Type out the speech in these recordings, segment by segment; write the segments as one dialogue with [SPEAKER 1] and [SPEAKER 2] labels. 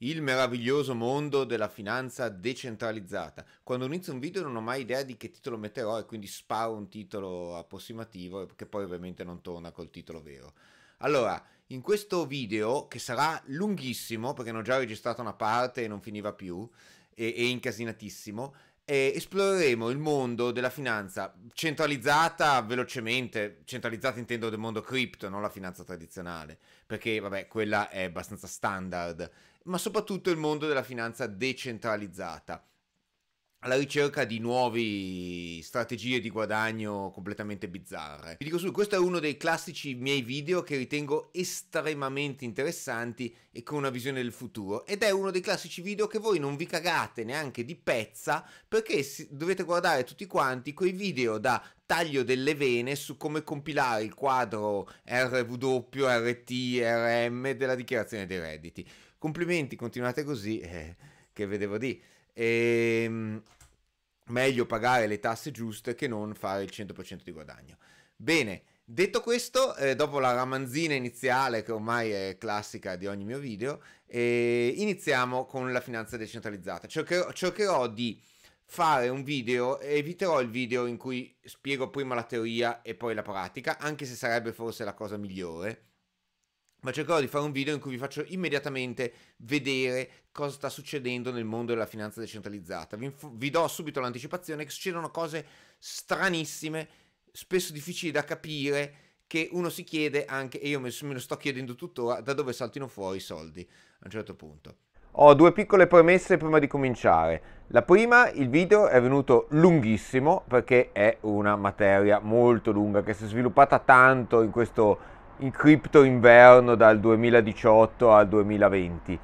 [SPEAKER 1] Il meraviglioso mondo della finanza decentralizzata. Quando inizio un video non ho mai idea di che titolo metterò e quindi sparo un titolo approssimativo che poi ovviamente non torna col titolo vero. Allora, in questo video, che sarà lunghissimo perché ne ho già registrato una parte e non finiva più, e, e incasinatissimo, e eh, esploreremo il mondo della finanza centralizzata velocemente, centralizzata intendo del mondo cripto, non la finanza tradizionale, perché vabbè, quella è abbastanza standard ma soprattutto il mondo della finanza decentralizzata alla ricerca di nuove strategie di guadagno completamente bizzarre. Vi dico su, questo è uno dei classici miei video che ritengo estremamente interessanti e con una visione del futuro ed è uno dei classici video che voi non vi cagate neanche di pezza perché dovete guardare tutti quanti quei video da taglio delle vene su come compilare il quadro RW, RT, RM della dichiarazione dei redditi. Complimenti, continuate così, eh, che vedevo di. E, ehm, meglio pagare le tasse giuste che non fare il 100% di guadagno. Bene, detto questo, eh, dopo la ramanzina iniziale che ormai è classica di ogni mio video, eh, iniziamo con la finanza decentralizzata. Cercherò, cercherò di fare un video, eviterò il video in cui spiego prima la teoria e poi la pratica, anche se sarebbe forse la cosa migliore ma cercherò di fare un video in cui vi faccio immediatamente vedere cosa sta succedendo nel mondo della finanza decentralizzata. Vi, vi do subito l'anticipazione che succedono cose stranissime, spesso difficili da capire, che uno si chiede anche, e io me, me lo sto chiedendo tuttora, da dove saltino fuori i soldi a un certo punto. Ho due piccole premesse prima di cominciare. La prima, il video è venuto lunghissimo perché è una materia molto lunga che si è sviluppata tanto in questo in cripto inverno dal 2018 al 2020.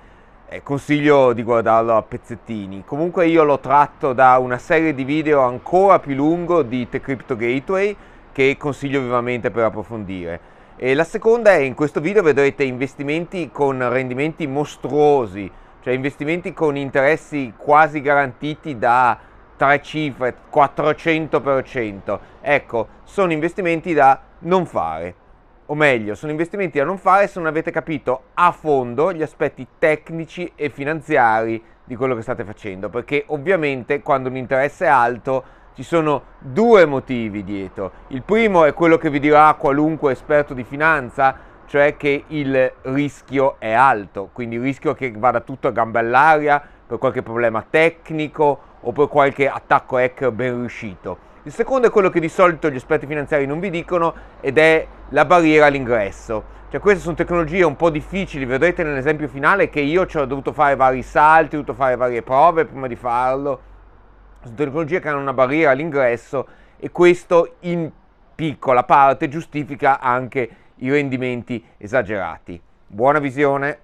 [SPEAKER 1] Eh, consiglio di guardarlo a pezzettini. Comunque io l'ho tratto da una serie di video ancora più lungo di The Crypto Gateway che consiglio vivamente per approfondire. E la seconda è in questo video vedrete investimenti con rendimenti mostruosi, cioè investimenti con interessi quasi garantiti da tre cifre, 400%. Ecco, sono investimenti da non fare o meglio, sono investimenti da non fare se non avete capito a fondo gli aspetti tecnici e finanziari di quello che state facendo, perché ovviamente quando un interesse è alto ci sono due motivi dietro. Il primo è quello che vi dirà qualunque esperto di finanza, cioè che il rischio è alto, quindi il rischio che vada tutto a gambe all'aria per qualche problema tecnico o per qualche attacco hacker ben riuscito. Il secondo è quello che di solito gli esperti finanziari non vi dicono ed è la barriera all'ingresso. Cioè queste sono tecnologie un po' difficili, vedrete nell'esempio finale che io ci ho dovuto fare vari salti, ho dovuto fare varie prove prima di farlo. Sono tecnologie che hanno una barriera all'ingresso e questo in piccola parte giustifica anche i rendimenti esagerati. Buona visione!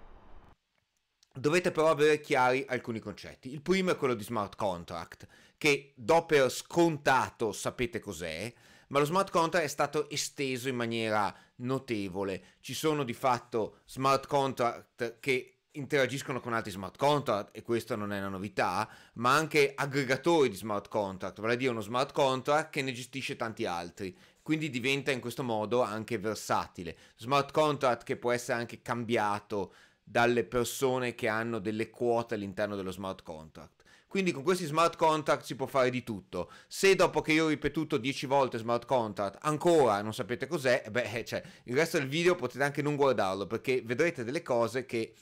[SPEAKER 1] Dovete però avere chiari alcuni concetti. Il primo è quello di smart contract che do per scontato, sapete cos'è, ma lo smart contract è stato esteso in maniera notevole. Ci sono di fatto smart contract che interagiscono con altri smart contract e questa non è una novità, ma anche aggregatori di smart contract, vale a dire uno smart contract che ne gestisce tanti altri, quindi diventa in questo modo anche versatile. Smart contract che può essere anche cambiato dalle persone che hanno delle quote all'interno dello smart contract. Quindi con questi smart contract si può fare di tutto. Se dopo che io ho ripetuto 10 volte smart contract ancora non sapete cos'è, beh, eh, cioè, il resto del video potete anche non guardarlo perché vedrete delle cose che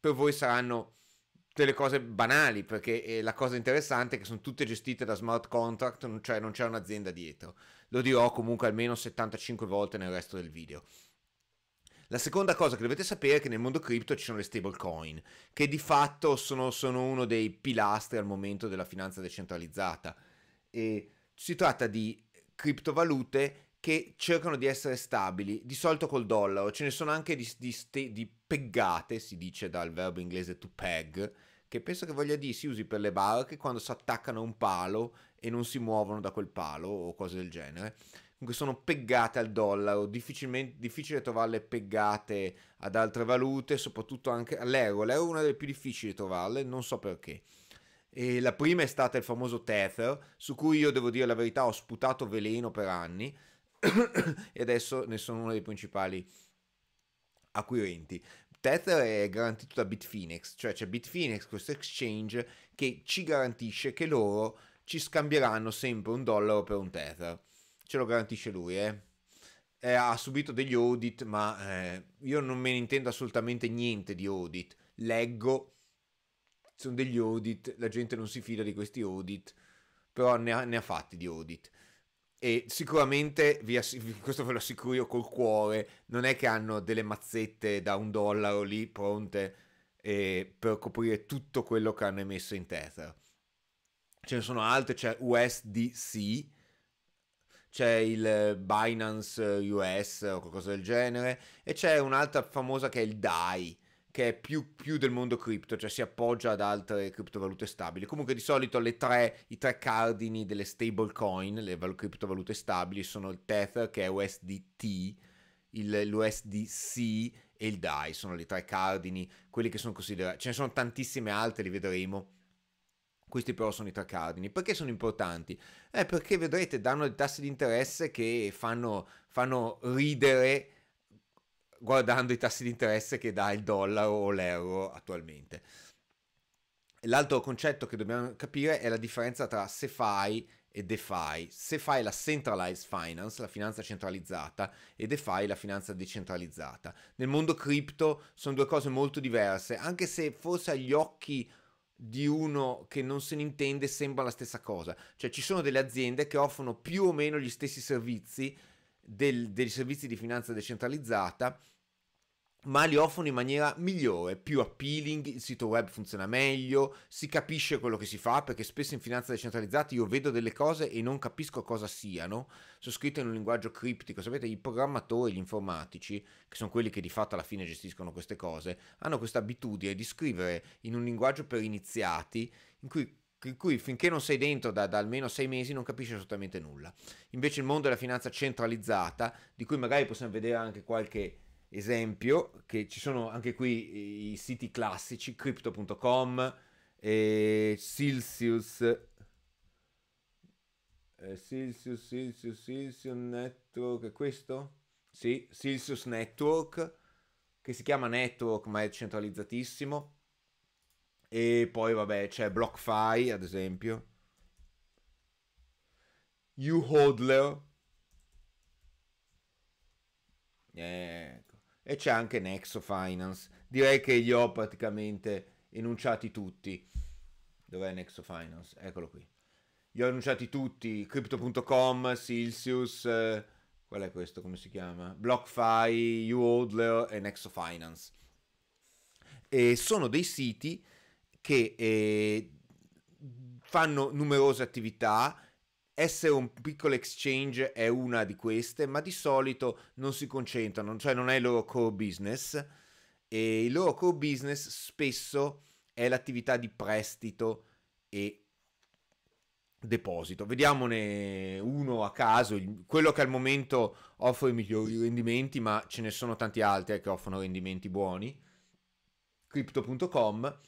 [SPEAKER 1] per voi saranno delle cose banali perché eh, la cosa interessante è che sono tutte gestite da smart contract, cioè non c'è un'azienda dietro. Lo dirò comunque almeno 75 volte nel resto del video. La seconda cosa che dovete sapere è che nel mondo cripto ci sono le stablecoin, che di fatto sono, sono uno dei pilastri al momento della finanza decentralizzata. E si tratta di criptovalute che cercano di essere stabili, di solito col dollaro, ce ne sono anche di, di, di peggate, si dice dal verbo inglese to peg, che penso che voglia dire si usi per le barche quando si attaccano a un palo e non si muovono da quel palo o cose del genere sono peggate al dollaro, difficilmente difficile trovarle peggate ad altre valute, soprattutto anche all'euro. L'euro è una delle più difficili trovarle, non so perché. E la prima è stata il famoso Tether, su cui io devo dire la verità ho sputato veleno per anni e adesso ne sono uno dei principali acquirenti. Tether è garantito da Bitfinex, cioè c'è Bitfinex, questo exchange, che ci garantisce che loro ci scambieranno sempre un dollaro per un Tether ce lo garantisce lui, eh. Eh, ha subito degli audit, ma eh, io non me ne intendo assolutamente niente di audit. Leggo, sono degli audit, la gente non si fida di questi audit, però ne ha, ne ha fatti di audit. E sicuramente, ass- questo ve lo assicuro io col cuore, non è che hanno delle mazzette da un dollaro lì pronte eh, per coprire tutto quello che hanno emesso in Tether. Ce ne sono altre, c'è cioè USDC, c'è il eh, Binance eh, US o qualcosa del genere, e c'è un'altra famosa che è il DAI, che è più, più, del mondo cripto, cioè si appoggia ad altre criptovalute stabili. Comunque di solito tre, i tre cardini delle stablecoin, le val- criptovalute stabili, sono il Tether che è USDT, il, l'USDC e il DAI, sono le tre cardini, quelli che sono considerati. Ce ne sono tantissime altre, li vedremo questi però sono i tre cardini. Perché sono importanti? Eh, perché vedrete, danno dei tassi di interesse che fanno, fanno ridere guardando i tassi di interesse che dà il dollaro o l'euro attualmente. L'altro concetto che dobbiamo capire è la differenza tra SeFi e DeFi. SeFi è la centralized finance, la finanza centralizzata, e DeFi è la finanza decentralizzata. Nel mondo cripto sono due cose molto diverse, anche se forse agli occhi di uno che non se ne intende sembra la stessa cosa. Cioè ci sono delle aziende che offrono più o meno gli stessi servizi del, dei servizi di finanza decentralizzata ma li offrono in maniera migliore, più appealing, il sito web funziona meglio, si capisce quello che si fa, perché spesso in finanza decentralizzata io vedo delle cose e non capisco cosa siano, sono scritte in un linguaggio criptico, sapete i programmatori, gli informatici, che sono quelli che di fatto alla fine gestiscono queste cose, hanno questa abitudine di scrivere in un linguaggio per iniziati, in cui in cui finché non sei dentro da, da, almeno sei mesi non capisci assolutamente nulla. Invece il mondo della finanza centralizzata, di cui magari possiamo vedere anche qualche esempio, che ci sono anche qui i siti classici, crypto.com, e eh, Celsius, eh, Celsius, Celsius, Celsius Network, è questo? Sì, Celsius Network, che si chiama Network ma è centralizzatissimo. E poi vabbè c'è BlockFi ad esempio. UHODLER. Eh, e c'è anche Nexo Finance. Direi che li ho praticamente enunciati tutti. Dov'è Nexo Finance? Eccolo qui. Li ho enunciati tutti, Crypto.com, Celsius, eh, qual è questo, come si chiama? BlockFi, UOdler e Nexo Finance. E sono dei siti che eh, fanno numerose attività essere un piccolo exchange è una di queste, ma di solito non si concentrano, cioè non è il loro core business e il loro core business spesso è l'attività di prestito e deposito. Vediamone uno a caso, quello che al momento offre i migliori rendimenti, ma ce ne sono tanti altri che offrono rendimenti buoni. Crypto.com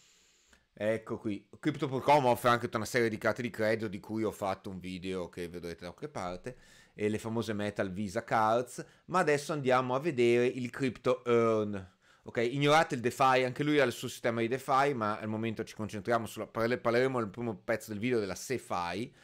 [SPEAKER 1] Ecco qui, Crypto.com offre anche tutta una serie di carte di credito di cui ho fatto un video che vedrete da qualche parte, e le famose metal Visa Cards, ma adesso andiamo a vedere il Crypto Earn. Ok, ignorate il DeFi, anche lui ha il suo sistema di DeFi, ma al momento ci concentriamo sulla... parleremo nel primo pezzo del video della SeFi.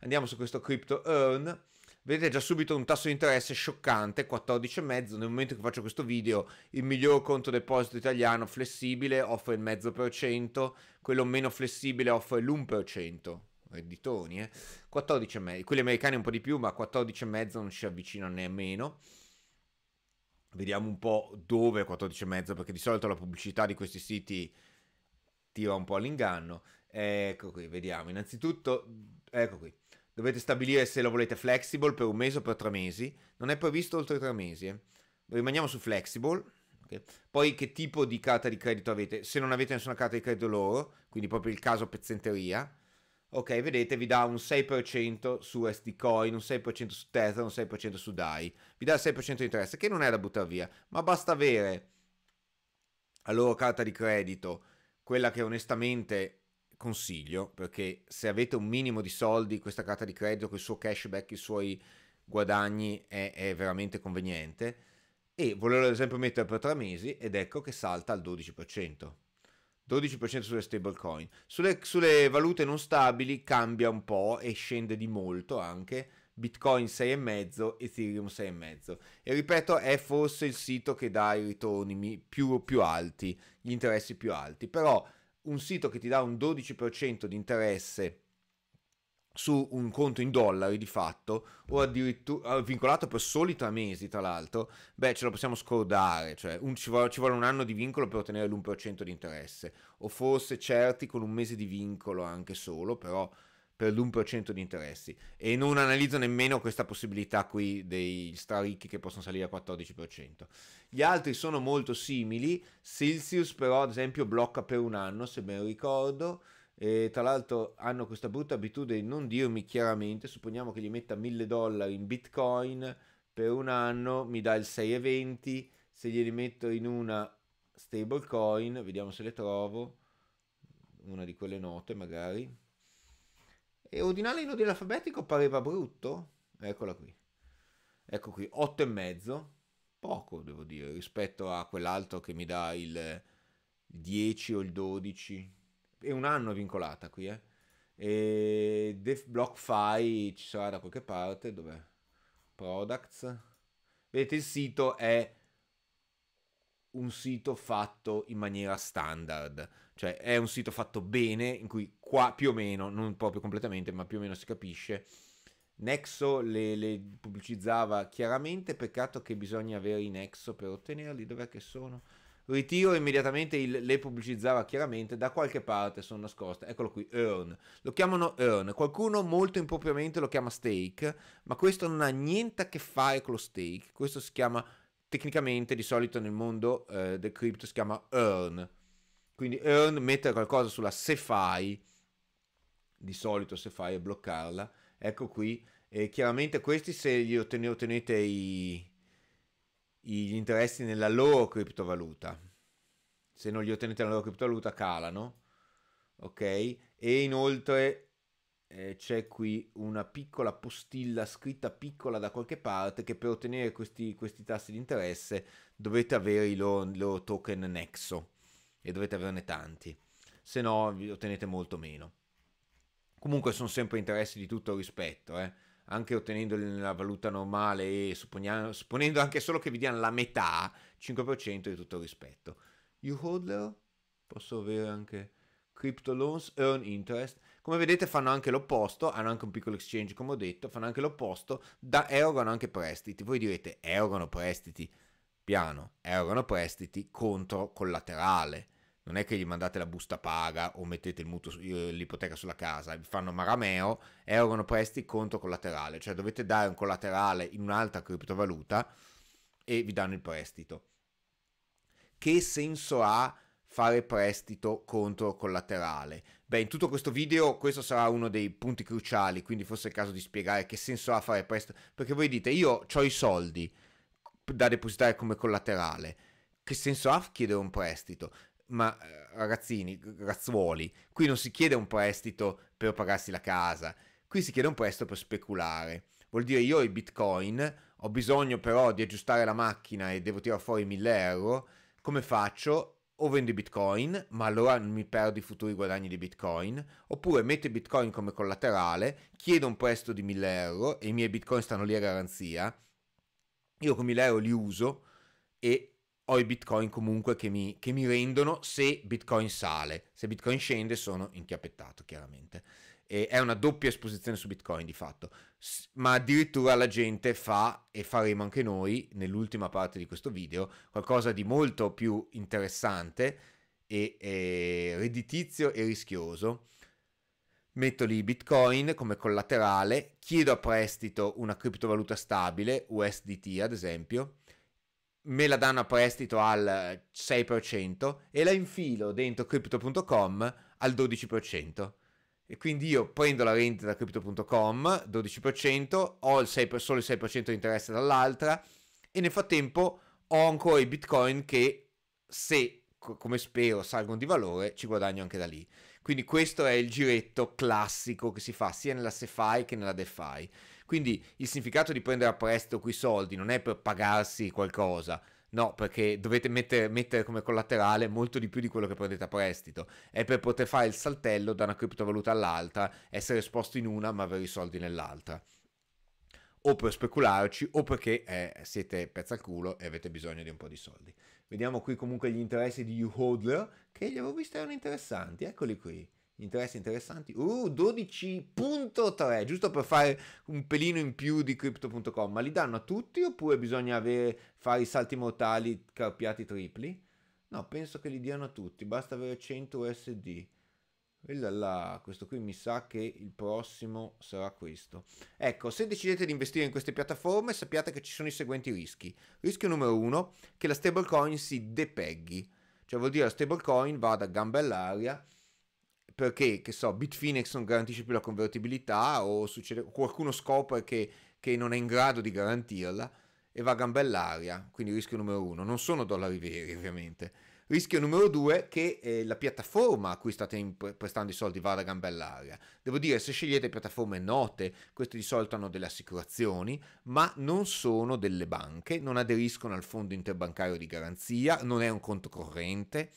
[SPEAKER 1] Andiamo su questo Crypto Earn Vedete già subito un tasso di interesse scioccante, 14,5. Nel momento che faccio questo video, il miglior conto deposito italiano flessibile offre il mezzo per cento, quello meno flessibile offre l'1%. Redditoni, eh? 14,5. Eh. Quelli americani un po' di più, ma 14,5 non si avvicina nemmeno. Vediamo un po' dove 14,5, perché di solito la pubblicità di questi siti tira un po' all'inganno. Ecco qui, vediamo. Innanzitutto, ecco qui. Dovete stabilire se lo volete flexible per un mese o per tre mesi. Non è previsto oltre tre mesi. Eh. Rimaniamo su flexible. Okay. Poi che tipo di carta di credito avete? Se non avete nessuna carta di credito loro, quindi proprio il caso pezzenteria, ok, vedete vi dà un 6% su SD Coin, un 6% su Tether, un 6% su DAI. Vi dà il 6% di interesse, che non è da buttare via, ma basta avere la loro carta di credito, quella che onestamente consiglio perché se avete un minimo di soldi questa carta di credito con il suo cashback, i suoi guadagni è, è veramente conveniente e volevo ad esempio mettere per tre mesi ed ecco che salta al 12%. 12% sulle stablecoin. Sulle, sulle valute non stabili cambia un po' e scende di molto anche. Bitcoin 6,5, Ethereum 6,5. E ripeto, è forse il sito che dà i ritorni più, più alti, gli interessi più alti. Però un sito che ti dà un 12% di interesse su un conto in dollari di fatto o addirittura eh, vincolato per soli tre mesi tra l'altro beh ce lo possiamo scordare cioè un, ci, vuole, ci, vuole, un anno di vincolo per ottenere l'1% di interesse o forse certi con un mese di vincolo anche solo però per l'1% di interessi e non analizzo nemmeno questa possibilità qui dei straricchi che possono salire a 14%. Gli altri sono molto simili, Celsius però ad esempio blocca per un anno se ben ricordo, e tra l'altro hanno questa brutta abitudine di non dirmi chiaramente, supponiamo che gli metta 1000 dollari in bitcoin per un anno mi dà il 6,20, se glieli metto in una stablecoin, vediamo se le trovo, una di quelle note magari e ordinare in ordine alfabetico pareva brutto? Eccola qui. Ecco qui, 8 e mezzo. Poco, devo dire, rispetto a quell'altro che mi dà il 10 o il 12. È un anno vincolata qui, eh. E Def Block ci sarà da qualche parte, dov'è? Products. Vedete il sito è un sito fatto in maniera standard, cioè è un sito fatto bene in cui qua più o meno, non proprio completamente, ma più o meno si capisce. Nexo le, le pubblicizzava chiaramente, peccato che bisogna avere i Nexo per ottenerli, dov'è che sono? Ritiro immediatamente il, le pubblicizzava chiaramente, da qualche parte sono nascoste, eccolo qui, Earn. Lo chiamano Earn, qualcuno molto impropriamente lo chiama Stake, ma questo non ha niente a che fare con lo Stake, questo si chiama tecnicamente di solito nel mondo eh, del crypto si chiama earn. Quindi earn, mettere qualcosa sulla SeFi, di solito SeFi e bloccarla. Ecco qui, e chiaramente questi se gli ottenete i, gli interessi nella loro criptovaluta, se non li ottenete nella loro criptovaluta calano, ok? E inoltre eh, c'è qui una piccola postilla scritta piccola da qualche parte che per ottenere questi, questi tassi di interesse dovete avere i loro, loro token Nexo e dovete averne tanti, se no vi ottenete molto meno. Comunque sono sempre interessi di tutto rispetto, eh? anche ottenendoli nella valuta normale e supponendo anche solo che vi diano la metà, 5% di tutto rispetto. You hodler? Posso avere anche crypto loans, earn interest? Come vedete fanno anche l'opposto, hanno anche un piccolo exchange come ho detto, fanno anche l'opposto, da erogano anche prestiti. Voi direte erogano prestiti, piano, erogano prestiti contro collaterale. Non è che gli mandate la busta paga o mettete mutuo, l'ipoteca sulla casa, vi fanno marameo, erogano prestiti contro collaterale, cioè dovete dare un collaterale in un'altra criptovaluta e vi danno il prestito. Che senso ha fare prestito contro collaterale. Beh, in tutto questo video questo sarà uno dei punti cruciali, quindi forse è il caso di spiegare che senso ha fare prestito, perché voi dite io ho i soldi da depositare come collaterale, che senso ha chiedere un prestito? Ma eh, ragazzini, razzuoli, qui non si chiede un prestito per pagarsi la casa, qui si chiede un prestito per speculare. Vuol dire io ho i bitcoin, ho bisogno però di aggiustare la macchina e devo tirare fuori 1000 euro, come faccio? o vendi bitcoin, ma allora mi perdo i futuri guadagni di bitcoin, oppure metti bitcoin come collaterale, chiedo un prestito di 1000 euro e i miei bitcoin stanno lì a garanzia, io con 1000 euro li uso e ho i bitcoin comunque che mi, che mi rendono se bitcoin sale, se bitcoin scende sono inchiappettato chiaramente. E è una doppia esposizione su bitcoin di fatto ma addirittura la gente fa, e faremo anche noi nell'ultima parte di questo video, qualcosa di molto più interessante e, e redditizio e rischioso. Metto lì Bitcoin come collaterale, chiedo a prestito una criptovaluta stabile, USDT ad esempio, me la danno a prestito al 6% e la infilo dentro crypto.com al 12%. E quindi io prendo la rendita da crypto.com, 12%, ho il 6, solo il 6% di interesse dall'altra e nel frattempo ho ancora i bitcoin che se, come spero, salgono di valore, ci guadagno anche da lì. Quindi questo è il giretto classico che si fa sia nella SeFi che nella DeFi. Quindi il significato di prendere a prestito quei soldi non è per pagarsi qualcosa, No, perché dovete mettere, mettere, come collaterale molto di più di quello che prendete a prestito. È per poter fare il saltello da una criptovaluta all'altra, essere esposto in una ma avere i soldi nell'altra. O per specularci, o perché eh, siete pezzi al culo e avete bisogno di un po' di soldi. Vediamo qui comunque gli interessi di U-Hodler, che li avevo visti erano interessanti. Eccoli qui interessi interessanti. Uh, 12.3, giusto per fare un pelino in più di crypto.com, ma li danno a tutti oppure bisogna avere, fare i salti mortali carpiati tripli? No, penso che li diano a tutti, basta avere 100 USD. Là, questo qui mi sa che il prossimo sarà questo. Ecco, se decidete di investire in queste piattaforme sappiate che ci sono i seguenti rischi. Rischio numero uno, che la stablecoin si depeghi, cioè vuol dire che la stablecoin vada a gambe all'aria perché, che so, Bitfinex non garantisce più la convertibilità o succede, qualcuno scopre che, che, non è in grado di garantirla e va a gambell'aria, quindi rischio numero uno. Non sono dollari veri, ovviamente. Rischio numero due che eh, la piattaforma a cui state imp- prestando i soldi vada a gambell'aria. Devo dire, se scegliete piattaforme note, queste di solito hanno delle assicurazioni, ma non sono delle banche, non aderiscono al fondo interbancario di garanzia, non è un conto corrente,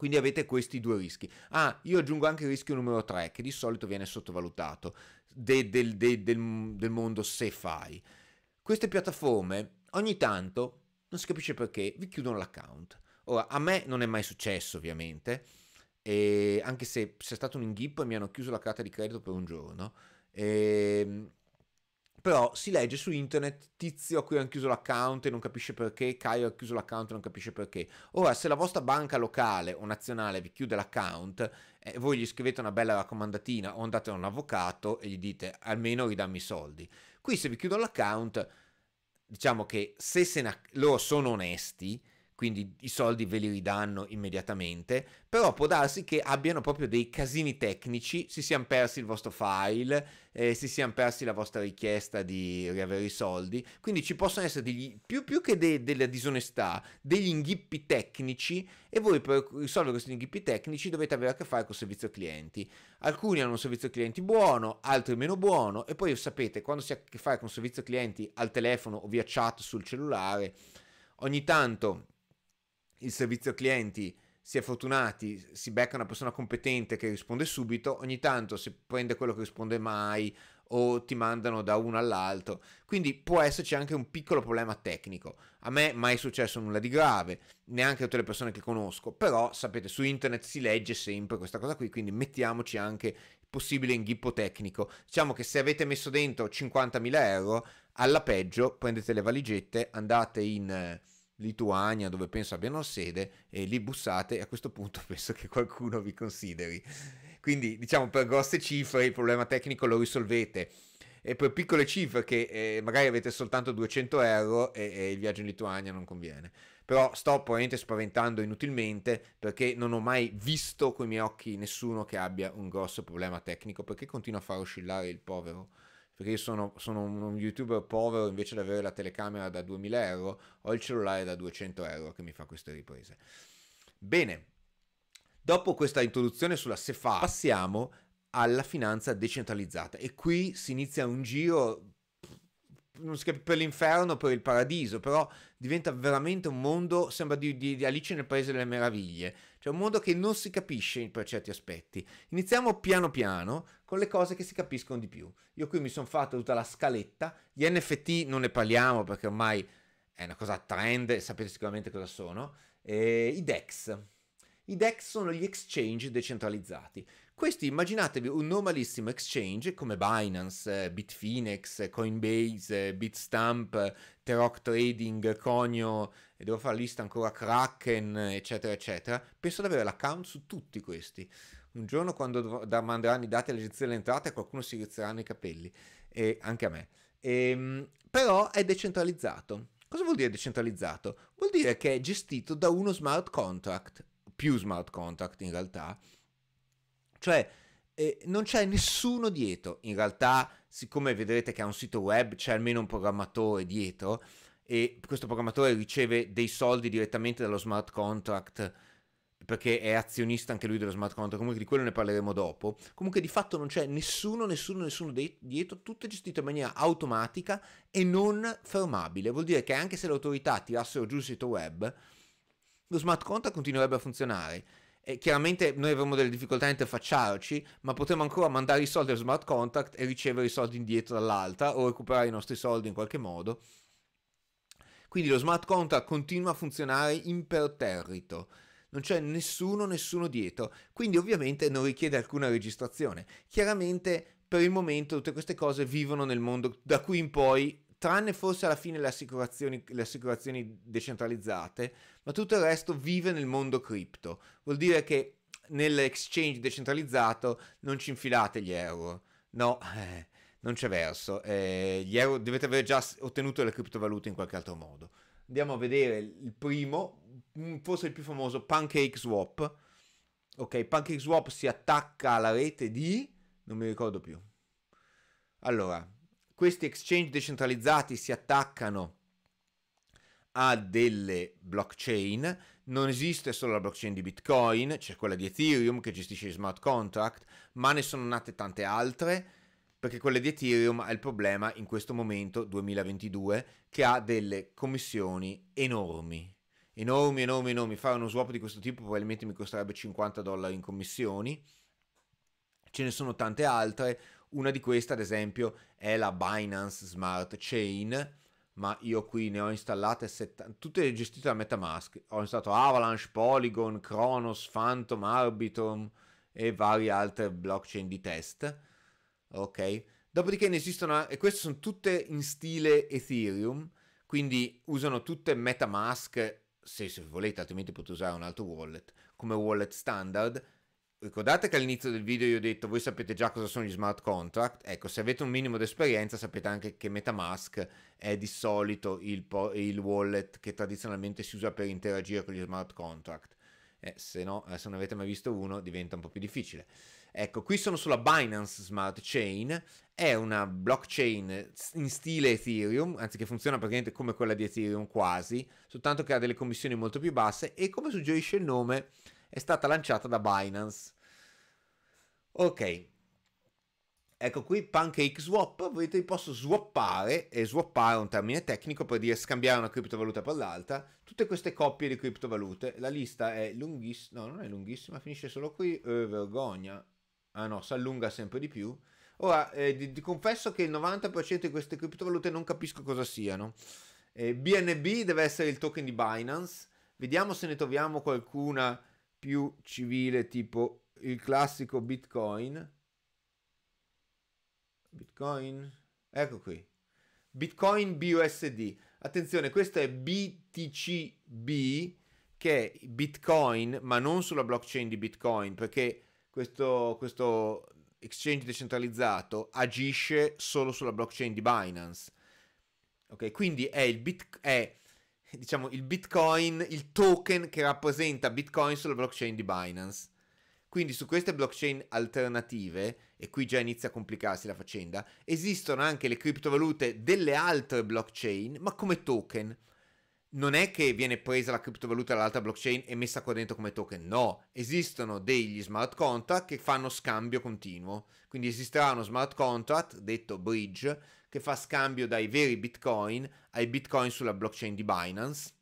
[SPEAKER 1] quindi avete questi due rischi. Ah, io aggiungo anche il rischio numero 3, che di solito viene sottovalutato de, de, de, del, del mondo se fai. Queste piattaforme ogni tanto, non si capisce perché, vi chiudono l'account. Ora, a me non è mai successo ovviamente, e anche se c'è stato un inghippo e mi hanno chiuso la carta di credito per un giorno. E ehm, però si legge su internet tizio a cui hanno chiuso l'account e non capisce perché, Caio ha chiuso l'account e non capisce perché. Ora, se la vostra banca locale o nazionale vi chiude l'account, eh, voi gli scrivete una bella raccomandatina o andate da un avvocato e gli dite almeno ridammi i soldi. Qui se vi chiudo l'account, diciamo che se ne, loro sono onesti, quindi i soldi ve li ridanno immediatamente, però può darsi che abbiano proprio dei casini tecnici, si siano persi il vostro file, eh, si siano persi la vostra richiesta di riavere i soldi, quindi ci possono essere degli, più, più, che de, della disonestà, degli inghippi tecnici e voi per risolvere questi inghippi tecnici dovete avere a che fare con il servizio clienti. Alcuni hanno un servizio clienti buono, altri meno buono e poi sapete quando si ha a che fare con il servizio clienti al telefono o via chat sul cellulare, ogni tanto il servizio clienti si è fortunati, si becca una persona competente che risponde subito, ogni tanto si prende quello che risponde mai o ti mandano da uno all'altro. Quindi può esserci anche un piccolo problema tecnico. A me mai è successo nulla di grave, neanche a tutte le persone che conosco, però sapete su internet si legge sempre questa cosa qui, quindi mettiamoci anche possibile inghippo tecnico. Diciamo che se avete messo dentro 50.000 euro, alla peggio prendete le valigette, andate in eh, Lituania, dove penso abbiano sede, e lì bussate e a questo punto penso che qualcuno vi consideri. Quindi diciamo per grosse cifre il problema tecnico lo risolvete e per piccole cifre che eh, magari avete soltanto 200 euro e, e, il viaggio in Lituania non conviene. Però sto probabilmente spaventando inutilmente perché non ho mai visto con i miei occhi nessuno che abbia un grosso problema tecnico perché continua a far oscillare il povero perché io sono, sono un youtuber povero invece di avere la telecamera da 2000 euro ho il cellulare da 200 euro che mi fa queste riprese bene dopo questa introduzione sulla SEFA passiamo alla finanza decentralizzata e qui si inizia un giro non si capisce per l'inferno, per il paradiso, però diventa veramente un mondo, sembra di, di, di, Alice nel Paese delle Meraviglie, cioè un mondo che non si capisce per certi aspetti. Iniziamo piano piano con le cose che si capiscono di più. Io qui mi sono fatto tutta la scaletta, gli NFT non ne parliamo perché ormai è una cosa trend, sapete sicuramente cosa sono, eh, i DEX. I DEX sono gli exchange decentralizzati. Questi immaginatevi un normalissimo exchange come Binance, eh, Bitfinex, eh, Coinbase, eh, Bitstamp, Teroc Trading, Conio, e devo fare lista ancora Kraken, eccetera, eccetera. Penso di avere l'account su tutti questi. Un giorno quando dov- manderanno i dati all'agenzia delle entrate qualcuno si rizzeranno i capelli, e anche a me. E, ehm, però è decentralizzato. Cosa vuol dire decentralizzato? Vuol dire che è gestito da uno smart contract, più smart contract in realtà. Cioè eh, non c'è nessuno dietro. In realtà, siccome vedrete che ha un sito web, c'è almeno un programmatore dietro e questo programmatore riceve dei soldi direttamente dallo smart contract perché è azionista anche lui dello smart contract, comunque di quello ne parleremo dopo. Comunque di fatto non c'è nessuno, nessuno, nessuno dietro, tutto è gestito in maniera automatica e non fermabile. Vuol dire che anche se le autorità tirassero giù il sito web, lo smart contract continuerebbe a funzionare. E chiaramente noi avremo delle difficoltà a interfacciarci, ma potremmo ancora mandare i soldi allo smart contract e ricevere i soldi indietro dall'altra o recuperare i nostri soldi in qualche modo. Quindi lo smart contract continua a funzionare imperterrito non c'è nessuno, nessuno dietro, quindi ovviamente non richiede alcuna registrazione. Chiaramente per il momento tutte queste cose vivono nel mondo da qui in poi tranne forse alla fine le assicurazioni, le assicurazioni decentralizzate, ma tutto il resto vive nel mondo cripto. Vuol dire che nell'exchange decentralizzato non ci infilate gli euro. No, eh, non c'è verso. Eh, gli euro dovete aver già ottenuto le criptovalute in qualche altro modo. Andiamo a vedere il primo, Mm, forse il più famoso, Pancake Swap. Ok, Pancake Swap si attacca alla rete di... non mi ricordo più. Allora, questi exchange decentralizzati si attaccano a delle blockchain, non esiste solo la blockchain di Bitcoin, c'è quella di Ethereum che gestisce i smart contract, ma ne sono nate tante altre, perché quella di Ethereum ha il problema in questo momento 2022 che ha delle commissioni enormi enormi, enormi, enormi. Fare uno swap di questo tipo probabilmente mi costerebbe 50 dollari in commissioni. Ce ne sono tante altre. Una di queste, ad esempio, è la Binance Smart Chain. Ma io qui ne ho installate 70, tutte gestite da Metamask. Ho installato Avalanche, Polygon, Kronos, Phantom, Arbitrum e varie altre blockchain di test. Ok. Dopodiché ne esistono, e queste sono tutte in stile Ethereum, quindi usano tutte MetaMask se, se volete, altrimenti potete usare un altro wallet, come wallet standard. Ricordate che all'inizio del video io ho detto voi sapete già cosa sono gli smart contract? Ecco, se avete un minimo di esperienza sapete anche che Metamask è di solito il, il wallet che tradizionalmente si usa per interagire con gli smart contract. Eh, se no, eh, se non avete mai visto uno diventa un po' più difficile. Ecco, qui sono sulla Binance Smart Chain, è una blockchain in stile Ethereum, anzi che funziona praticamente come quella di Ethereum quasi, soltanto che ha delle commissioni molto più basse e come suggerisce il nome è stata lanciata da Binance. Ok. Ecco qui Pancake Swap, vedete posso swappare, e swappare è un termine tecnico per dire scambiare una criptovaluta per l'altra, tutte queste coppie di criptovalute, la lista è lunghissima, no non è lunghissima, finisce solo qui, eh, vergogna, ah no, si allunga sempre di più. Ora, eh, ti, ti, confesso che il 90% di queste criptovalute non capisco cosa siano. Eh, BNB deve essere il token di Binance. Vediamo se ne troviamo qualcuna più civile, tipo il classico Bitcoin. Bitcoin, ecco qui. Bitcoin BUSD. Attenzione, questo è BTCB, che è Bitcoin, ma non sulla blockchain di Bitcoin, perché questo, questo exchange decentralizzato agisce solo sulla blockchain di Binance. Ok, quindi è il, bit, è, diciamo, il Bitcoin, il token che rappresenta Bitcoin sulla blockchain di Binance. Quindi su queste blockchain alternative, e qui già inizia a complicarsi la faccenda, esistono anche le criptovalute delle altre blockchain, ma come token non è che viene presa la criptovaluta dall'altra blockchain e messa qua dentro come token, no, esistono degli smart contract che fanno scambio continuo, quindi esisterà uno smart contract detto bridge che fa scambio dai veri bitcoin ai bitcoin sulla blockchain di Binance,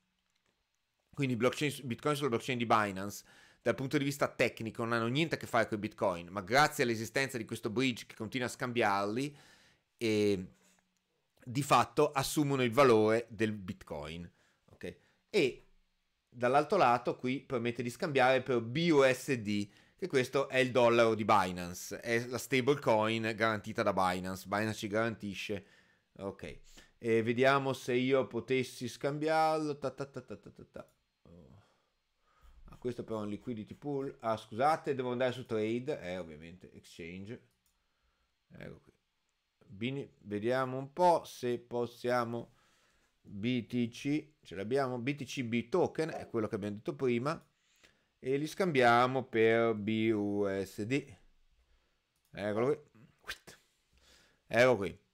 [SPEAKER 1] quindi blockchain, bitcoin sulla blockchain di Binance dal punto di vista tecnico non hanno niente a che fare con i bitcoin, ma grazie all'esistenza di questo bridge che continua a scambiarli, eh, di fatto assumono il valore del bitcoin e dall'altro lato qui permette di scambiare per BUSD che questo è il dollaro di Binance, è la stablecoin garantita da Binance, Binance ci garantisce. Ok, e vediamo se io potessi scambiarlo. Ta ta ta oh. ah, questo però è un liquidity pool. Ah, scusate, devo andare su trade, eh, ovviamente, exchange. Ecco qui. Bene, vediamo un po' se possiamo BTC, ce l'abbiamo, BTCB token, è quello che abbiamo detto prima, e li scambiamo per BUSD. Eccolo qui. Eccolo qui.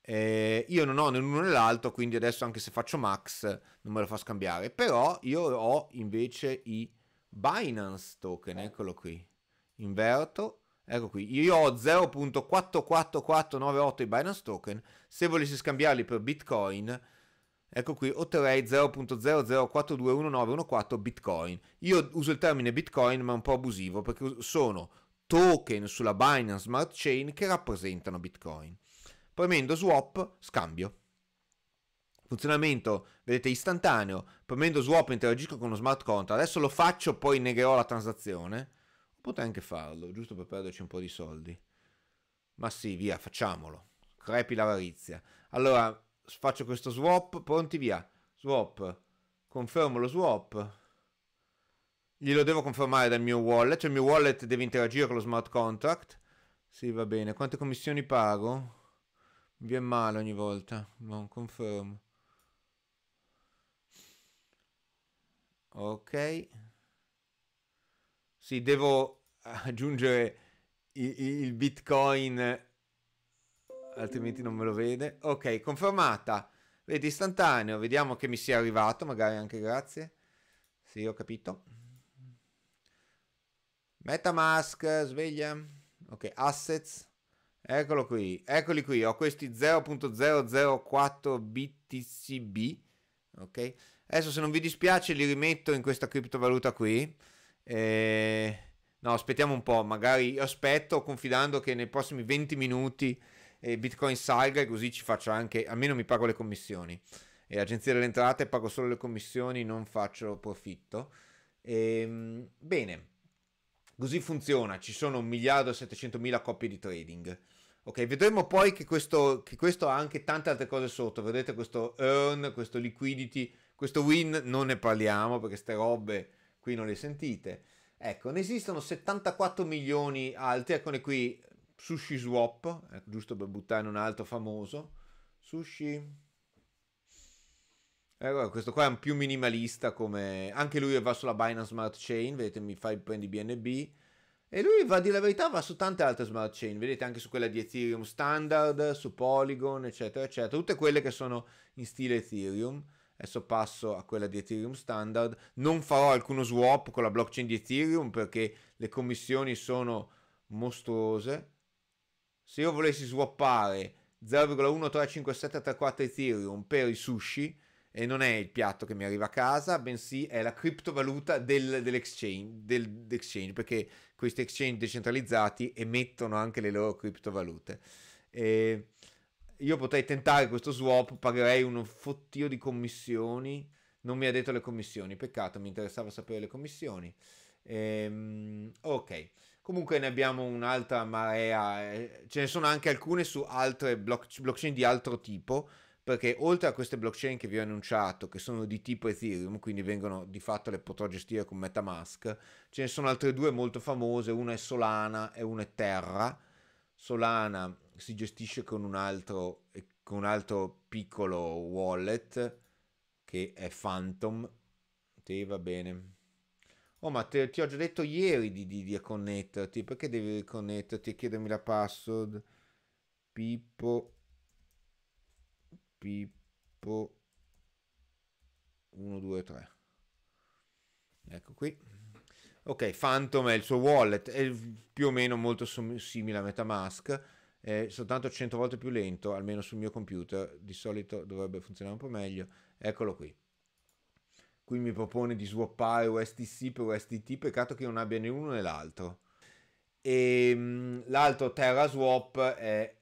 [SPEAKER 1] Eh, io non ho né l'uno né l'altro, quindi adesso anche se faccio max non me lo fa scambiare. Però io ho invece i Binance token, eccolo qui. Inverto, ecco qui. Io ho 0.44498 i Binance token. Se volessi scambiarli per Bitcoin Ecco qui, otterrei 0.004219114 Bitcoin. Io uso il termine Bitcoin ma è un po' abusivo perché sono token sulla Binance Smart Chain che rappresentano Bitcoin. Premendo swap, scambio. Funzionamento, vedete, istantaneo. Premendo swap interagisco con uno smart contract. Adesso lo faccio, poi negherò la transazione. Potrei anche farlo, giusto per perderci un po' di soldi. Ma sì, via, facciamolo. Crepi l'avarizia. Allora, faccio questo swap, pronti via, swap, confermo lo swap, glielo devo confermare dal mio wallet, cioè il mio wallet deve interagire con lo smart contract, sì va bene, quante commissioni pago? Vi è male ogni volta, non confermo. Ok. Sì, devo aggiungere il, il bitcoin altrimenti non me lo vede. Ok, confermata. Vedi, istantaneo, vediamo che mi sia arrivato, magari anche grazie. Sì, ho capito. Metamask, sveglia. Ok, assets. Eccolo qui, eccoli qui, ho questi 0.004 BTCB, ok? Adesso se non vi dispiace li rimetto in questa criptovaluta qui. E... Eh, no, aspettiamo un po', magari aspetto confidando che nei prossimi 20 minuti eh, Bitcoin salga e così ci faccio anche, almeno mi pago le commissioni. E agenzia delle entrate pago solo le commissioni, non faccio profitto. E, ehm, bene, così funziona, ci sono 1 miliardo e 700 mila coppie di trading. Ok, vedremo poi che questo, che questo, ha anche tante altre cose sotto. Vedete questo earn, questo liquidity, questo win, non ne parliamo perché queste robe qui non le sentite. Ecco, ne esistono 74 milioni altri, eccone qui, Sushi Swap, eh, giusto per buttare un altro famoso. Sushi. Eh, questo qua è un più minimalista come... Anche lui va sulla Binance Smart Chain, vedete mi fa prendi BNB. E lui va, di la verità, va su tante altre smart chain, vedete anche su quella di Ethereum standard, su Polygon, eccetera, eccetera, tutte quelle che sono in stile Ethereum. Adesso passo a quella di Ethereum standard. Non farò alcuno swap con la blockchain di Ethereum perché le commissioni sono mostruose se io volessi swappare 0,1357334 Ethereum per i sushi, e non è il piatto che mi arriva a casa, bensì è la criptovaluta del, dell'exchange, del, perché questi exchange decentralizzati emettono anche le loro criptovalute. E io potrei tentare questo swap, pagherei un fottio di commissioni, non mi ha detto le commissioni, peccato, mi interessava sapere le commissioni. Ehm, ok. Comunque ne abbiamo un'altra marea, eh, ce ne sono anche alcune su altre block, blockchain di altro tipo, perché oltre a queste blockchain che vi ho annunciato, che sono di tipo Ethereum, quindi vengono di fatto le potrò gestire con Metamask, ce ne sono altre due molto famose, una è Solana e una è Terra. Solana si gestisce con un altro, eh, con un altro piccolo wallet che è Phantom. Sì, va bene. Oh, ma te, ti ho già detto ieri di, di, di connetterti. Perché devi riconnetterti e chiedermi la password? Pippo. Pippo. 1, 2, 3. Ecco qui. Ok, Phantom è il suo wallet, è più o meno molto simile a Metamask, è soltanto 100 volte più lento, almeno sul mio computer, di solito dovrebbe funzionare un po' meglio. Eccolo qui. Qui mi propone di swappare USDC per USDT, peccato che non abbia né uno né l'altro. E ehm, l'altro Terra Swap è...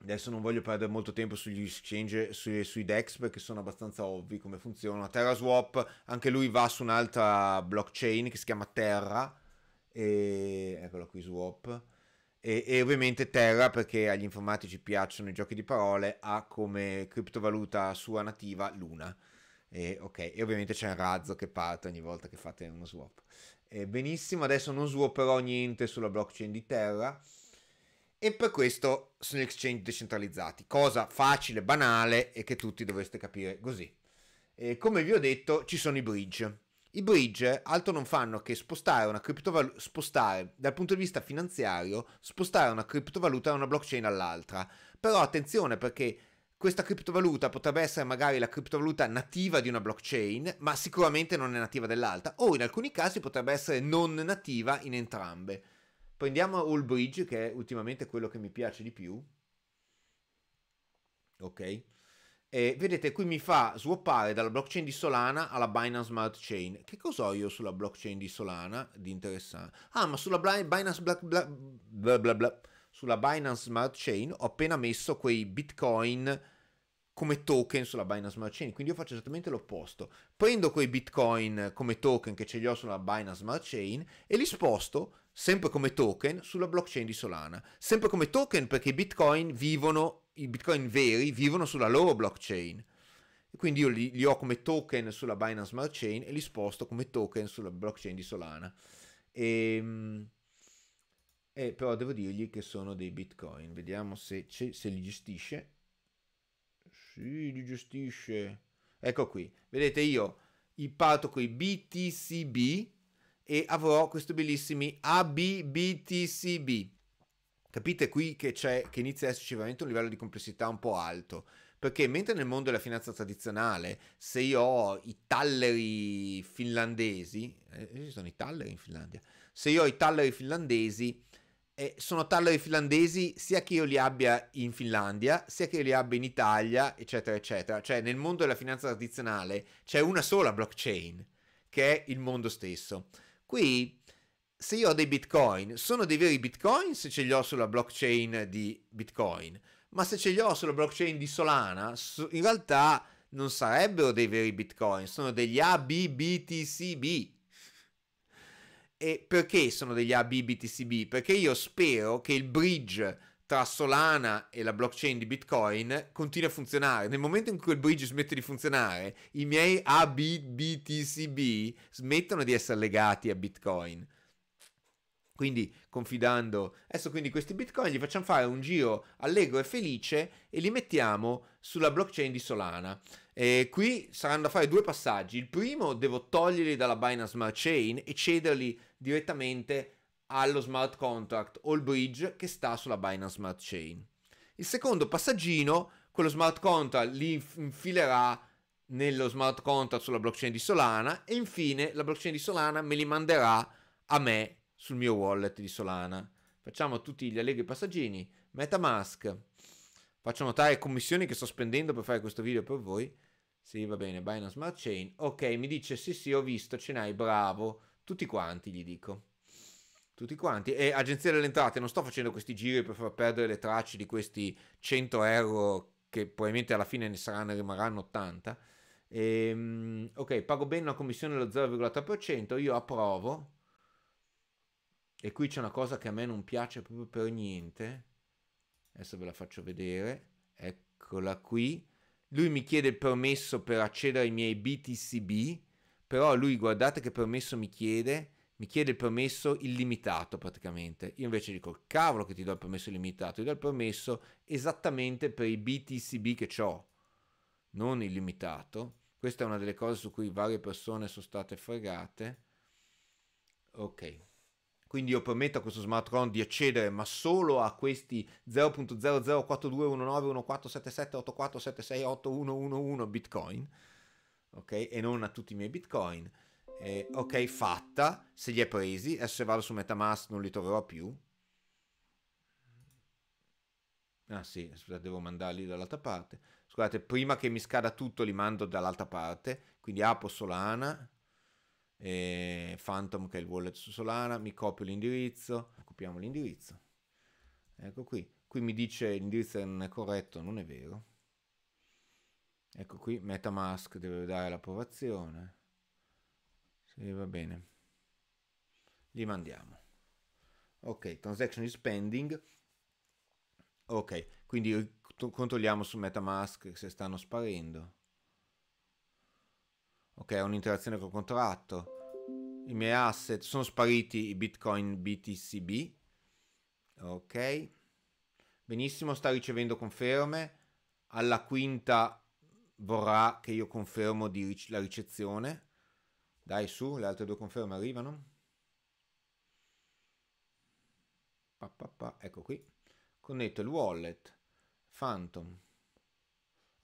[SPEAKER 1] Adesso non voglio perdere molto tempo sugli exchange, sui, sui DEX perché sono abbastanza ovvi come funziona. Terra Swap, anche lui va su un'altra blockchain che si chiama Terra. E... Eccolo qui, Swap. E, e, ovviamente Terra perché agli informatici piacciono i giochi di parole ha come criptovaluta sua nativa Luna e, okay. e ovviamente c'è un razzo che parte ogni volta che fate uno swap. E benissimo, adesso non swapperò niente sulla blockchain di Terra e per questo sono gli exchange decentralizzati, cosa facile, banale e che tutti dovreste capire così. E come vi ho detto, ci sono i bridge. I bridge altro non fanno che spostare una criptovaluta, spostare dal punto di vista finanziario, spostare una criptovaluta da una blockchain all'altra. Però attenzione perché questa criptovaluta potrebbe essere magari la criptovaluta nativa di una blockchain, ma sicuramente non è nativa dell'altra, o in alcuni casi potrebbe essere non nativa in entrambe. Prendiamo All Bridge, che è ultimamente quello che mi piace di più. Ok. E vedete, qui mi fa swappare dalla blockchain di Solana alla Binance Smart Chain. Che cos'ho io sulla blockchain di Solana di interessante? Ah, ma sulla Binance Black bla bla bla bla sulla Binance Smart Chain ho appena messo quei bitcoin come token sulla Binance Smart Chain, quindi io faccio esattamente l'opposto. Prendo quei bitcoin come token che ce li ho sulla Binance Smart Chain e li sposto sempre come token sulla blockchain di Solana, sempre come token perché i bitcoin vivono, i bitcoin veri vivono sulla loro blockchain. quindi io li, li ho come token sulla Binance Smart Chain e li sposto come token sulla blockchain di Solana. E, ehm, e eh, però devo dirgli che sono dei bitcoin, vediamo se, se li gestisce si gestisce. Ecco qui, vedete io parto con i BTCB e avrò questi bellissimi ABBTCB. Capite qui che, c'è, che inizia a esserci veramente un livello di complessità un po' alto perché mentre nel mondo della finanza tradizionale, se io ho i talleri finlandesi, eh, ci sono i talleri in Finlandia, se io ho i talleri finlandesi, eh, sono tarlo ai finlandesi sia che io li abbia in Finlandia, sia che io li abbia in Italia, eccetera, eccetera. Cioè nel mondo della finanza tradizionale c'è una sola blockchain, che è il mondo stesso. Qui se io ho dei bitcoin, sono dei veri bitcoin se ce li ho sulla blockchain di bitcoin, ma se ce li ho sulla blockchain di Solana, in realtà non sarebbero dei veri bitcoin, sono degli ABBTCB, e perché sono degli ABBTCB? Perché io spero che il bridge tra Solana e la blockchain di Bitcoin continui a funzionare. Nel momento in cui il bridge smette di funzionare, i miei ABBTCB smettono di essere legati a Bitcoin. Quindi confidando, adesso quindi questi bitcoin li facciamo fare un giro allegro e felice e li mettiamo sulla blockchain di Solana. E qui saranno da fare due passaggi. Il primo devo toglierli dalla Binance Smart Chain e cederli direttamente allo smart contract o il bridge che sta sulla Binance Smart Chain. Il secondo passaggino, quello smart contract, li infilerà nello smart contract sulla blockchain di Solana e infine la blockchain di Solana me li manderà a me sul mio wallet di Solana. Facciamo tutti gli allegri passaggini. Metamask. Faccio notare commissioni che sto spendendo per fare questo video per voi. Sì, va bene, Binance Smart Chain. Ok, mi dice sì, sì, ho visto, ce n'hai, bravo. Tutti quanti gli dico. Tutti quanti. E agenzia delle entrate, non sto facendo questi giri per far perdere le tracce di questi 100 euro che probabilmente alla fine ne saranno rimarranno 80. E, ehm, ok, pago bene una commissione dello 0,3%, io approvo. E qui c'è una cosa che a me non piace proprio per niente. Adesso ve la faccio vedere. Eccola qui. Lui mi chiede il permesso per accedere ai miei BTCB però lui guardate che permesso mi chiede, mi chiede il permesso illimitato praticamente. Io invece dico, cavolo che ti do il permesso illimitato, ti do il permesso esattamente per i BTCB che ho, non illimitato. Questa è una delle cose su cui varie persone sono state fregate. Ok. Quindi io permetto a questo smartphone di accedere, ma solo a questi 0.004219147784768111 Bitcoin ok? E non a tutti i miei bitcoin. Eh, ok, fatta, se li hai presi, adesso se vado su Metamask non li troverò più. Ah sì, scusate, devo mandarli dall'altra parte. Scusate, prima che mi scada tutto li mando dall'altra parte, quindi apro Solana, eh, Phantom che è il wallet su Solana, mi copio l'indirizzo, copiamo l'indirizzo. Ecco qui, qui mi dice l'indirizzo non è corretto, non è vero. Ecco qui Metamask deve dare l'approvazione. Sì, va bene. Li mandiamo. Ok, transaction is pending. Ok, quindi controlliamo su Metamask se stanno sparendo. Ok, ho un'interazione col contratto. I miei asset sono spariti i Bitcoin BTCB. Ok. Benissimo, sta ricevendo conferme. Alla quinta vorrà che io confermo ric- la ricezione. Dai su, le altre due conferme arrivano. Pa, pa, pa, ecco qui. Connetto il wallet. Phantom.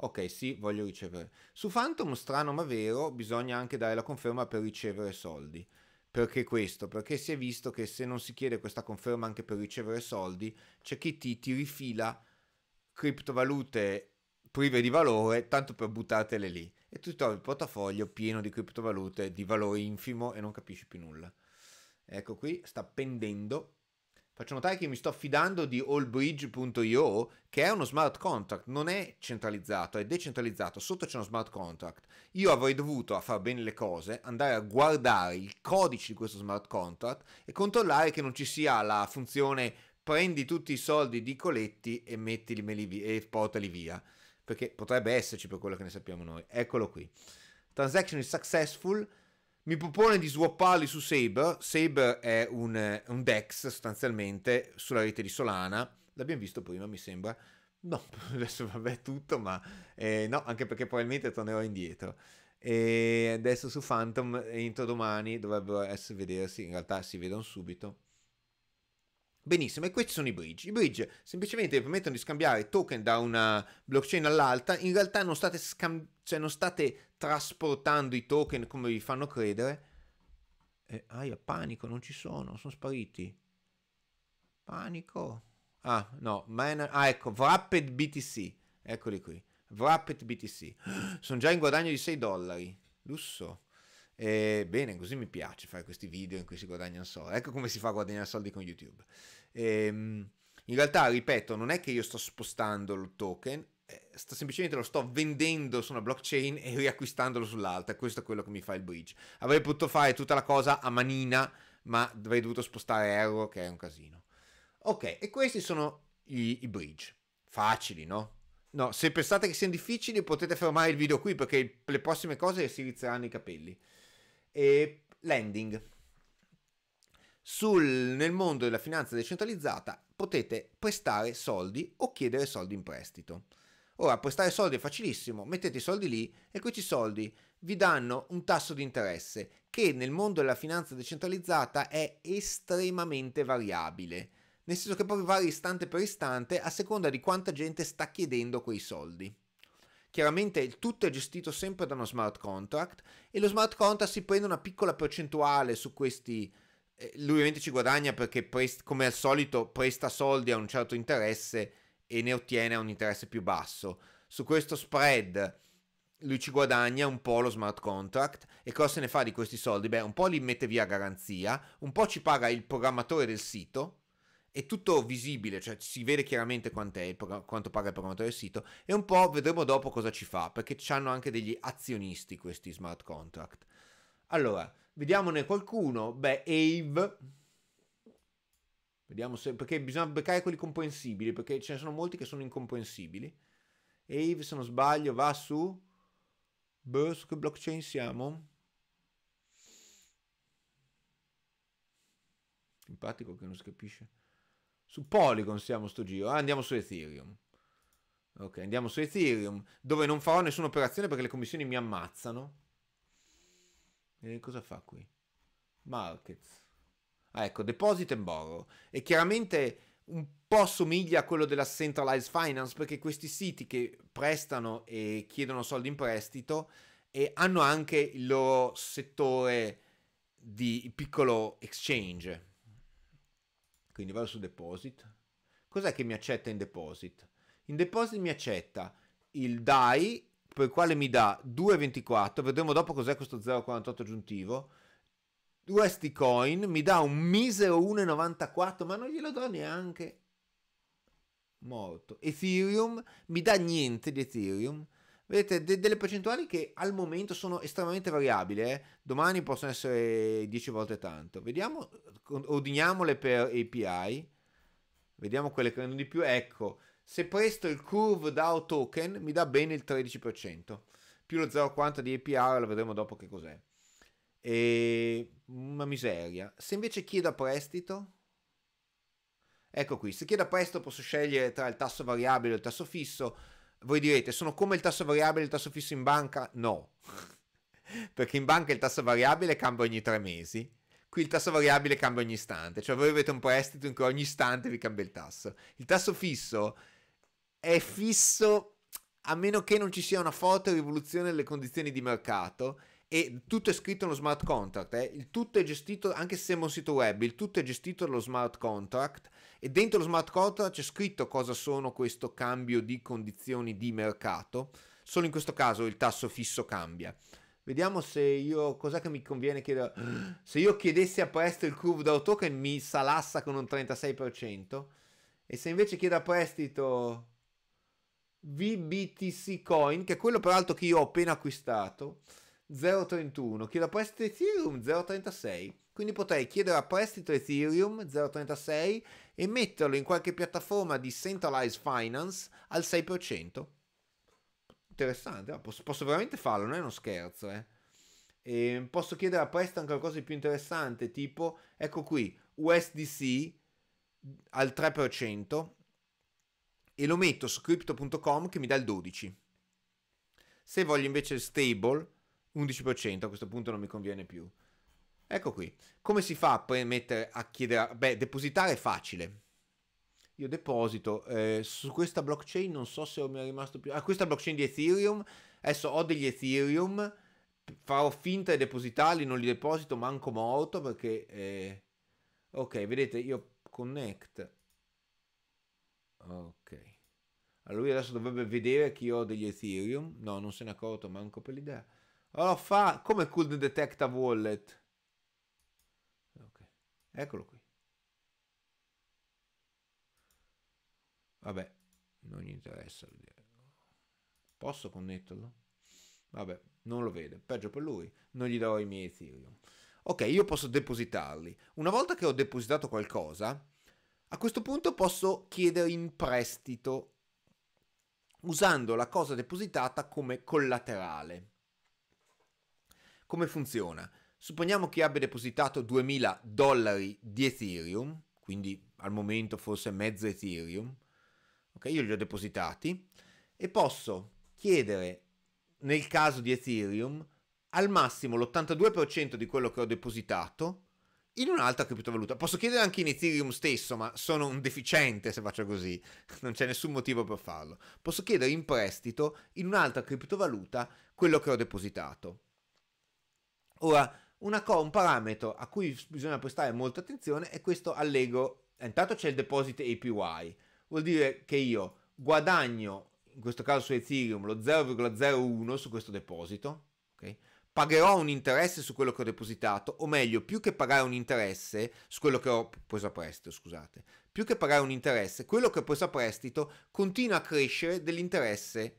[SPEAKER 1] Ok, sì, voglio ricevere. Su Phantom, strano ma vero, bisogna anche dare la conferma per ricevere soldi. Perché questo? Perché si è visto che se non si chiede questa conferma anche per ricevere soldi, c'è chi ti, ti rifila criptovalute prive di valore tanto per buttartele lì e tu trovi il portafoglio pieno di criptovalute di valore infimo e non capisci più nulla. Ecco qui, sta pendendo. Faccio notare che mi sto fidando di allbridge.io che è uno smart contract, non è centralizzato, è decentralizzato, sotto c'è uno smart contract. Io avrei dovuto, a far bene le cose, andare a guardare il codice di questo smart contract e controllare che non ci sia la funzione prendi tutti i soldi di Coletti e mettilimeli via, e portali via perché potrebbe esserci per quello che ne sappiamo noi. Eccolo qui. Transaction is successful. Mi propone di swapparli su Saber. Saber è un, eh, un DEX sostanzialmente sulla rete di Solana. L'abbiamo visto prima, mi sembra. No, adesso vabbè tutto, ma eh, no, anche perché probabilmente tornerò indietro. E adesso su Phantom entro domani dovrebbero essere vedersi, in realtà si vedono subito. Benissimo, e questi sono i bridge. I bridge semplicemente vi permettono di scambiare token da una blockchain all'altra, in realtà non state, scam- cioè non state trasportando i token come vi fanno credere. Eh, aia, panico, non ci sono, sono spariti. Panico. Ah, no, mana- ah ecco, Wrapped BTC, eccoli qui. Wrapped BTC. Sono già in guadagno di 6 dollari. Lusso. E bene, così mi piace fare questi video in cui si guadagnano soldi. Ecco come si fa a guadagnare soldi con YouTube. E, ehm, in realtà, ripeto, non è che io sto spostando il token, eh, sto, semplicemente lo sto vendendo su una blockchain e riacquistandolo sull'altra. Questo è quello che mi fa il bridge. Avrei potuto fare tutta la cosa a manina, ma avrei dovuto spostare euro, che è un casino. Ok, e questi sono i, i bridge. Facili, no? No, se pensate che siano difficili potete fermare il video qui perché le prossime cose si rizzeranno i capelli. E lending. Sul, nel mondo della finanza decentralizzata potete prestare soldi o chiedere soldi in prestito. Ora, prestare soldi è facilissimo, mettete i soldi lì e questi soldi vi danno un tasso di interesse che nel mondo della finanza decentralizzata è estremamente variabile, nel senso che proprio varia istante per istante a seconda di quanta gente sta chiedendo quei soldi chiaramente tutto è gestito sempre da uno smart contract e lo smart contract si prende una piccola percentuale su questi eh, lui ovviamente ci guadagna perché prest- come al solito presta soldi a un certo interesse e ne ottiene a un interesse più basso. Su questo spread lui ci guadagna un po' lo smart contract e cosa se ne fa di questi soldi? Beh, un po' li mette via garanzia, un po' ci paga il programmatore del sito è tutto visibile, cioè si vede chiaramente il, quanto paga il programmatore del sito e un po' vedremo dopo cosa ci fa, perché hanno anche degli azionisti questi smart contract. Allora, vediamone qualcuno, beh, Ave, vediamo se, perché bisogna beccare quelli comprensibili, perché ce ne sono molti che sono incomprensibili. Ave, se non sbaglio, va su, beh, su che blockchain siamo? Simpatico che non si capisce. Su Polygon siamo sto giro. Ah, andiamo su Ethereum. Ok, andiamo su Ethereum, dove non farò nessuna operazione perché le commissioni mi ammazzano. E cosa fa qui? Markets. Ah, ecco, deposit and borrow. E chiaramente un po' somiglia a quello della centralized finance perché questi siti che prestano e chiedono soldi in prestito e hanno anche il loro settore di piccolo exchange quindi vado su deposit. Cos'è che mi accetta in deposit? In deposit mi accetta il DAI, per il quale mi dà 2,24, vedremo dopo cos'è questo 0,48 aggiuntivo. USD coin mi dà un misero 1,94, ma non glielo do neanche morto. Ethereum mi dà niente di Ethereum, Vedete de- delle percentuali che al momento sono estremamente variabili, eh? domani possono essere 10 volte tanto. Vediamo, ordiniamole per API, vediamo quelle che hanno di più. Ecco, se presto il curve DAO token mi dà bene il 13%, più lo 0,40 di APR, lo vedremo dopo che cos'è. E una miseria. Se invece chiedo a prestito, ecco qui, se chiedo a prestito posso scegliere tra il tasso variabile e il tasso fisso voi direte, sono come il tasso variabile e il tasso fisso in banca? No, perché in banca il tasso variabile cambia ogni tre mesi, qui il tasso variabile cambia ogni istante, cioè voi avete un prestito in cui ogni istante vi cambia il tasso. Il tasso fisso è fisso a meno che non ci sia una forte rivoluzione delle condizioni di mercato e tutto è scritto nello smart contract, eh? il tutto è gestito, anche se sembra un sito web, il tutto è gestito dallo smart contract e dentro lo smart contract c'è scritto cosa sono questo cambio di condizioni di mercato, solo in questo caso il tasso fisso cambia. Vediamo se io, cos'è che mi conviene chiedere, se io chiedessi a presto il curve DAO token mi salassa con un 36% e se invece chiedo a prestito VBTC coin, che è quello peraltro che io ho appena acquistato, 0,31, chiedo a prestito Ethereum 0,36, quindi potrei chiedere a prestito Ethereum 0,36 e metterlo in qualche piattaforma di centralized finance al 6%. Interessante, ah, posso, posso veramente farlo, non è uno scherzo. Eh. E ehm, posso chiedere a prestito anche qualcosa di più interessante, tipo, ecco qui, USDC al 3% e lo metto su crypto.com che mi dà il 12%. Se voglio invece stable 11%, a questo punto non mi conviene più. Ecco qui. Come si fa a mettere, a chiedere... Beh, depositare è facile. Io deposito eh, su questa blockchain, non so se mi è rimasto più... Ah, questa blockchain di Ethereum. Adesso ho degli Ethereum, farò finta di depositarli, non li deposito manco morto perché... Eh... Ok, vedete, io connect. Ok. Allora lui adesso dovrebbe vedere che io ho degli Ethereum. No, non se ne è accorto manco per l'idea. Allora fa come could detect a wallet. Okay. Eccolo qui. Vabbè, non gli interessa. Posso connetterlo? Vabbè, non lo vede. Peggio per lui. Non gli darò i miei Ethereum. Ok, io posso depositarli. Una volta che ho depositato qualcosa, a questo punto posso chiedere in prestito usando la cosa depositata come collaterale. Come funziona? Supponiamo che abbia depositato 2000 dollari di Ethereum, quindi al momento forse mezzo Ethereum, ok? Io li ho depositati e posso chiedere, nel caso di Ethereum, al massimo l'82% di quello che ho depositato in un'altra criptovaluta. Posso chiedere anche in Ethereum stesso, ma sono un deficiente se faccio così, non c'è nessun motivo per farlo. Posso chiedere in prestito in un'altra criptovaluta quello che ho depositato. Ora, una, un parametro a cui bisogna prestare molta attenzione è questo allego. Intanto c'è il deposit APY, vuol dire che io guadagno, in questo caso su Ethereum, lo 0,01 su questo deposito, okay? pagherò un interesse su quello che ho depositato, o meglio, più che pagare un interesse su quello che ho preso a prestito, scusate, più che pagare un interesse, quello che ho preso a prestito continua a crescere dell'interesse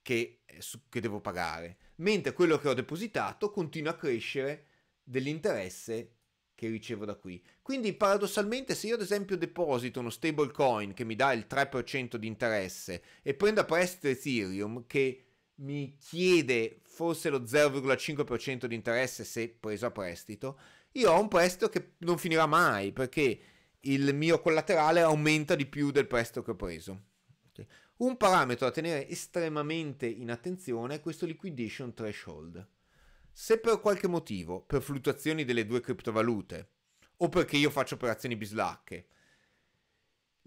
[SPEAKER 1] che, eh, che devo pagare mentre quello che ho depositato continua a crescere dell'interesse che ricevo da qui. Quindi paradossalmente se io ad esempio deposito uno stablecoin che mi dà il 3% di interesse e prendo a prestito Ethereum che mi chiede forse lo 0,5% di interesse se preso a prestito, io ho un prestito che non finirà mai perché il mio collaterale aumenta di più del prestito che ho preso. Okay. Un parametro da tenere estremamente in attenzione è questo liquidation threshold. Se per qualche motivo, per fluttuazioni delle due criptovalute, o perché io faccio operazioni bislacche,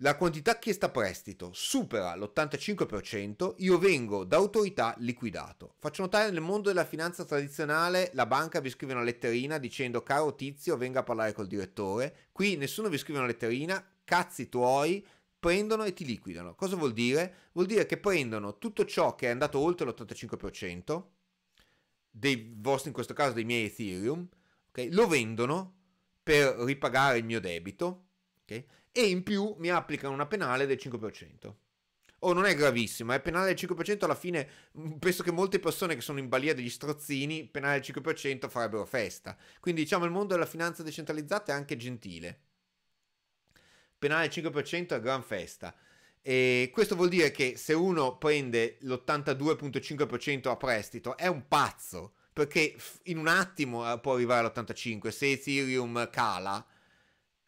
[SPEAKER 1] la quantità chiesta a prestito supera l'85%, io vengo da autorità liquidato. Faccio notare nel mondo della finanza tradizionale la banca vi scrive una letterina dicendo caro tizio venga a parlare col direttore, qui nessuno vi scrive una letterina, cazzi tuoi, prendono e ti liquidano. Cosa vuol dire? Vuol dire che prendono tutto ciò che è andato oltre l'85% dei vostri, in questo caso dei miei Ethereum, okay? lo vendono per ripagare il mio debito okay? e in più mi applicano una penale del 5%. Oh, non è gravissimo, è eh? penale del 5% alla fine mm, penso che molte persone che sono in balia degli strozzini, penale del 5% farebbero festa. Quindi diciamo il mondo della finanza decentralizzata è anche gentile penale 5% a gran festa. E questo vuol dire che se uno prende l'82.5% a prestito è un pazzo, perché in un attimo eh, può arrivare all'85%. Se Ethereum cala,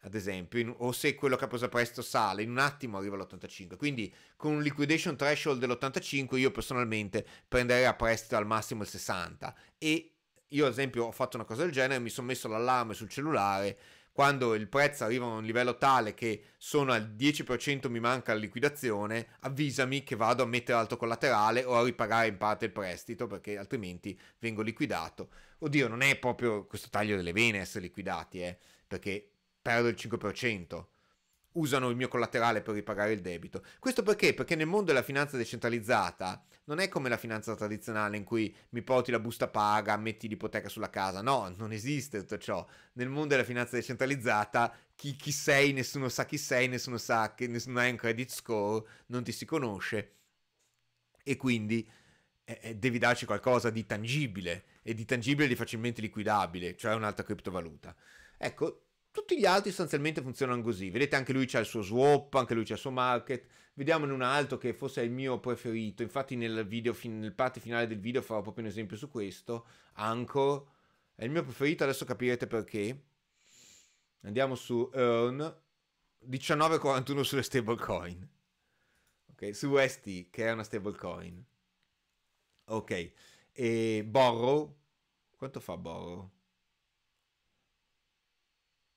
[SPEAKER 1] ad esempio, in, o se quello che ha preso a prestito sale, in un attimo arriva all'85. Quindi con un liquidation threshold dell'85 io personalmente prenderei a prestito al massimo il 60. E io ad esempio ho fatto una cosa del genere, mi sono messo l'allarme sul cellulare quando il prezzo arriva a un livello tale che sono al 10% mi manca la liquidazione, avvisami che vado a mettere alto collaterale o a ripagare in parte il prestito perché altrimenti vengo liquidato. Oddio, non è proprio questo taglio delle vene essere liquidati, eh, perché perdo il 5% usano il mio collaterale per ripagare il debito. Questo perché? Perché nel mondo della finanza decentralizzata non è come la finanza tradizionale in cui mi porti la busta paga, metti l'ipoteca sulla casa. No, non esiste tutto ciò. Nel mondo della finanza decentralizzata chi, chi sei, nessuno sa chi sei, nessuno sa che nessuno hai un credit score, non ti si conosce e quindi eh, eh devi darci qualcosa di tangibile e di tangibile e di facilmente liquidabile, cioè un'altra criptovaluta. Ecco, tutti gli altri sostanzialmente funzionano così. Vedete, anche lui c'ha il suo swap, anche lui c'ha il suo market. Vediamo in un altro che forse è il mio preferito. Infatti, nel video, nel parte finale del video, farò proprio un esempio su questo. Anchor è il mio preferito, adesso capirete perché. Andiamo su Earn 19,41 sulle stablecoin. Ok, su UST, che è una stablecoin. Ok, e Borrow. Quanto fa Borrow?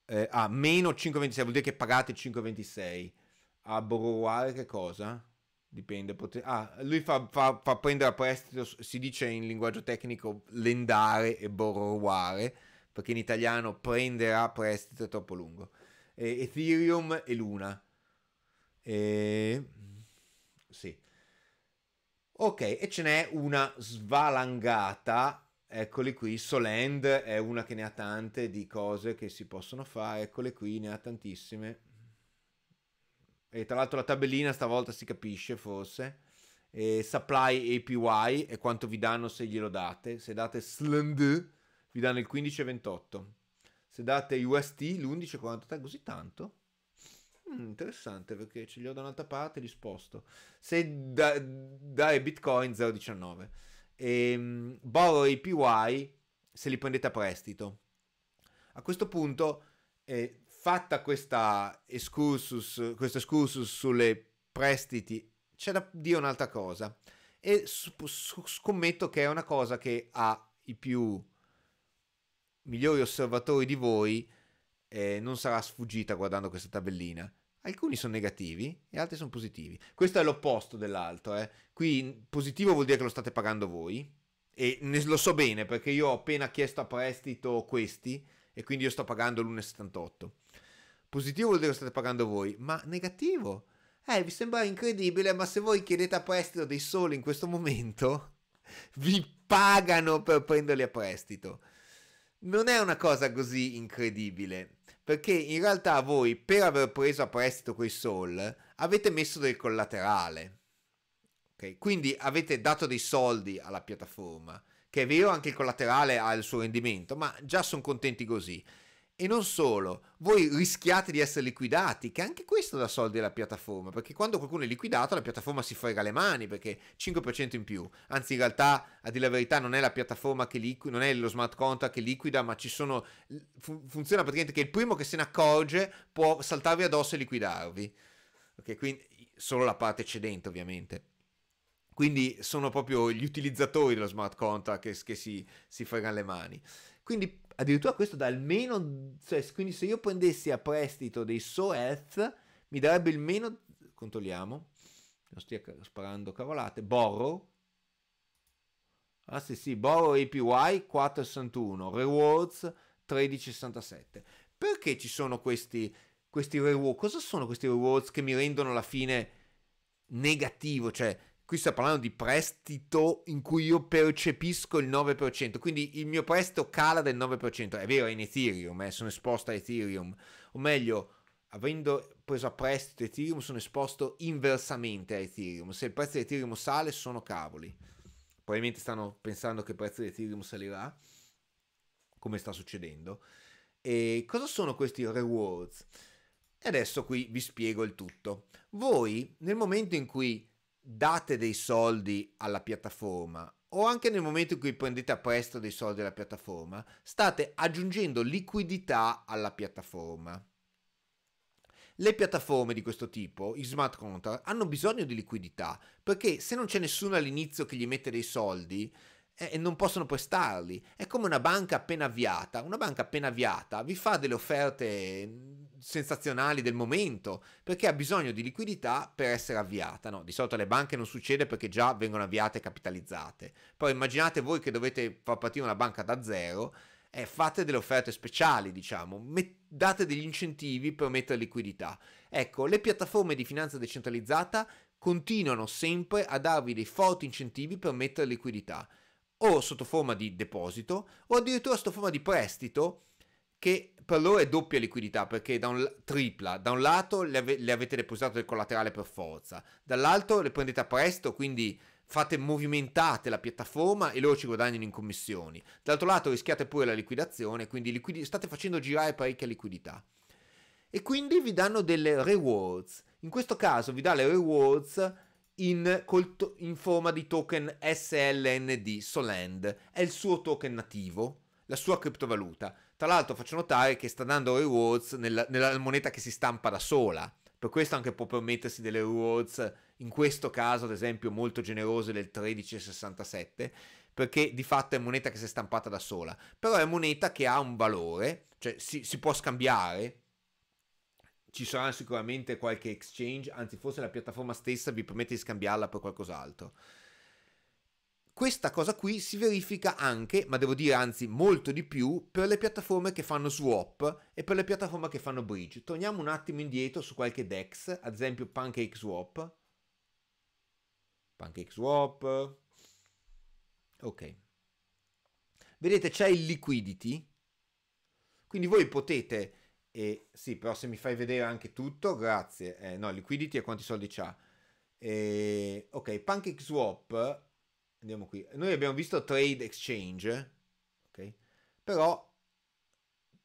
[SPEAKER 1] eh, ah, meno 5,26 vuol dire che pagate 5,26 a Borough che cosa? dipende. Potre... Ah, lui fa, fa, fa, prendere a prestito, si dice in linguaggio tecnico lendare e borroware, perché in italiano prenderà prestito è troppo lungo. E Ethereum e Luna. E... Sì. Ok, e ce n'è una svalangata Eccoli qui, Solend è una che ne ha tante di cose che si possono fare, eccole qui, ne ha tantissime. E tra l'altro la tabellina stavolta si capisce forse. E supply APY è quanto vi danno se glielo date. Se date SLND vi danno il 15,28. Se date UST l'11,43, così tanto? Mm, interessante perché ce li ho da un'altra parte, li sposto. Se da, dai Bitcoin 0,19 e ehm, Borrow e i PY se li prendete a prestito. A questo punto, eh, fatta questa excursus, questo excursus sulle prestiti, c'è da dire un'altra cosa. E scommetto che è una cosa che a i più migliori osservatori di voi eh, non sarà sfuggita guardando questa tabellina. Alcuni sono negativi e altri sono positivi. Questo è l'opposto dell'altro. Eh. Qui positivo vuol dire che lo state pagando voi. E ne, lo so bene perché io ho appena chiesto a prestito questi e quindi io sto pagando l'1,78. Positivo vuol dire che lo state pagando voi, ma negativo? Eh, vi sembra incredibile, ma se voi chiedete a prestito dei soli in questo momento, vi pagano per prenderli a prestito. Non è una cosa così incredibile perché in realtà voi per aver preso a prestito quei soul avete messo del collaterale. Okay? Quindi avete dato dei soldi alla piattaforma, che è vero anche il collaterale ha il suo rendimento, ma già sono contenti così. E non solo, voi rischiate di essere liquidati, che anche questo dà soldi alla piattaforma, perché quando qualcuno è liquidato la piattaforma si frega le mani, perché 5% in più. Anzi, in realtà, a dire la verità, non è la piattaforma che liquida, non è lo smart contract che liquida, ma ci sono... funziona praticamente che il primo che se ne accorge può saltarvi addosso e liquidarvi. Ok, quindi solo la parte cedente ovviamente. Quindi sono proprio gli utilizzatori dello smart contract che, che si, si fregano le mani. Quindi addirittura questo dà almeno cioè, quindi se io prendessi a prestito dei Soeth, mi darebbe il meno, controlliamo, non stia sparando cavolate, Borrow, ah sì sì, Borrow APY 4,61, Rewards 13,67. Perché ci sono questi, questi rewards? Cosa sono questi rewards che mi rendono alla fine negativo? Cioè, qui sto parlando di prestito in cui io percepisco il 9%, quindi il mio prestito cala del 9%, è vero, è in Ethereum, eh, sono esposto a Ethereum, o meglio, avendo preso a prestito Ethereum sono esposto inversamente a Ethereum, se il prezzo di Ethereum sale sono cavoli, probabilmente stanno pensando che il prezzo di Ethereum salirà, come sta succedendo. E cosa sono questi rewards? E adesso qui vi spiego il tutto. Voi, nel momento in cui date dei soldi alla piattaforma o anche nel momento in cui prendete a prestito dei soldi alla piattaforma, state aggiungendo liquidità alla piattaforma. Le piattaforme di questo tipo, i smart contract, hanno bisogno di liquidità perché se non c'è nessuno all'inizio che gli mette dei soldi, e non possono poi starli. È come una banca appena avviata. Una banca appena avviata vi fa delle offerte mm, sensazionali del momento perché ha bisogno di liquidità per essere avviata. No, di solito alle banche non succede perché già vengono avviate e capitalizzate. Poi immaginate voi che dovete far partire una banca da zero. e fate delle offerte speciali, diciamo, date degli incentivi per mettere liquidità. Ecco, le piattaforme di finanza decentralizzata continuano sempre a darvi dei forti incentivi per mettere liquidità o sotto forma di deposito o addirittura sotto forma di prestito che per loro è doppia liquidità perché da un, tripla, da un lato le, ave, le avete depositato del collaterale per forza, dall'altro le prendete a prestito quindi fate movimentate la piattaforma e loro ci guadagnano in commissioni, dall'altro lato rischiate pure la liquidazione quindi liquidi- state facendo girare parecchia liquidità e quindi vi danno delle rewards, in questo caso vi dà le rewards in, to- in forma di token SLND Solend, è il suo token nativo, la sua criptovaluta. Tra l'altro faccio notare che sta dando rewards nella, nella moneta che si stampa da sola, per questo anche può permettersi delle rewards, in questo caso ad esempio molto generose del 13,67, perché di fatto è moneta che si è stampata da sola, però è moneta che ha un valore, cioè si, si può scambiare ci sarà sicuramente qualche exchange, anzi forse la piattaforma stessa vi permette di scambiarla per qualcos'altro. Questa cosa qui si verifica anche, ma devo dire anzi molto di più, per le piattaforme che fanno swap e per le piattaforme che fanno bridge. Torniamo un attimo indietro su qualche DEX, ad esempio PancakeSwap. PancakeSwap. Ok. Vedete c'è il liquidity. Quindi voi potete e sì, però se mi fai vedere anche tutto, grazie. Eh, no, liquidity e quanti soldi c'ha. E, ok, Pancake Swap. Andiamo qui. Noi abbiamo visto trade exchange. Ok, però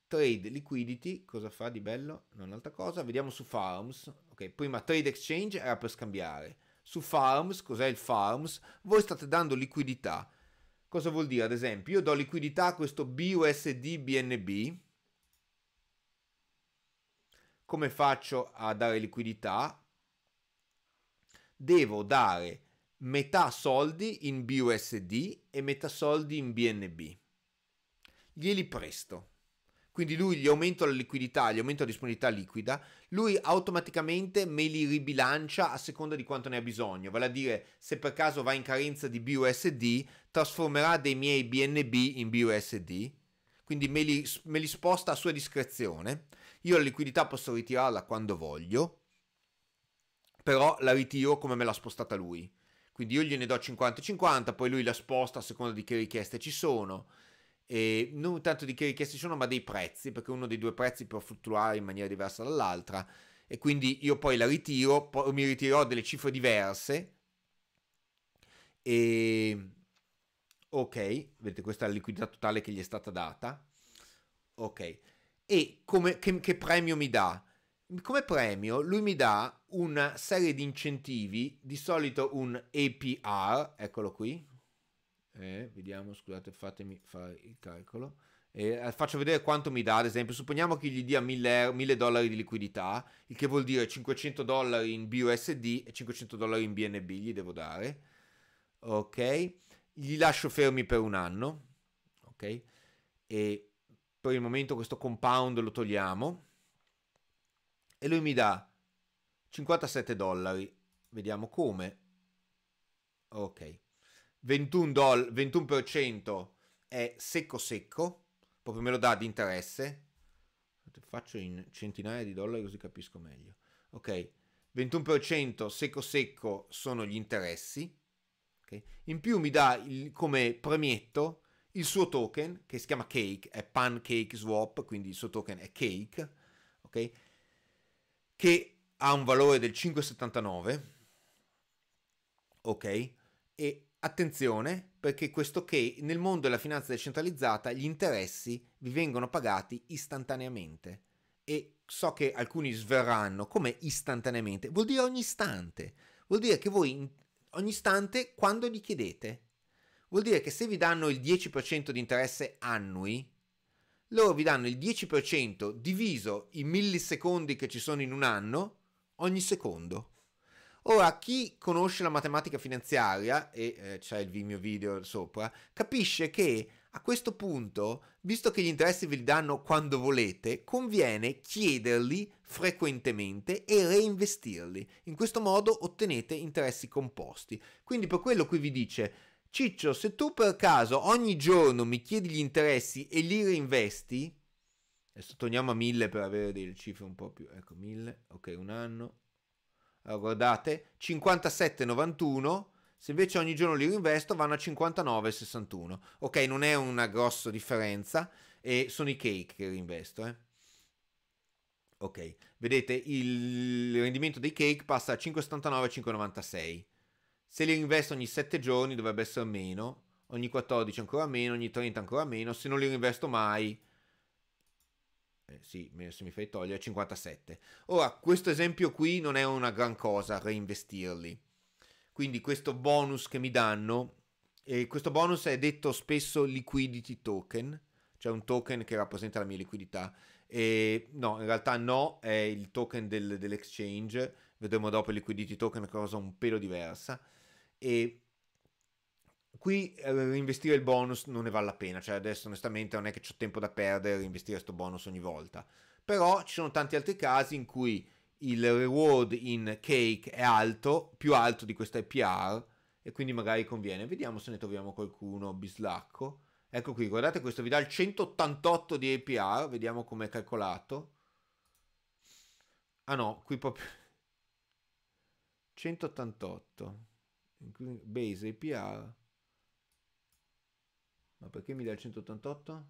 [SPEAKER 1] trade liquidity cosa fa di bello? Non un'altra cosa. Vediamo su farms. Ok, prima trade exchange era per scambiare. Su farms, cos'è il farms? Voi state dando liquidità. Cosa vuol dire? Ad esempio, io do liquidità a questo BUSD BNB come faccio a dare liquidità? Devo dare metà soldi in BUSD e metà soldi in BNB. Glieli presto. Quindi lui gli aumento la liquidità, gli aumento la disponibilità liquida, lui automaticamente me li ribilancia a seconda di quanto ne ha bisogno, vale a dire se per caso va in carenza di BUSD, trasformerà dei miei BNB in BUSD, quindi me li, me li sposta a sua discrezione io la liquidità posso ritirarla quando voglio, però la ritiro come me l'ha spostata lui. Quindi io gliene do 50-50, poi lui la sposta a seconda di che richieste ci sono. E non tanto di che richieste ci sono, ma dei prezzi, perché uno dei due prezzi può fluttuare in maniera diversa dall'altra. E quindi io poi la ritiro, poi mi ritirerò delle cifre diverse. E ok, vedete questa è la liquidità totale che gli è stata data. Ok, e come, che, che premio mi dà? Come premio lui mi dà una serie di incentivi, di solito un APR, eccolo qui, eh, vediamo, scusate, fatemi fare il calcolo. Eh, faccio vedere quanto mi dà, ad esempio, supponiamo che gli dia 1000, 1000 dollari di liquidità, il che vuol dire 500 dollari in BUSD e 500 dollari in BNB gli devo dare. Ok, gli lascio fermi per un anno. Ok, e per il momento questo compound lo togliamo e lui mi dà 57 dollari vediamo come ok 21%, doll- 21 è secco secco proprio me lo dà di interesse faccio in centinaia di dollari così capisco meglio ok 21% secco secco sono gli interessi okay. in più mi dà il, come premietto il suo token, che si chiama Cake, è Pancake Swap, quindi il suo token è Cake, ok? Che ha un valore del 5,79, ok? E attenzione, perché questo Cake, nel mondo della finanza decentralizzata, gli interessi vi vengono pagati istantaneamente. E so che alcuni sverranno come istantaneamente, vuol dire ogni istante, vuol dire che voi ogni istante quando gli chiedete Vuol dire che se vi danno il 10% di interesse annui, loro vi danno il 10% diviso i millisecondi che ci sono in un anno ogni secondo. Ora, chi conosce la matematica finanziaria, e eh, c'è il mio video sopra, capisce che a questo punto, visto che gli interessi ve li danno quando volete, conviene chiederli frequentemente e reinvestirli. In questo modo ottenete interessi composti. Quindi per quello qui vi dice Ciccio, se tu per caso ogni giorno mi chiedi gli interessi e li reinvesti, adesso torniamo a 1000 per avere delle cifre un po' più, ecco 1000, ok, un anno, allora, guardate, 57,91, se invece ogni giorno li reinvesto vanno a 59,61, ok, non è una grossa differenza e sono i cake che reinvesto, eh. Ok, vedete il rendimento dei cake passa da 5,79 e se li investo ogni 7 giorni dovrebbe essere meno, ogni 14 ancora meno, ogni 30 ancora meno, se non li reinvesto mai... Eh, sì, se mi fai togliere 57. Ora, questo esempio qui non è una gran cosa reinvestirli. Quindi questo bonus che mi danno, e questo bonus è detto spesso liquidity token, cioè un token che rappresenta la mia liquidità. E no, in realtà no, è il token del, dell'exchange, vedremo dopo il liquidity token cosa un pelo diversa e qui eh, investire il bonus non ne vale la pena, cioè adesso onestamente non è che ho tempo da perdere investire questo bonus ogni volta, però ci sono tanti altri casi in cui il reward in cake è alto, più alto di questa APR e quindi magari conviene, vediamo se ne troviamo qualcuno bislacco, ecco qui guardate questo vi dà il 188 di APR, vediamo com'è calcolato, ah no qui proprio 188 base APR ma perché mi dà il 188?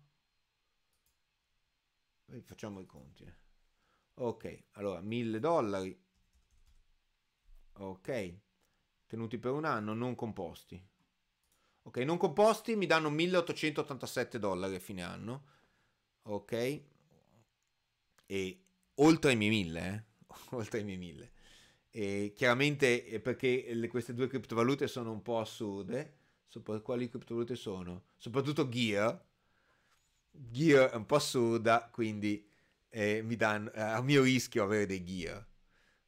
[SPEAKER 1] Facciamo i conti. Eh. Ok, allora 1000 dollari. Ok, tenuti per un anno, non composti. Ok, non composti mi danno 1887 dollari a fine anno. Ok, e oltre i miei 1000, eh? oltre i miei 1000. E chiaramente eh, perché le, queste due criptovalute sono un po' assurde. Sopra quali criptovalute sono? Soprattutto Gear. Gear è un po' assurda, quindi eh, mi danno, eh, a mio rischio avere dei Gear.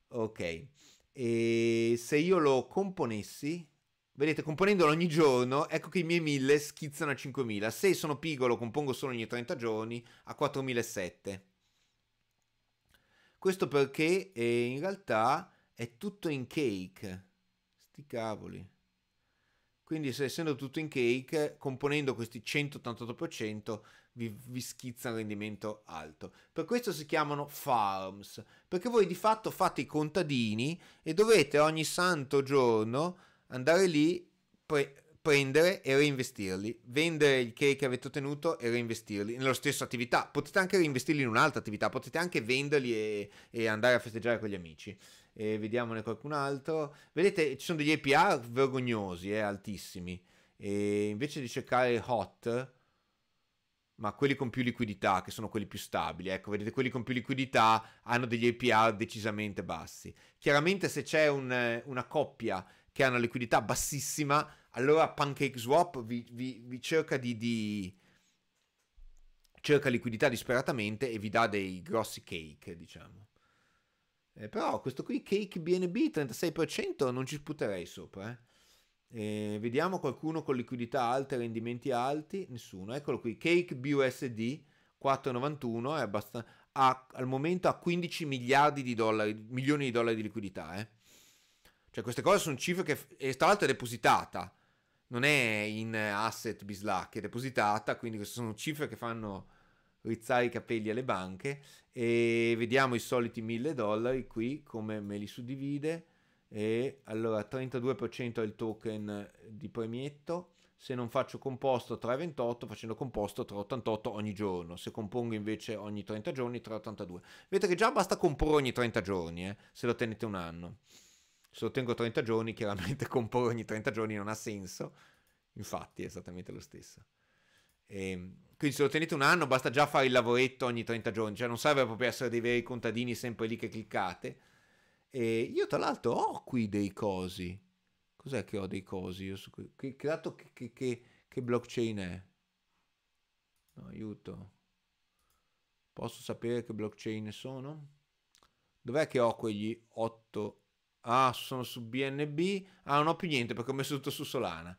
[SPEAKER 1] Ok. E se io lo componessi, Vedete, componendolo ogni giorno, ecco che i miei 1000 schizzano a 5000. Se sono pigolo, compongo solo ogni 30 giorni a 4007. Questo perché eh, in realtà è tutto in cake. Sti cavoli. Quindi se essendo tutto in cake, componendo questi 188% vi, vi schizza un rendimento alto. Per questo si chiamano farms, perché voi di fatto fate i contadini e dovete ogni santo giorno andare lì, pre- prendere e reinvestirli, vendere il cake che avete ottenuto e reinvestirli nella stessa attività. Potete anche reinvestirli in un'altra attività, potete anche venderli e, e andare a festeggiare con gli amici e vediamone qualcun altro. Vedete, ci sono degli APR vergognosi, eh, altissimi. E invece di cercare hot, ma quelli con più liquidità, che sono quelli più stabili, ecco, vedete, quelli con più liquidità hanno degli APR decisamente bassi. Chiaramente se c'è un, una coppia che ha una liquidità bassissima, allora PancakeSwap vi, vi, vi cerca di, di cerca liquidità disperatamente e vi dà dei grossi cake, diciamo. Eh, però questo qui, Cake BNB 36%, non ci sputerei sopra. Eh. Eh, vediamo qualcuno con liquidità alte, rendimenti alti. Nessuno. Eccolo qui, Cake BUSD 4,91 è abbastanza... Ha, al momento ha 15 miliardi di dollari, milioni di dollari di liquidità. Eh. Cioè queste cose sono cifre che... E tra l'altro è depositata. Non è in asset bislac, è depositata, quindi queste sono cifre che fanno rizzare i capelli alle banche e vediamo i soliti 1000 dollari qui come me li suddivide e allora 32% è il token di premietto se non faccio composto 3,28 facendo composto 3,88 ogni giorno se compongo invece ogni 30 giorni 3,82 vedete che già basta comporre ogni 30 giorni eh, se lo tenete un anno se lo tengo 30 giorni chiaramente comporre ogni 30 giorni non ha senso infatti è esattamente lo stesso e ehm, quindi se lo tenete un anno basta già fare il lavoretto ogni 30 giorni, cioè non serve proprio essere dei veri contadini sempre lì che cliccate. E io tra l'altro ho qui dei cosi. Cos'è che ho dei cosi? Io su... che, che, che, che blockchain è? No, aiuto. Posso sapere che blockchain sono? Dov'è che ho quegli 8? Ah, sono su BNB. Ah, non ho più niente perché ho messo tutto su Solana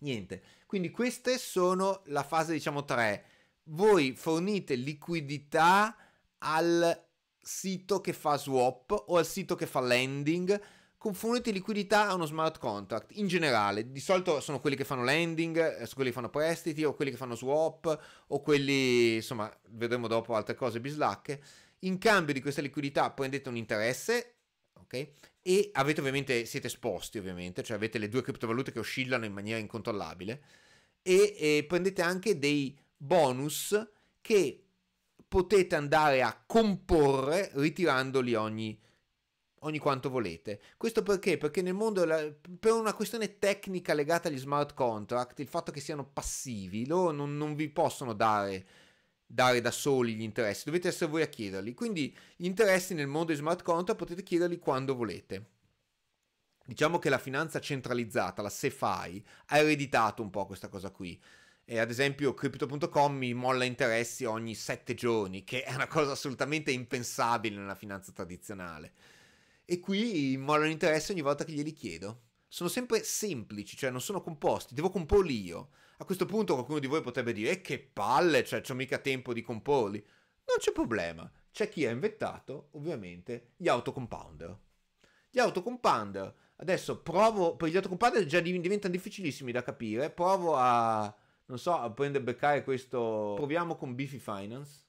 [SPEAKER 1] niente. Quindi queste sono la fase diciamo 3. Voi fornite liquidità al sito che fa swap o al sito che fa lending, conformate liquidità a uno smart contract in generale. Di solito sono quelli che fanno lending, eh, sono quelli che fanno prestiti o quelli che fanno swap o quelli, insomma, vedremo dopo altre cose bislacche. In cambio di questa liquidità prendete un interesse, ok? e avete ovviamente, siete esposti ovviamente, cioè avete le due criptovalute che oscillano in maniera incontrollabile e, e prendete anche dei bonus che potete andare a comporre ritirandoli ogni, ogni quanto volete. Questo perché? Perché nel mondo, la, per una questione tecnica legata agli smart contract, il fatto che siano passivi, loro non, non vi possono dare dare da soli gli interessi, dovete essere voi a chiederli. Quindi gli interessi nel mondo di smart contract potete chiederli quando volete. Diciamo che la finanza centralizzata, la SeFi, ha ereditato un po' questa cosa qui. E ad esempio crypto.com mi molla interessi ogni sette giorni, che è una cosa assolutamente impensabile nella finanza tradizionale. E qui mollano interessi ogni volta che glieli chiedo. Sono sempre semplici, cioè non sono composti, devo comporli io. A questo punto qualcuno di voi potrebbe dire, eh, che palle, cioè c'ho mica tempo di comporli. Non c'è problema, c'è chi ha inventato, ovviamente, gli autocompounder. Gli autocompounder, adesso provo, per gli autocompounder già diventano difficilissimi da capire, provo a, non so, a prendere beccare questo, proviamo con Beefy Finance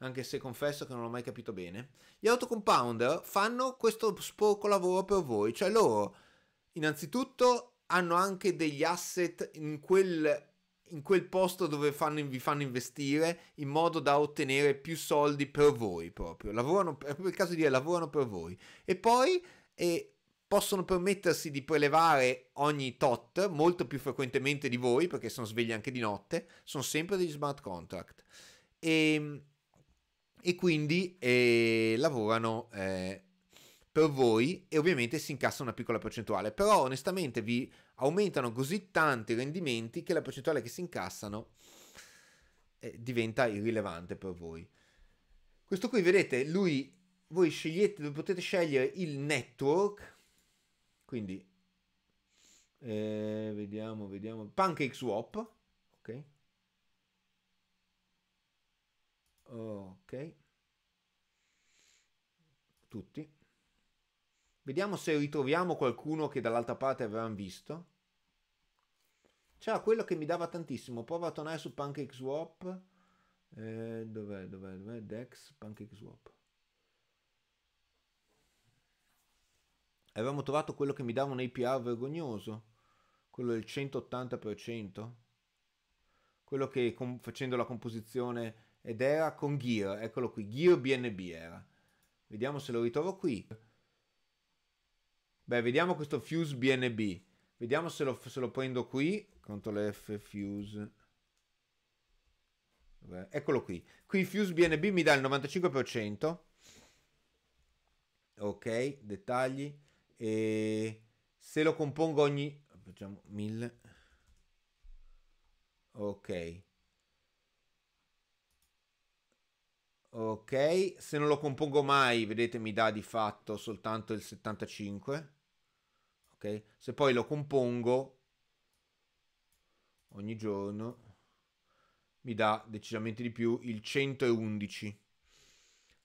[SPEAKER 1] anche se confesso che non l'ho mai capito bene. Gli autocompounder fanno questo sporco lavoro per voi, cioè loro innanzitutto hanno anche degli asset in quel in quel posto dove fanno, vi fanno investire in modo da ottenere più soldi per voi proprio. Lavorano, per il caso di dire, lavorano per voi. E poi eh, possono permettersi di prelevare ogni tot, molto più frequentemente di voi, perché sono svegli anche di notte, sono sempre degli smart contract. E, ehm, e quindi eh, lavorano... Eh, per voi e ovviamente si incassa una piccola percentuale, però onestamente vi aumentano così tanti rendimenti che la percentuale che si incassano eh, diventa irrilevante per voi. Questo qui vedete, lui voi scegliete, potete scegliere il network, quindi eh, vediamo, vediamo, pancake swap, ok? Ok, tutti Vediamo se ritroviamo qualcuno che dall'altra parte avevamo visto. C'era quello che mi dava tantissimo. Prova a tornare su PancakeSwap. Eh, dov'è, dov'è, dov'è? Dex, PancakeSwap. Avevamo trovato quello che mi dava un APR vergognoso. Quello del 180%. Quello che facendo la composizione ed era con Gear. Eccolo qui, Gear BNB era. Vediamo se lo ritrovo qui. Beh, vediamo questo fuse BNB. Vediamo se lo, se lo prendo qui. Ctrl F fuse. Vabbè, eccolo qui. Qui fuse BNB mi dà il 95%. Ok, dettagli. E se lo compongo ogni... Facciamo 1000. Ok. Ok, se non lo compongo mai, vedete, mi dà di fatto soltanto il 75 ok? Se poi lo compongo ogni giorno mi dà decisamente di più il 111.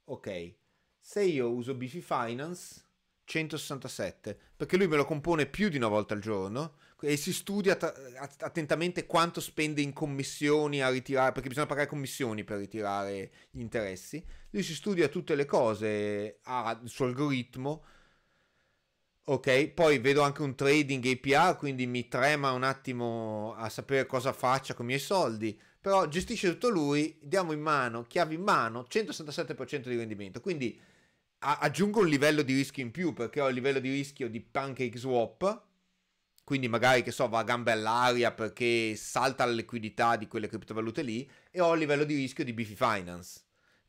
[SPEAKER 1] Ok, se io uso BC Finance 167, perché lui me lo compone più di una volta al giorno e si studia att- attentamente quanto spende in commissioni a ritirare, perché bisogna pagare commissioni per ritirare gli interessi. Lui si studia tutte le cose, ha il suo algoritmo Ok, poi vedo anche un trading APR, quindi mi trema un attimo a sapere cosa faccia con i miei soldi, però gestisce tutto lui, diamo in mano, chiave in mano, 167% di rendimento, quindi a- aggiungo un livello di rischio in più perché ho il livello di rischio di pancake swap, quindi magari che so va a gambe all'aria perché salta la liquidità di quelle criptovalute lì e ho il livello di rischio di BF Finance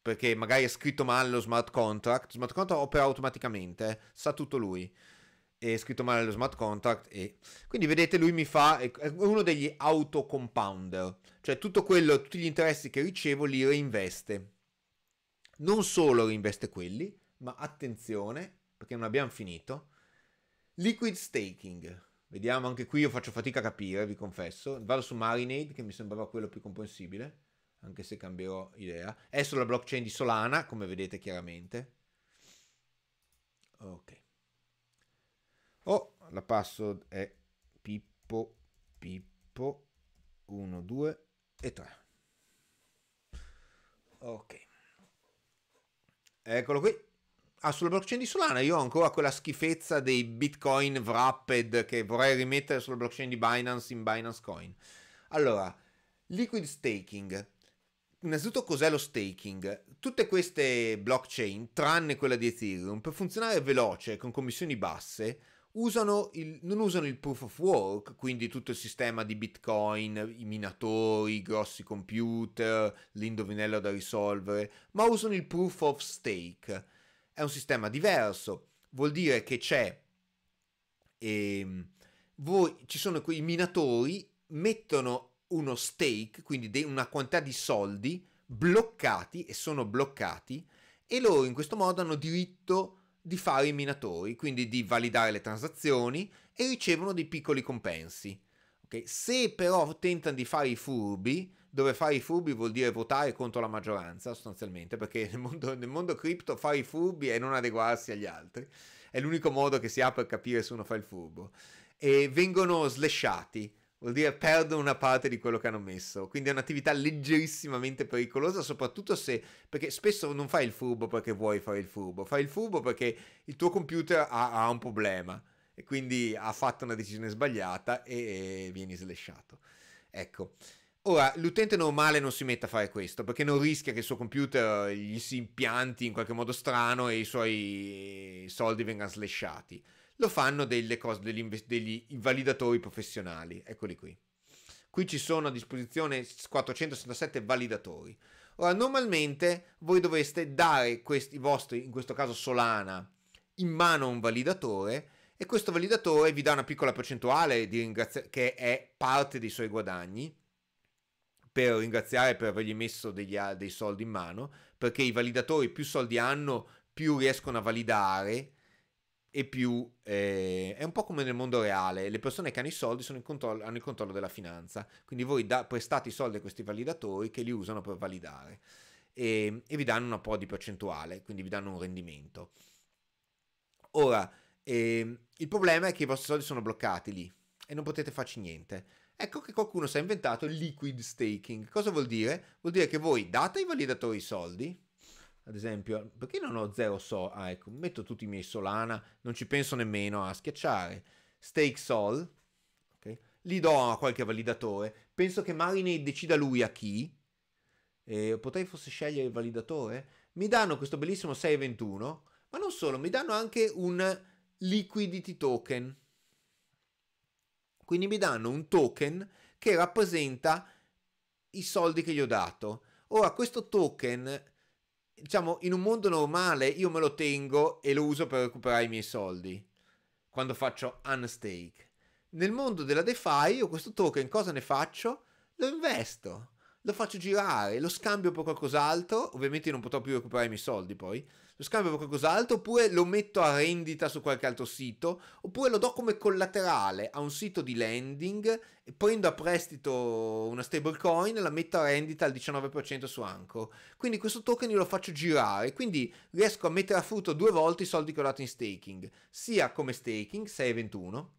[SPEAKER 1] perché magari è scritto male lo smart contract, smart contract opera automaticamente, eh, sa tutto lui e scritto male lo smart contract e quindi vedete lui mi fa è uno degli auto compounder cioè tutto quello tutti gli interessi che ricevo li reinveste non solo reinveste quelli ma attenzione perché non abbiamo finito liquid staking vediamo anche qui io faccio fatica a capire vi confesso vado su Marinade che mi sembrava quello più comprensibile anche se cambierò idea è sulla blockchain di Solana come vedete chiaramente ok Oh, la password è Pippo, Pippo, 1, 2 e 3. Ok. Eccolo qui. Ah, sulla blockchain di Solana io ho ancora quella schifezza dei Bitcoin wrapped che vorrei rimettere sulla blockchain di Binance in Binance Coin. Allora, liquid staking. Innanzitutto cos'è lo staking? Tutte queste blockchain, tranne quella di Ethereum, per funzionare veloce, con commissioni basse, usano il, non usano il proof of work, quindi tutto il sistema di Bitcoin, i minatori, i grossi computer, l'indovinello da risolvere, ma usano il proof of stake. È un sistema diverso, vuol dire che c'è... Ehm, voi, ci sono quei minatori, mettono uno stake, quindi de- una quantità di soldi bloccati e sono bloccati e loro in questo modo hanno diritto a di fare i minatori, quindi di validare le transazioni e ricevono dei piccoli compensi. Okay? Se però tentano di fare i furbi, dove fare i furbi vuol dire votare contro la maggioranza sostanzialmente, perché nel mondo, nel mondo cripto fare i furbi è non adeguarsi agli altri, è l'unico modo che si ha per capire se uno fa il furbo, e vengono slashati vuol dire perdono una parte di quello che hanno messo. Quindi è un'attività leggerissimamente pericolosa, soprattutto se, perché spesso non fai il furbo perché vuoi fare il furbo, fai il furbo perché il tuo computer ha, ha un problema e quindi ha fatto una decisione sbagliata e, e vieni slesciato. Ecco. Ora, l'utente normale non si mette a fare questo perché non rischia che il suo computer gli si impianti in qualche modo strano e i suoi soldi vengano slesciati lo fanno cose, degli, degli validatori professionali, eccoli qui. Qui ci sono a disposizione 467 validatori. Ora, normalmente voi dovreste dare questi, vostri, in questo caso Solana, in mano a un validatore e questo validatore vi dà una piccola percentuale che è parte dei suoi guadagni per ringraziare per avergli messo degli, dei soldi in mano, perché i validatori più soldi hanno, più riescono a validare e più eh, è un po' come nel mondo reale, le persone che hanno i soldi il controllo, hanno il controllo della finanza, quindi voi da, prestate i soldi a questi validatori che li usano per validare e, e vi danno una po' di percentuale, quindi vi danno un rendimento. Ora, eh, il problema è che i vostri soldi sono bloccati lì e non potete farci niente. Ecco che qualcuno si è inventato il liquid staking. Cosa vuol dire? Vuol dire che voi date ai validatori i soldi, ad esempio, perché non ho zero sol? Ah, ecco, metto tutti i miei solana, non ci penso nemmeno a schiacciare. Stake sol, okay. li do a qualche validatore. Penso che Marinade decida lui a chi. E potrei forse scegliere il validatore. Mi danno questo bellissimo 6,21, ma non solo, mi danno anche un liquidity token. Quindi mi danno un token che rappresenta i soldi che gli ho dato. Ora, questo token diciamo, in un mondo normale io me lo tengo e lo uso per recuperare i miei soldi quando faccio unstake. Nel mondo della DeFi io questo token cosa ne faccio? Lo investo, lo faccio girare, lo scambio per qualcos'altro, ovviamente non potrò più recuperare i miei soldi poi, lo scambio per qualcos'altro, oppure lo metto a rendita su qualche altro sito, oppure lo do come collaterale a un sito di lending, e prendo a prestito una stablecoin, la metto a rendita al 19% su Anchor. Quindi questo token io lo faccio girare, quindi riesco a mettere a frutto due volte i soldi che ho dato in staking, sia come staking 621,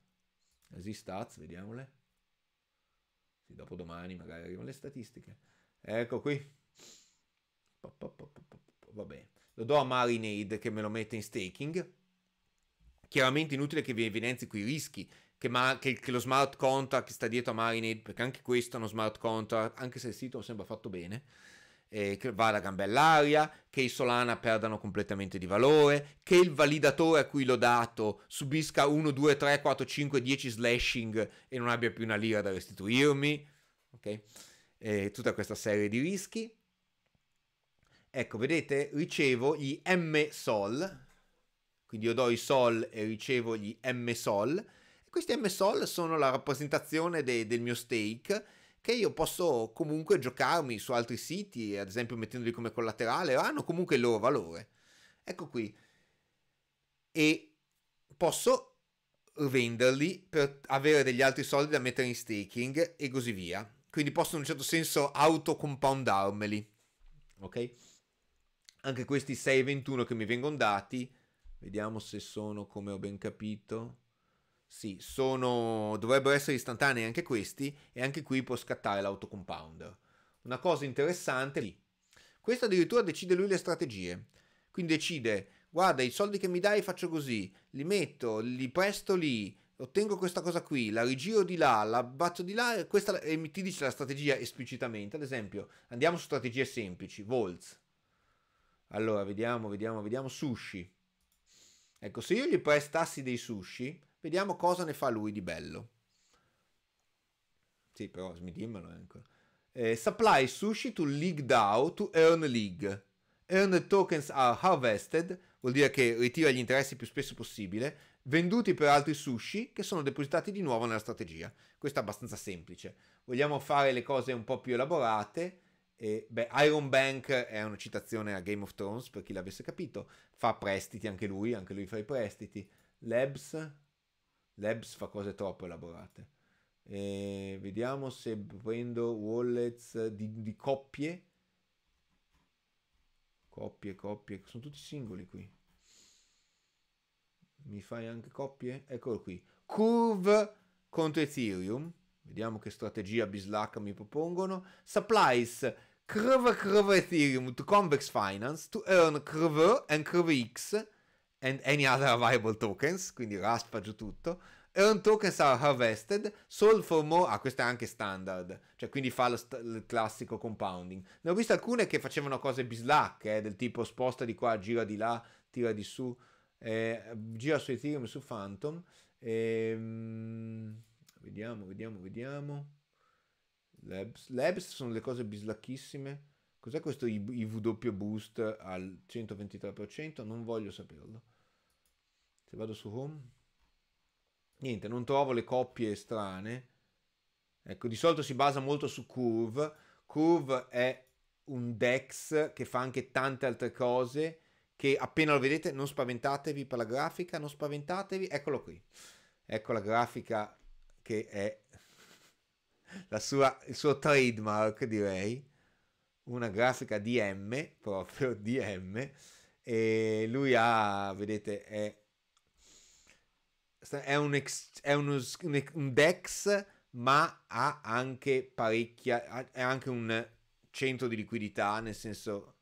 [SPEAKER 1] così stats, vediamole. Sì, dopo domani magari arrivano le statistiche. Ecco qui. Va bene lo do a Marinade che me lo mette in staking. Chiaramente inutile che vi evidenzi qui i rischi che, ma- che, che lo smart contract che sta dietro a Marinade, perché anche questo è uno smart contract, anche se il sito sembra fatto bene eh, che vada a gambell'aria, che i Solana perdano completamente di valore, che il validatore a cui l'ho dato subisca 1, 2, 3, 4, 5, 10 slashing e non abbia più una lira da restituirmi. Ok? Eh, tutta questa serie di rischi. Ecco, vedete, ricevo gli M sol, quindi io do i sol e ricevo gli M sol. Questi M sol sono la rappresentazione de del mio stake che io posso comunque giocarmi su altri siti, ad esempio mettendoli come collaterale, hanno comunque il loro valore. Ecco qui. E posso venderli per avere degli altri soldi da mettere in staking e così via. Quindi posso in un certo senso autocompoundarmeli. Ok? anche questi 6,21 che mi vengono dati, vediamo se sono, come ho ben capito, sì, sono, dovrebbero essere istantanei anche questi, e anche qui può scattare l'autocompounder. Una cosa interessante, lì. questo addirittura decide lui le strategie, quindi decide, guarda i soldi che mi dai faccio così, li metto, li presto lì, ottengo questa cosa qui, la rigiro di là, la batto di là, e, questa, e ti dice la strategia esplicitamente, ad esempio, andiamo su strategie semplici, Volts, allora, vediamo, vediamo, vediamo. Sushi. Ecco, se io gli prestassi dei sushi, vediamo cosa ne fa lui di bello. Sì, però mi dimmelo eh, ancora. Eh, supply sushi to League DAO to earn League. Earned tokens are harvested, vuol dire che ritira gli interessi più spesso possibile, venduti per altri sushi che sono depositati di nuovo nella strategia. Questo è abbastanza semplice. Vogliamo fare le cose un po' più elaborate, e, beh, Iron Bank è una citazione a Game of Thrones, per chi l'avesse capito. Fa prestiti anche lui, anche lui fa i prestiti. Labs, Labs fa cose troppo elaborate. E vediamo se prendo wallets di, di coppie. Coppie, coppie, sono tutti singoli qui. Mi fai anche coppie? Eccolo qui. Curve contro Ethereum. Vediamo che strategia bislacca mi propongono. Supplies CRV CRV Ethereum to Convex Finance to earn CRV and x and any other available tokens, quindi raspa giù tutto. Earn tokens are harvested, sold for more, ah questo è anche standard, cioè quindi fa lo st- il classico compounding. Ne ho viste alcune che facevano cose bislacche, eh, del tipo sposta di qua, gira di là, tira di su, eh, gira su Ethereum, su Phantom. Ehm... Vediamo, vediamo, vediamo. Labs. Labs sono le cose bislacchissime. Cos'è questo IW boost al 123%? Non voglio saperlo. Se vado su home. Niente, non trovo le coppie strane. Ecco, di solito si basa molto su Curve. Curve è un DEX che fa anche tante altre cose che appena lo vedete non spaventatevi per la grafica, non spaventatevi, eccolo qui. Ecco la grafica che è sua, il suo trademark, direi, una grafica DM, proprio DM, e lui ha, vedete, è, è, un, ex, è un, un, DEX, ma ha anche parecchia, è anche un centro di liquidità, nel senso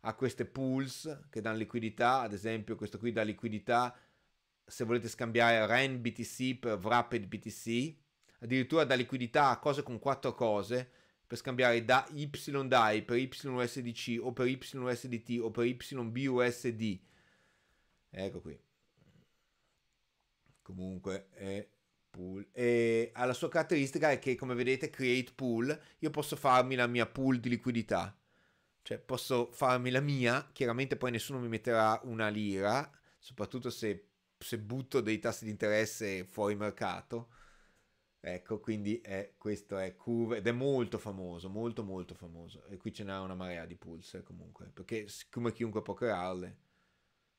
[SPEAKER 1] ha queste pools che danno liquidità, ad esempio questo qui dà liquidità se volete scambiare REN BTC per Wrapped BTC, addirittura da liquidità a cose con quattro cose, per scambiare da YDAI per YSDC o per YSDT o per YBUSD. Ecco qui. Comunque è pool. E la sua caratteristica è che come vedete create pool, io posso farmi la mia pool di liquidità. Cioè posso farmi la mia, chiaramente poi nessuno mi metterà una lira, soprattutto se se butto dei tassi di interesse fuori mercato. Ecco, quindi è, questo è curve ed è molto famoso, molto molto famoso. E qui ce n'è una marea di pulse comunque, perché siccome chiunque può crearle.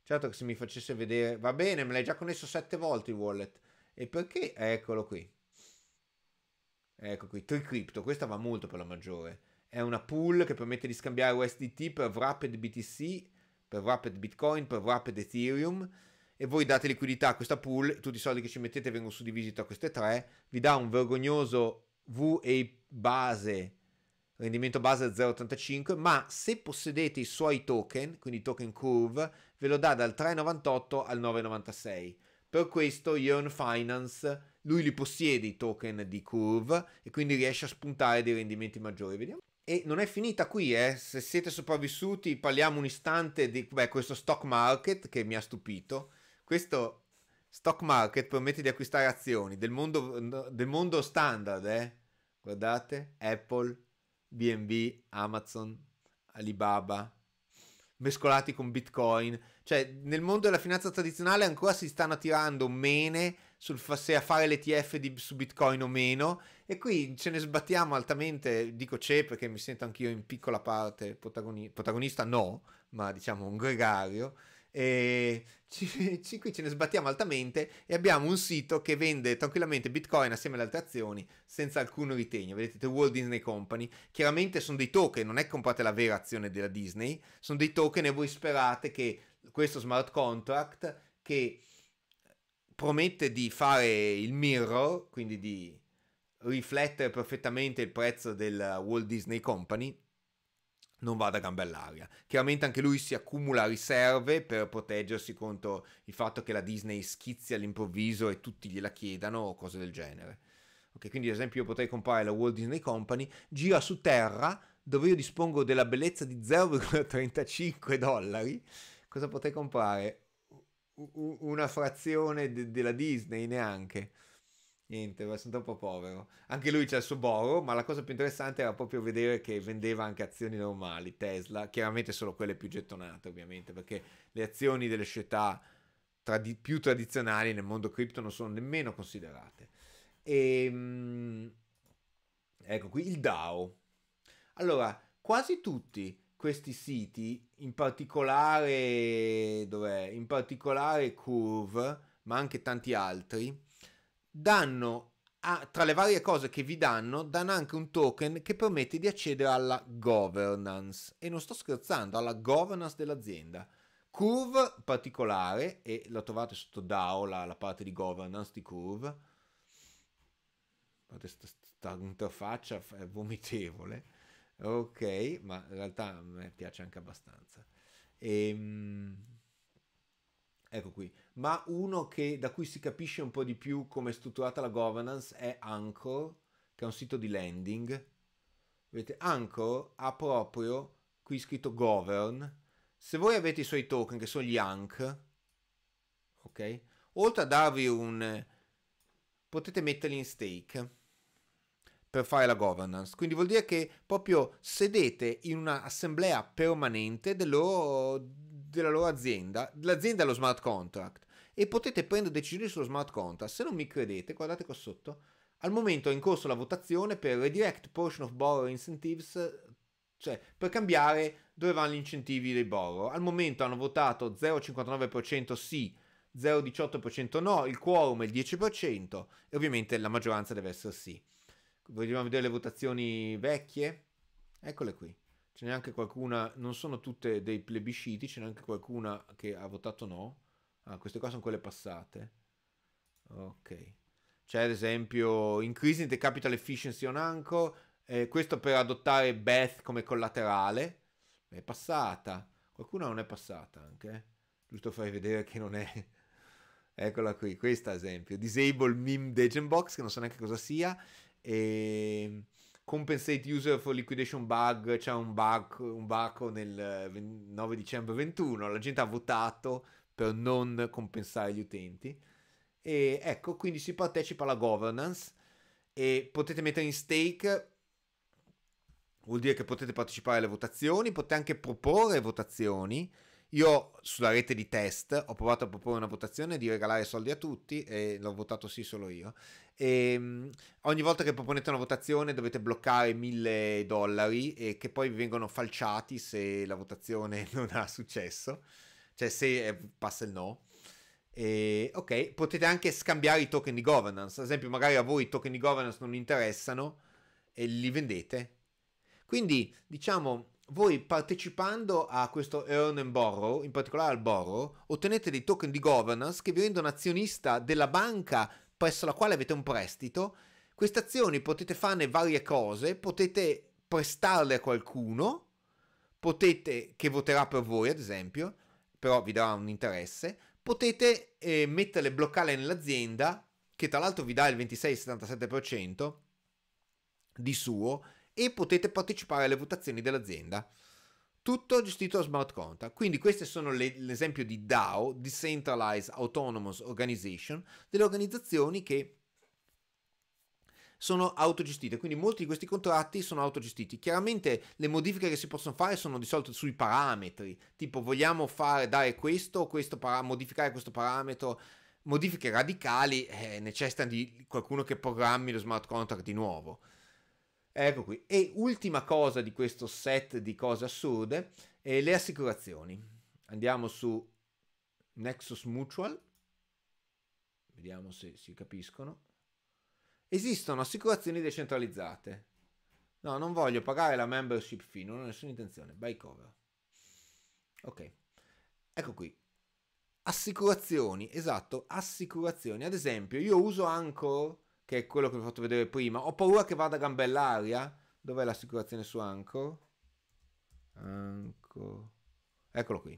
[SPEAKER 1] Certo che se mi facesse vedere... Va bene, me l'hai già connesso sette volte il wallet. E perché? Eccolo qui. Ecco qui, Tricrypto, questa va molto per la maggiore. È una pool che permette di scambiare USDT per Wrapped BTC, per Wrapped Bitcoin, per Wrapped Ethereum e voi date liquidità a questa pool, tutti i soldi che ci mettete vengono suddivisi tra queste tre, vi dà un vergognoso VA base, rendimento base 0,85, ma se possedete i suoi token, quindi token curve, ve lo dà dal 3,98 al 9,96. Per questo Yearn Finance, lui li possiede i token di curve e quindi riesce a spuntare dei rendimenti maggiori. Vediamo. E non è finita qui, eh. Se siete sopravvissuti, parliamo un istante di beh, questo stock market che mi ha stupito questo stock market permette di acquistare azioni del mondo, del mondo standard, eh? guardate, Apple, BNB, Amazon, Alibaba, mescolati con Bitcoin. Cioè, nel mondo della finanza tradizionale ancora si stanno tirando mene sul fa- se a fare l'ETF di, su Bitcoin o meno. E qui ce ne sbattiamo altamente. Dico c'è perché mi sento anch'io in piccola parte protagoni- protagonista, no, ma diciamo un gregario. E ci, ci, qui ce ne sbattiamo altamente e abbiamo un sito che vende tranquillamente bitcoin assieme alle altre azioni senza alcun ritegno. Vedete, The Walt Disney Company. Chiaramente sono dei token, non è che comprate la vera azione della Disney, sono dei token e voi sperate che questo smart contract che promette di fare il mirror, quindi di riflettere perfettamente il prezzo del Walt Disney Company, non vada a gambe all'aria. Chiaramente anche lui si accumula riserve per proteggersi contro il fatto che la Disney schizzi all'improvviso e tutti gliela chiedano o cose del genere. Ok, quindi ad esempio io potrei comprare la Walt Disney Company, gira su terra dove io dispongo della bellezza di 0,35 dollari. Cosa potrei comprare? Una frazione de- della Disney neanche niente, è sento un po' povero. Anche lui c'è il suo boro, ma la cosa più interessante era proprio vedere che vendeva anche azioni normali, Tesla, chiaramente solo quelle più gettonate ovviamente, perché le azioni delle società tradi- più tradizionali nel mondo cripto non sono nemmeno considerate. E, ehm, ecco qui il DAO. Allora, quasi tutti questi siti, in particolare, dov'è? In particolare Curve, ma anche tanti altri, danno a, tra le varie cose che vi danno, danno anche un token che permette di accedere alla governance. E non sto scherzando, alla governance dell'azienda. Curve particolare, e la trovate sotto DAO, la, la parte di governance di Curve. Guardate, sta, interfaccia è vomitevole. Ok, ma in realtà a me piace anche abbastanza. Ehm ecco qui, ma uno che, da cui si capisce un po' di più come è strutturata la governance è Anchor, che è un sito di lending. Vedete, Anchor ha proprio qui scritto govern. Se voi avete i suoi token, che sono gli ANC, ok? Oltre a darvi un... potete metterli in stake per fare la governance. Quindi vuol dire che proprio sedete in un'assemblea permanente del loro della loro azienda, l'azienda è lo smart contract e potete prendere decisioni sullo smart contract. Se non mi credete, guardate qua sotto, al momento è in corso la votazione per redirect portion of borrow incentives, cioè per cambiare dove vanno gli incentivi dei borrow. Al momento hanno votato 0,59% sì, 0,18% no, il quorum è il 10% e ovviamente la maggioranza deve essere sì. Vogliamo vedere le votazioni vecchie? Eccole qui ce n'è anche qualcuna, non sono tutte dei plebisciti, ce n'è anche qualcuna che ha votato no. Ah, queste qua sono quelle passate. Ok. C'è ad esempio Increasing the Capital Efficiency on Anco, eh, questo per adottare Beth come collaterale. È passata. Qualcuna non è passata anche. Eh. Giusto fai vedere che non è... Eccola qui, questa ad esempio. Disable Meme Degenbox, che non so neanche cosa sia. E ehm, compensate user for liquidation bug, c'è un, bug, un baco nel 9 eh, dicembre 21, la gente ha votato per non compensare gli utenti. E ecco, quindi si partecipa alla governance e potete mettere in stake, vuol dire che potete partecipare alle votazioni, potete anche proporre votazioni io sulla rete di test ho provato a proporre una votazione di regalare soldi a tutti e l'ho votato sì solo io. E ehm, ogni volta che proponete una votazione dovete bloccare mille dollari e che poi vi vengono falciati se la votazione non ha successo, cioè se eh, passa il no. E, ok, potete anche scambiare i token di governance, ad esempio magari a voi i token di governance non interessano e li vendete. Quindi diciamo voi partecipando a questo Earn and Borrow, in particolare al Borrow, ottenete dei token di governance che vi rendono azionista della banca presso la quale avete un prestito. Queste azioni potete farne varie cose, potete prestarle a qualcuno, potete, che voterà per voi ad esempio, però vi darà un interesse, potete eh, metterle bloccate nell'azienda, che tra l'altro vi dà il 26-77% di suo, e potete partecipare alle votazioni dell'azienda. Tutto gestito da smart contract. Quindi questo sono le, l'esempio di DAO, Decentralized Autonomous Organization, delle organizzazioni che sono autogestite, quindi molti di questi contratti sono autogestiti. Chiaramente le modifiche che si possono fare sono di solito sui parametri, tipo vogliamo fare, dare questo, questo para- modificare questo parametro. Modifiche radicali eh, necessitano di qualcuno che programmi lo smart contract di nuovo. Ecco qui. E ultima cosa di questo set di cose assurde, eh, le assicurazioni. Andiamo su Nexus Mutual. Vediamo se si capiscono. Esistono assicurazioni decentralizzate. No, non voglio pagare la membership fee, non ho nessuna intenzione. Buy cover. Ok. Ecco qui. Assicurazioni, esatto, assicurazioni. Ad esempio, io uso Anchor che è quello che vi ho fatto vedere prima. Ho paura che vada a gambell'aria. Dov'è l'assicurazione su Anchor? Anchor. Eccolo qui.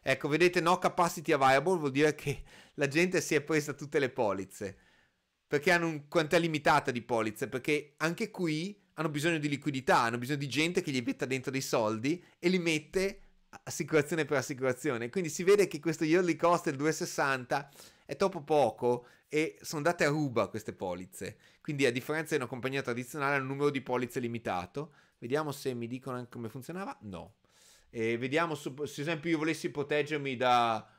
[SPEAKER 1] Ecco, vedete, no capacity available vuol dire che la gente si è presa tutte le polizze. Perché hanno un quantità limitata di polizze. Perché anche qui hanno bisogno di liquidità, hanno bisogno di gente che gli metta dentro dei soldi e li mette assicurazione per assicurazione. Quindi si vede che questo yearly cost del 260 è troppo poco e sono date a ruba queste polizze. Quindi a differenza di una compagnia tradizionale ha un numero di polizze limitato. Vediamo se mi dicono anche come funzionava. No. E vediamo se ad esempio io volessi proteggermi da,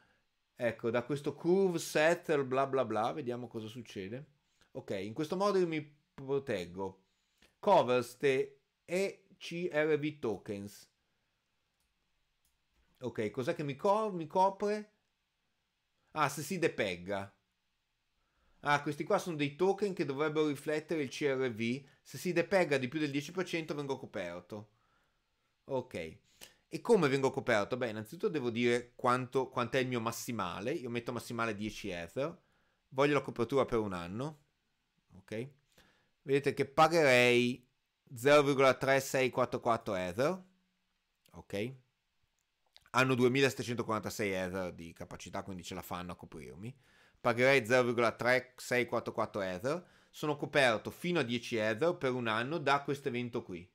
[SPEAKER 1] ecco, da questo curve set bla bla bla. Vediamo cosa succede. Ok, in questo modo io mi proteggo. Covers the ECRV tokens. Ok, cos'è che mi, co- mi copre? Ah, se si depegga. Ah, questi qua sono dei token che dovrebbero riflettere il CRV. Se si depega di più del 10% vengo coperto. Ok. E come vengo coperto? Beh, innanzitutto devo dire quanto, quanto è il mio massimale. Io metto massimale 10 Ether. Voglio la copertura per un anno. Ok. Vedete che pagherei 0,3644 Ether. Ok. Hanno 2746 Ether di capacità, quindi ce la fanno a coprirmi. Pagherei 0,3644 Ether. Sono coperto fino a 10 Ether per un anno da questo evento qui.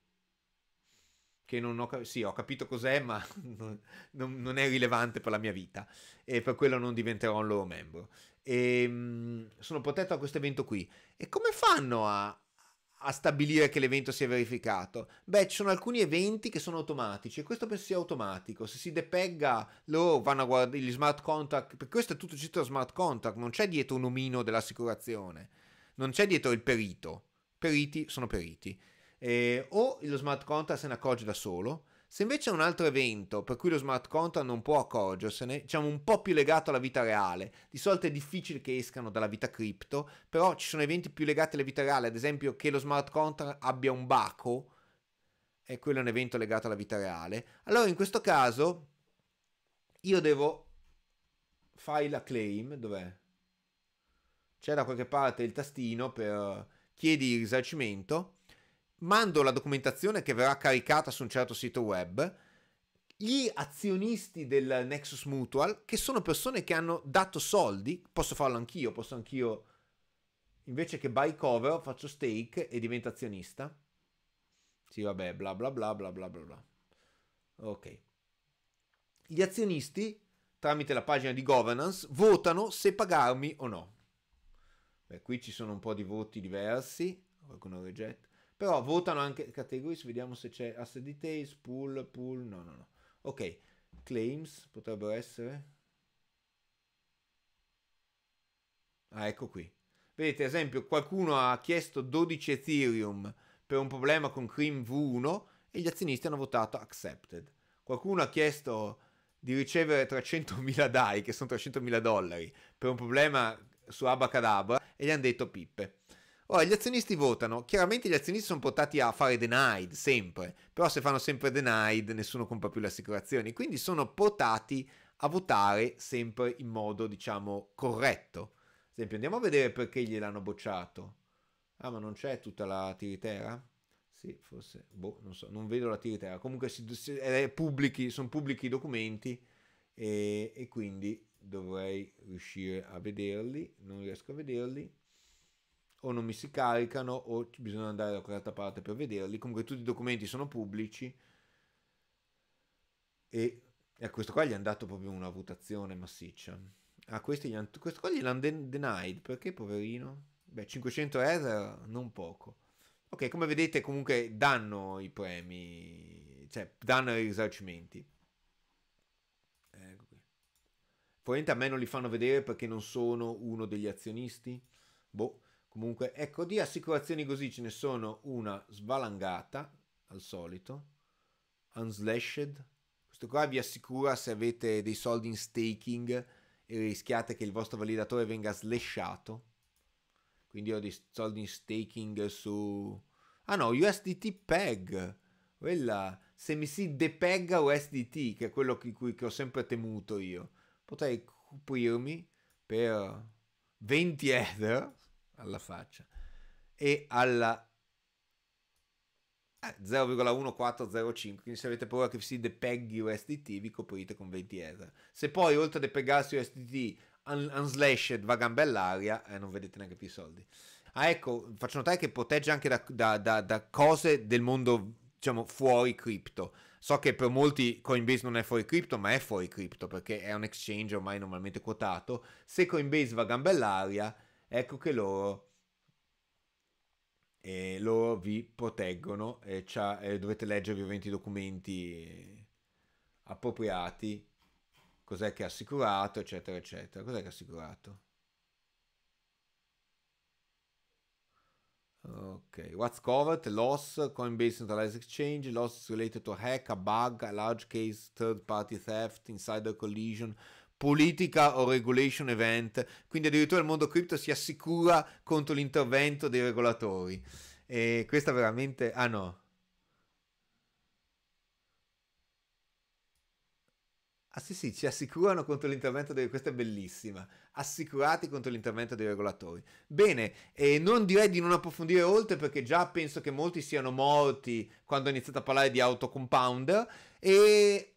[SPEAKER 1] Che non ho, sì, ho capito cos'è, ma non, non, è rilevante per la mia vita. E per quello non diventerò un loro membro. E, ehm, sono protetto da questo evento qui. E come fanno a a stabilire che l'evento sia verificato? Beh, ci sono alcuni eventi che sono automatici e questo penso sia automatico. Se si depegga, loro vanno a guardare gli smart contract, per questo è tutto citato smart contract, non c'è dietro un omino dell'assicurazione, non c'è dietro il perito. Periti sono periti. Eh, o lo smart contract se ne accorge da solo, se invece è un altro evento per cui lo smart contract non può accorgersene, diciamo un po' più legato alla vita reale, di solito è difficile che escano dalla vita cripto, però ci sono eventi più legati alla vita reale, ad esempio che lo smart contract abbia un baco, e quello è un evento legato alla vita reale, allora in questo caso io devo fare la claim, dov'è? C'è da qualche parte il tastino per chiedi il risarcimento mando la documentazione che verrà caricata su un certo sito web, gli azionisti del Nexus Mutual, che sono persone che hanno dato soldi, posso farlo anch'io, posso anch'io, invece che buy cover, faccio stake e divento azionista. Sì, vabbè, bla bla bla bla bla bla bla. Ok. Gli azionisti, tramite la pagina di governance, votano se pagarmi o no. Beh, qui ci sono un po' di voti diversi, qualcuno rigetta. Però votano anche categories, vediamo se c'è asset details, pool, pool, no, no, no. Ok, claims potrebbero essere. Ah, ecco qui. Vedete, ad esempio, qualcuno ha chiesto 12 Ethereum per un problema con Cream V1 e gli azionisti hanno votato accepted. Qualcuno ha chiesto di ricevere 300.000 DAI, che sono 300.000 dollari, per un problema su Abacadabra e gli hanno detto pippe. Ora, gli azionisti votano, chiaramente gli azionisti sono portati a fare denied sempre, però se fanno sempre denied nessuno compra più le assicurazioni, quindi sono portati a votare sempre in modo, diciamo, corretto. Ad esempio, andiamo a vedere perché gliel'hanno bocciato. Ah, ma non c'è tutta la tiritera? Sì, forse, boh, non so, non vedo la tiritera. Comunque si, si, eh, pubblichi, sono pubblichi i documenti e, e quindi dovrei riuscire a vederli, non riesco a vederli o non mi si caricano o bisogna andare da quell'altra parte per vederli. Comunque tutti i documenti sono pubblici e a questo qua gli hanno dato proprio una votazione massiccia. A questi gli hanno, questo qua gliel'hanno den- denied perché poverino? Beh, 500 ether non poco. Ok, come vedete comunque danno i premi, cioè danno i risarcimenti. Ecco qui. Probabilmente a me non li fanno vedere perché non sono uno degli azionisti. Boh, Comunque, ecco, di assicurazioni così ce ne sono una svalangata, al solito, unslashed Questo qua vi assicura se avete dei soldi in staking e rischiate che il vostro validatore venga slesciato. Quindi ho dei soldi in staking su... Ah no, USDT PEG. Quella, se mi si depegga USDT, che è quello che, che ho sempre temuto io, potrei coprirmi per 20 Ether alla faccia e alla 0,1405 eh, quindi se avete paura che si depeghi USDT vi coprite con 20 ETH se poi oltre a depeggarsi USDT un- unslashed va gambell'aria eh, non vedete neanche più i soldi ah ecco faccio notare che protegge anche da, da, da, da cose del mondo diciamo fuori cripto so che per molti Coinbase non è fuori cripto ma è fuori cripto perché è un exchange ormai normalmente quotato se Coinbase va gambell'aria ecco che loro, eh, loro vi proteggono, eh, eh, dovete leggere ovviamente i documenti appropriati, cos'è che è assicurato, eccetera, eccetera. Cos'è che è assicurato? Okay, what's covered? Loss, Coinbase Centralized Exchange, loss related to a hack, a bug, a large case, third party theft, insider collision, politica o regulation event, quindi addirittura il mondo cripto si assicura contro l'intervento dei regolatori. E questa veramente... Ah no. Ah sì sì, ci assicurano contro l'intervento dei... regolatori, questa è bellissima, assicurati contro l'intervento dei regolatori. Bene, e non direi di non approfondire oltre perché già penso che molti siano morti quando ho iniziato a parlare di autocompounder e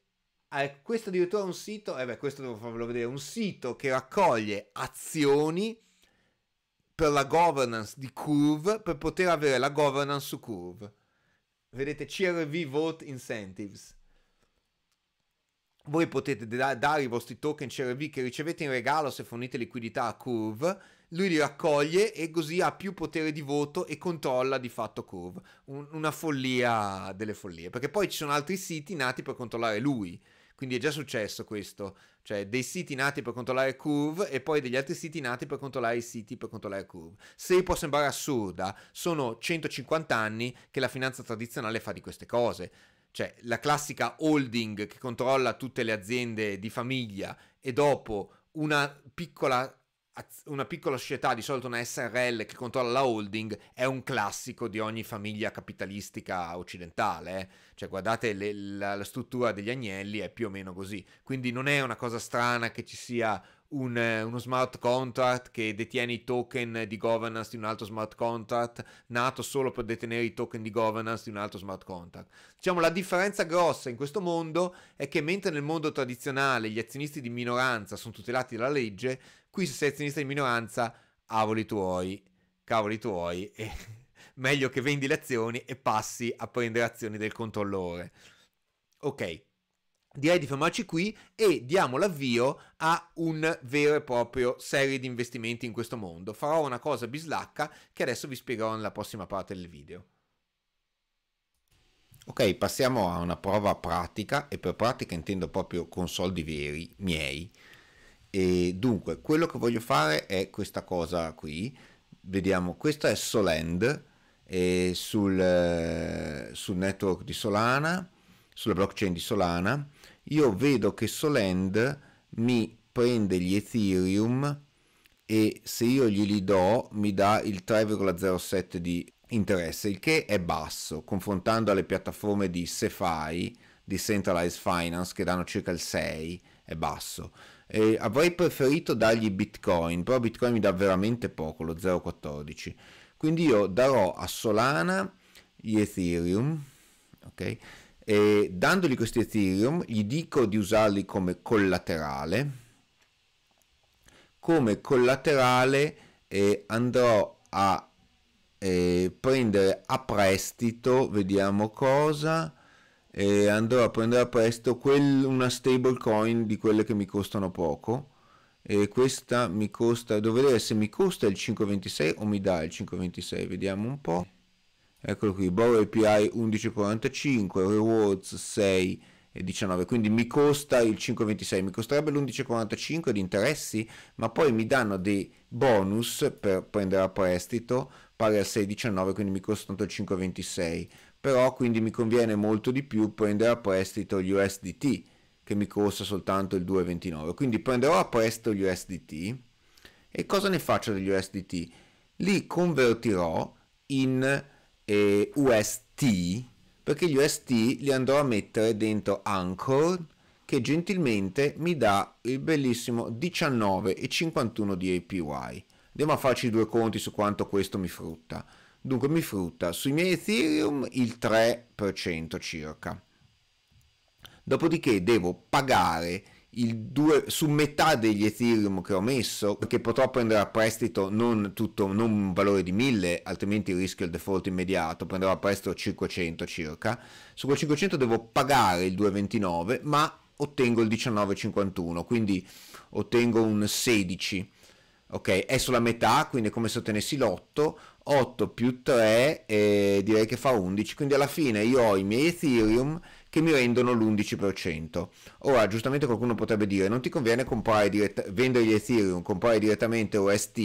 [SPEAKER 1] eh, questo addirittura è un sito, eh beh, questo devo farvelo vedere, un sito che raccoglie azioni per la governance di Curve per poter avere la governance su Curve. Vedete CRV Vote Incentives. Voi potete dare i vostri token CRV che ricevete in regalo se fornite liquidità a Curve, lui li raccoglie e così ha più potere di voto e controlla di fatto Curve. Un- una follia delle follie, perché poi ci sono altri siti nati per controllare lui. Quindi è già successo questo, cioè dei siti nati per controllare curve e poi degli altri siti nati per controllare i siti per controllare curve. Se può sembrare assurda, sono 150 anni che la finanza tradizionale fa di queste cose cioè la classica holding che controlla tutte le aziende di famiglia e dopo una piccola una piccola società, di solito una SRL che controlla la holding, è un classico di ogni famiglia capitalistica occidentale. Eh. Cioè, guardate, le, la, la, struttura degli agnelli è più o meno così. Quindi non è una cosa strana che ci sia un, eh, uno smart contract che detiene i token di governance di un altro smart contract, nato solo per detenere i token di governance di un altro smart contract. Diciamo, la differenza grossa in questo mondo è che mentre nel mondo tradizionale gli azionisti di minoranza sono tutelati dalla legge, Qui se sei azionista in minoranza, avoli tuoi, cavoli tuoi, e meglio che vendi le azioni e passi a prendere azioni del controllore. Ok, direi di fermarci qui e diamo l'avvio a un vero e proprio serie di investimenti in questo mondo. Farò una cosa bislacca che adesso vi spiegherò nella prossima parte del video. Ok, passiamo a una prova pratica e per pratica intendo proprio con soldi veri, miei, e dunque, quello che voglio fare è questa cosa qui. Vediamo, questa è Solend eh, sul, sul network di Solana, sulla blockchain di Solana. Io vedo che Solend mi prende gli Ethereum e se io glieli do mi dà il 3,07 di interesse, il che è basso confrontando alle piattaforme di SeFi, di Centralized Finance che danno circa il 6, è basso eh, avrei preferito dargli bitcoin, però bitcoin mi dà veramente poco, lo 0,14. Quindi io darò a Solana gli Ethereum, ok? E dandogli questi Ethereum gli dico di usarli come collaterale. Come collaterale eh, andrò a eh, prendere a prestito, vediamo cosa, e andrò a prendere a presto quel, una stablecoin di quelle che mi costano poco e questa mi costa, devo vedere se mi costa il 5.26 o mi dà il 5.26, vediamo un po' eccolo qui, Borrow API 11.45, Rewards 6 e 19, quindi mi costa il 5.26, mi costerebbe l'11.45 di interessi, ma poi mi danno dei bonus per prendere a prestito pari al 6.19, quindi mi costa tanto il 5.26 però quindi mi conviene molto di più prendere a prestito gli USDT che mi costa soltanto il 2,29 quindi prenderò a prestito gli USDT e cosa ne faccio degli USDT? Li convertirò in eh, UST perché gli UST li andrò a mettere dentro Anchor che gentilmente mi dà il bellissimo 19,51 di APY andiamo a farci due conti su quanto questo mi frutta dunque mi frutta sui miei Ethereum il 3% circa. Dopodiché devo pagare Due, su metà degli Ethereum che ho messo, perché potrò prendere a prestito non, tutto, non un valore di 1000, altrimenti rischio il default immediato, prenderò a prestito 500 circa, su quel 500 devo pagare il 2,29 ma ottengo il 19,51, quindi ottengo un 16, ok? È sulla metà, quindi è come se ottenessi l'8, 8 più 3 e direi che fa 11, quindi alla fine io ho i miei Ethereum che mi rendono l'11%. Ora, giustamente qualcuno potrebbe dire, non ti conviene dirett- vendere gli Ethereum, comprare direttamente UST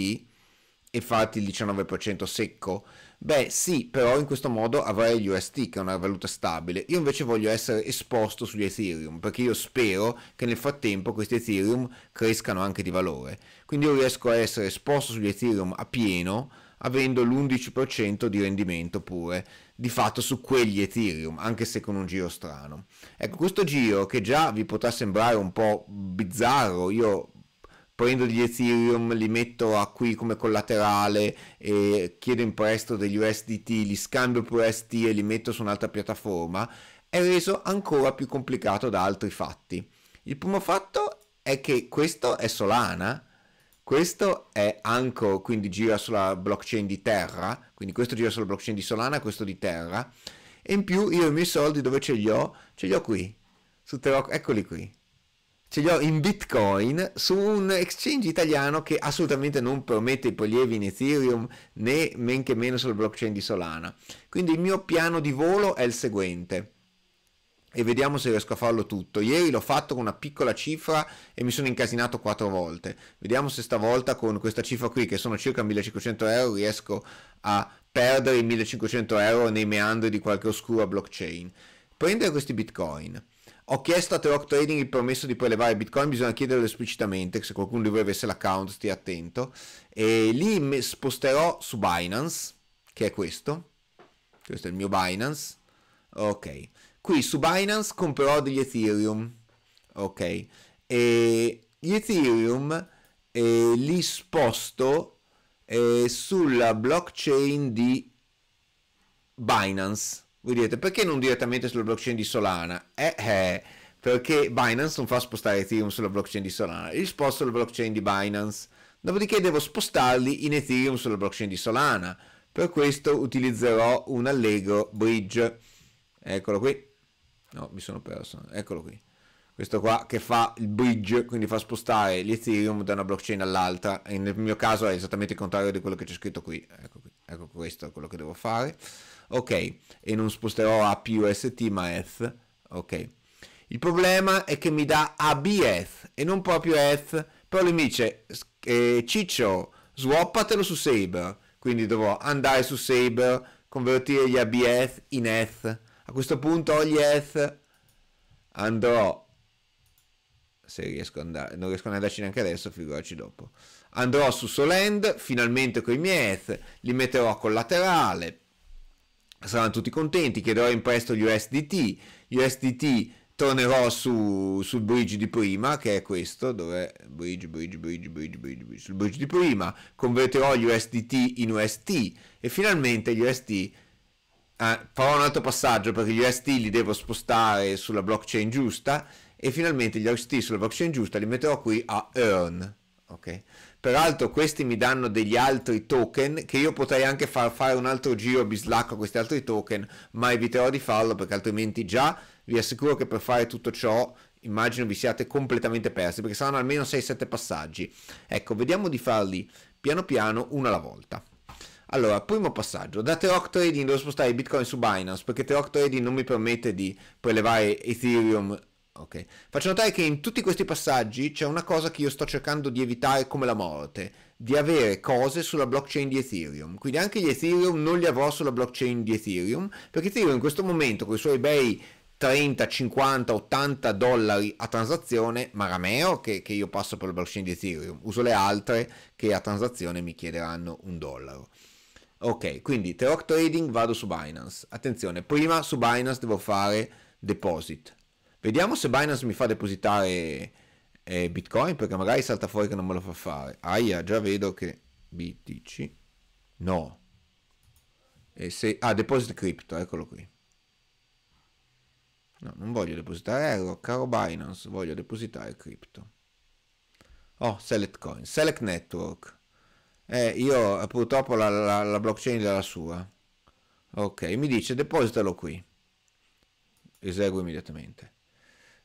[SPEAKER 1] e farti il 19% secco? Beh sì, però in questo modo avrai gli UST che è una valuta stabile. Io invece voglio essere esposto sugli Ethereum perché io spero che nel frattempo questi Ethereum crescano anche di valore. Quindi io riesco a essere esposto sugli Ethereum a pieno avendo l'11% di rendimento pure di fatto su quegli Ethereum, anche se con un giro strano. Ecco, questo giro che già vi potrà sembrare un po' bizzarro, io prendo degli Ethereum, li metto a qui come collaterale e chiedo in prestito degli USDT, li scambio per UST e li metto su un'altra piattaforma, è reso ancora più complicato da altri fatti. Il primo fatto è che questo è Solana, questo è Anco, quindi gira sulla blockchain di Terra, quindi questo gira sulla blockchain di Solana, questo di Terra. E in più io i miei soldi dove ce li ho? Ce li ho qui, su Terra, eccoli qui. Ce li ho in Bitcoin su un exchange italiano che assolutamente non permette i prelievi in Ethereum né men che meno sulla blockchain di Solana. Quindi il mio piano di volo è il seguente e vediamo se riesco a farlo tutto. Ieri l'ho fatto con una piccola cifra e mi sono incasinato quattro volte. Vediamo se stavolta con questa cifra qui, che sono circa 1500 euro, riesco a perdere i 1500 euro nei meandri di qualche oscura blockchain. Prendere questi bitcoin. Ho chiesto a Troc Trading il permesso di prelevare bitcoin, bisogna chiederlo esplicitamente, se qualcuno di voi avesse l'account stia attento. E lì mi sposterò su Binance, che è questo. Questo è il mio Binance. Ok Qui su Binance comprerò degli Ethereum, ok? E gli Ethereum eh, li sposto eh, sulla blockchain di Binance. Voi direte perché non direttamente sulla blockchain di Solana? Eh, eh, perché Binance non fa spostare Ethereum sulla blockchain di Solana, li sposto sulla blockchain di Binance. Dopodiché devo spostarli in Ethereum sulla blockchain di Solana. Per questo utilizzerò un Allegro Bridge. Eccolo qui. No, mi sono perso. Eccolo qui. Questo qua che fa il bridge, quindi fa spostare l'Ethereum da una blockchain all'altra. E nel mio caso è esattamente il contrario di quello che c'è scritto qui. Ecco, qui. ecco questo è quello che devo fare. Ok, e non sposterò a PUST ma ETH. Ok. Il problema è che mi dà ABF e non proprio ETH, però lui mi dice eh, Ciccio, swappatelo su Saber, quindi dovrò andare su Saber, convertire gli ABF in ETH a questo punto gli Health andrò... Se riesco a andare... Non riesco a andarci neanche adesso, figurarci dopo. Andrò su Solend, finalmente con i miei Health, li metterò a collaterale. Saranno tutti contenti, chiederò in presto gli USDT. Gli USDT tornerò su, sul bridge di prima, che è questo, dove bridge, bridge, bridge, bridge, bridge, bridge, sul bridge di prima, converterò gli USDT in UST e finalmente gli UST ah, farò un altro passaggio perché gli UST li devo spostare sulla blockchain giusta e finalmente gli UST sulla blockchain giusta li metterò qui a earn. Okay. Peraltro questi mi danno degli altri token che io potrei anche far fare un altro giro bislacco a questi altri token, ma eviterò di farlo perché altrimenti già vi assicuro che per fare tutto ciò immagino vi siate completamente persi perché saranno almeno 6-7 passaggi. Ecco, vediamo di farli piano piano una alla volta. Allora, primo passaggio, da Teoc Trading devo spostare i Bitcoin su Binance perché Teoc Trading non mi permette di prelevare Ethereum. Ok, faccio notare che in tutti questi passaggi c'è una cosa che io sto cercando di evitare come la morte, di avere cose sulla blockchain di Ethereum. Quindi anche gli Ethereum non li avrò sulla blockchain di Ethereum perché Ethereum in questo momento con i suoi bei 30, 50, 80 dollari a transazione marameo che, che, io passo per la blockchain di Ethereum, uso le altre che a transazione mi chiederanno un dollaro. Ok, quindi Teroc Trading vado su Binance. Attenzione, prima su Binance devo fare deposit. Vediamo se Binance mi fa depositare eh, Bitcoin perché magari salta fuori che non me lo fa fare. Aia, già vedo che BTC. No. E se... Ah, deposit crypto, eccolo qui. No, non voglio depositare euro, caro Binance, voglio depositare crypto. Oh, select coin, select network. Eh, io eh, purtroppo la, la, la blockchain è la sua. Ok, mi dice depositalo qui. Eseguo immediatamente.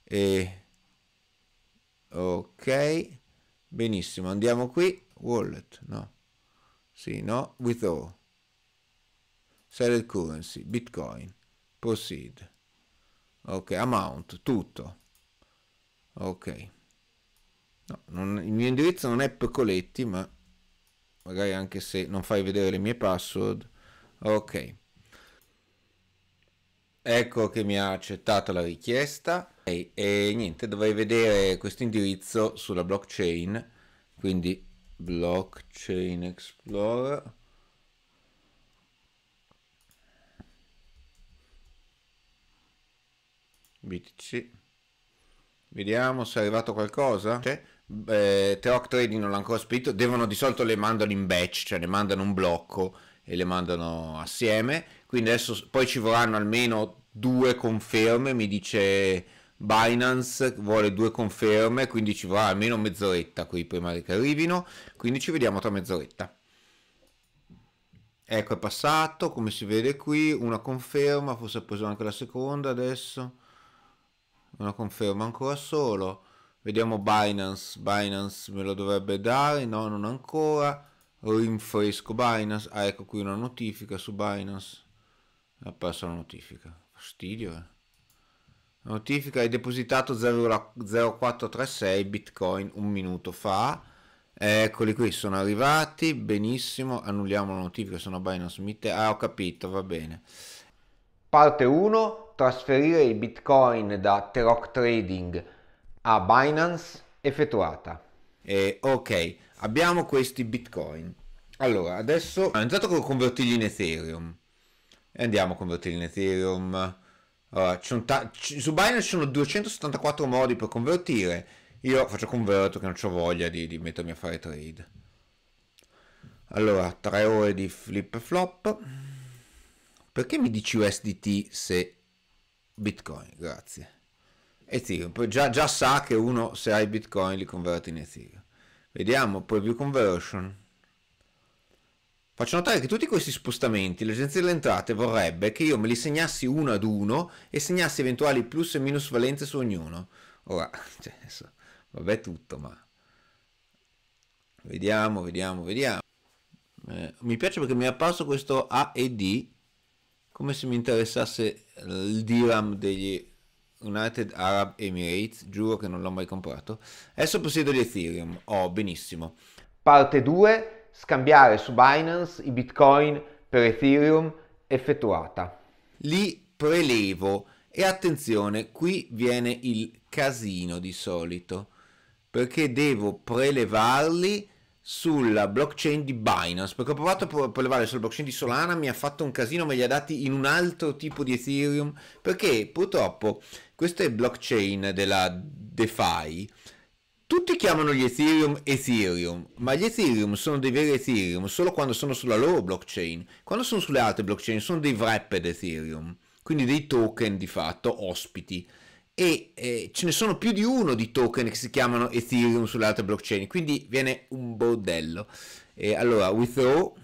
[SPEAKER 1] E... Ok, benissimo, andiamo qui. Wallet, no. Sì, no. Withdraw. Select currency, bitcoin. Proceed. Ok, amount, tutto. Ok. No, non, il mio indirizzo non è Pecoletti, ma magari anche se non fai vedere le mie password ok ecco che mi ha accettato la richiesta e, e niente dovrei vedere questo indirizzo sulla blockchain quindi blockchain explorer BTC vediamo se è arrivato qualcosa C'è eh, Teroc Trading non l'ha ancora spedito, devono di solito le mandano in batch, cioè le mandano un blocco e le mandano assieme, quindi adesso poi ci vorranno almeno due conferme, mi dice Binance vuole due conferme, quindi ci vorrà almeno mezz'oretta qui prima che arrivino, quindi ci vediamo tra mezz'oretta. Ecco è passato, come si vede qui, una conferma, forse ha preso anche la seconda adesso, una conferma ancora solo Vediamo Binance, Binance me lo dovrebbe dare, no non ancora, rinfresco Binance, ah ecco qui una notifica su Binance, è apparsa la notifica, fastidio eh. notifica hai depositato 0,0436 bitcoin un minuto fa, eccoli qui, sono arrivati, benissimo, annulliamo la notifica, sono Binance Meet, ah ho capito, va bene. Parte 1, trasferire i bitcoin da Teroc Trading a Binance effettuata. Eh, ok, abbiamo questi bitcoin. Allora, adesso intanto convertirli in Ethereum. E andiamo a convertirli in Ethereum. Allora, ta- su Binance ci sono 274 modi per convertire. Io faccio converto che non ho voglia di, di mettermi a fare trade. Allora, 3 ore di flip flop. Perché mi dici USDT se Bitcoin? Grazie. Ethereum. Poi già, già, sa che uno se hai bitcoin li converte in Ethereum. Vediamo, poi view conversion. Faccio notare che tutti questi spostamenti l'agenzia delle entrate vorrebbe che io me li segnassi uno ad uno e segnassi eventuali plus e minus valenze su ognuno. Ora, cioè, vabbè tutto, ma... Vediamo, vediamo, vediamo. Eh, mi piace perché mi è apparso questo A e D, come se mi interessasse il DRAM degli United Arab Emirates, giuro che non l'ho mai comprato. Adesso possiedo gli Ethereum. Oh, benissimo. Parte 2, scambiare su Binance i Bitcoin per Ethereum effettuata. Li prelevo e attenzione, qui viene il casino di solito, perché devo prelevarli sulla blockchain di Binance, perché ho provato a prelevare sulla blockchain di Solana, mi ha fatto un casino, me li ha dati in un altro tipo di Ethereum, perché purtroppo queste blockchain della DeFi, tutti chiamano gli Ethereum Ethereum, ma gli Ethereum sono dei veri Ethereum solo quando sono sulla loro blockchain. Quando sono sulle altre blockchain sono dei wrapped Ethereum, quindi dei token di fatto ospiti. E eh, ce ne sono più di uno di token che si chiamano Ethereum sulle altre blockchain, quindi viene un bordello. E allora, withdraw.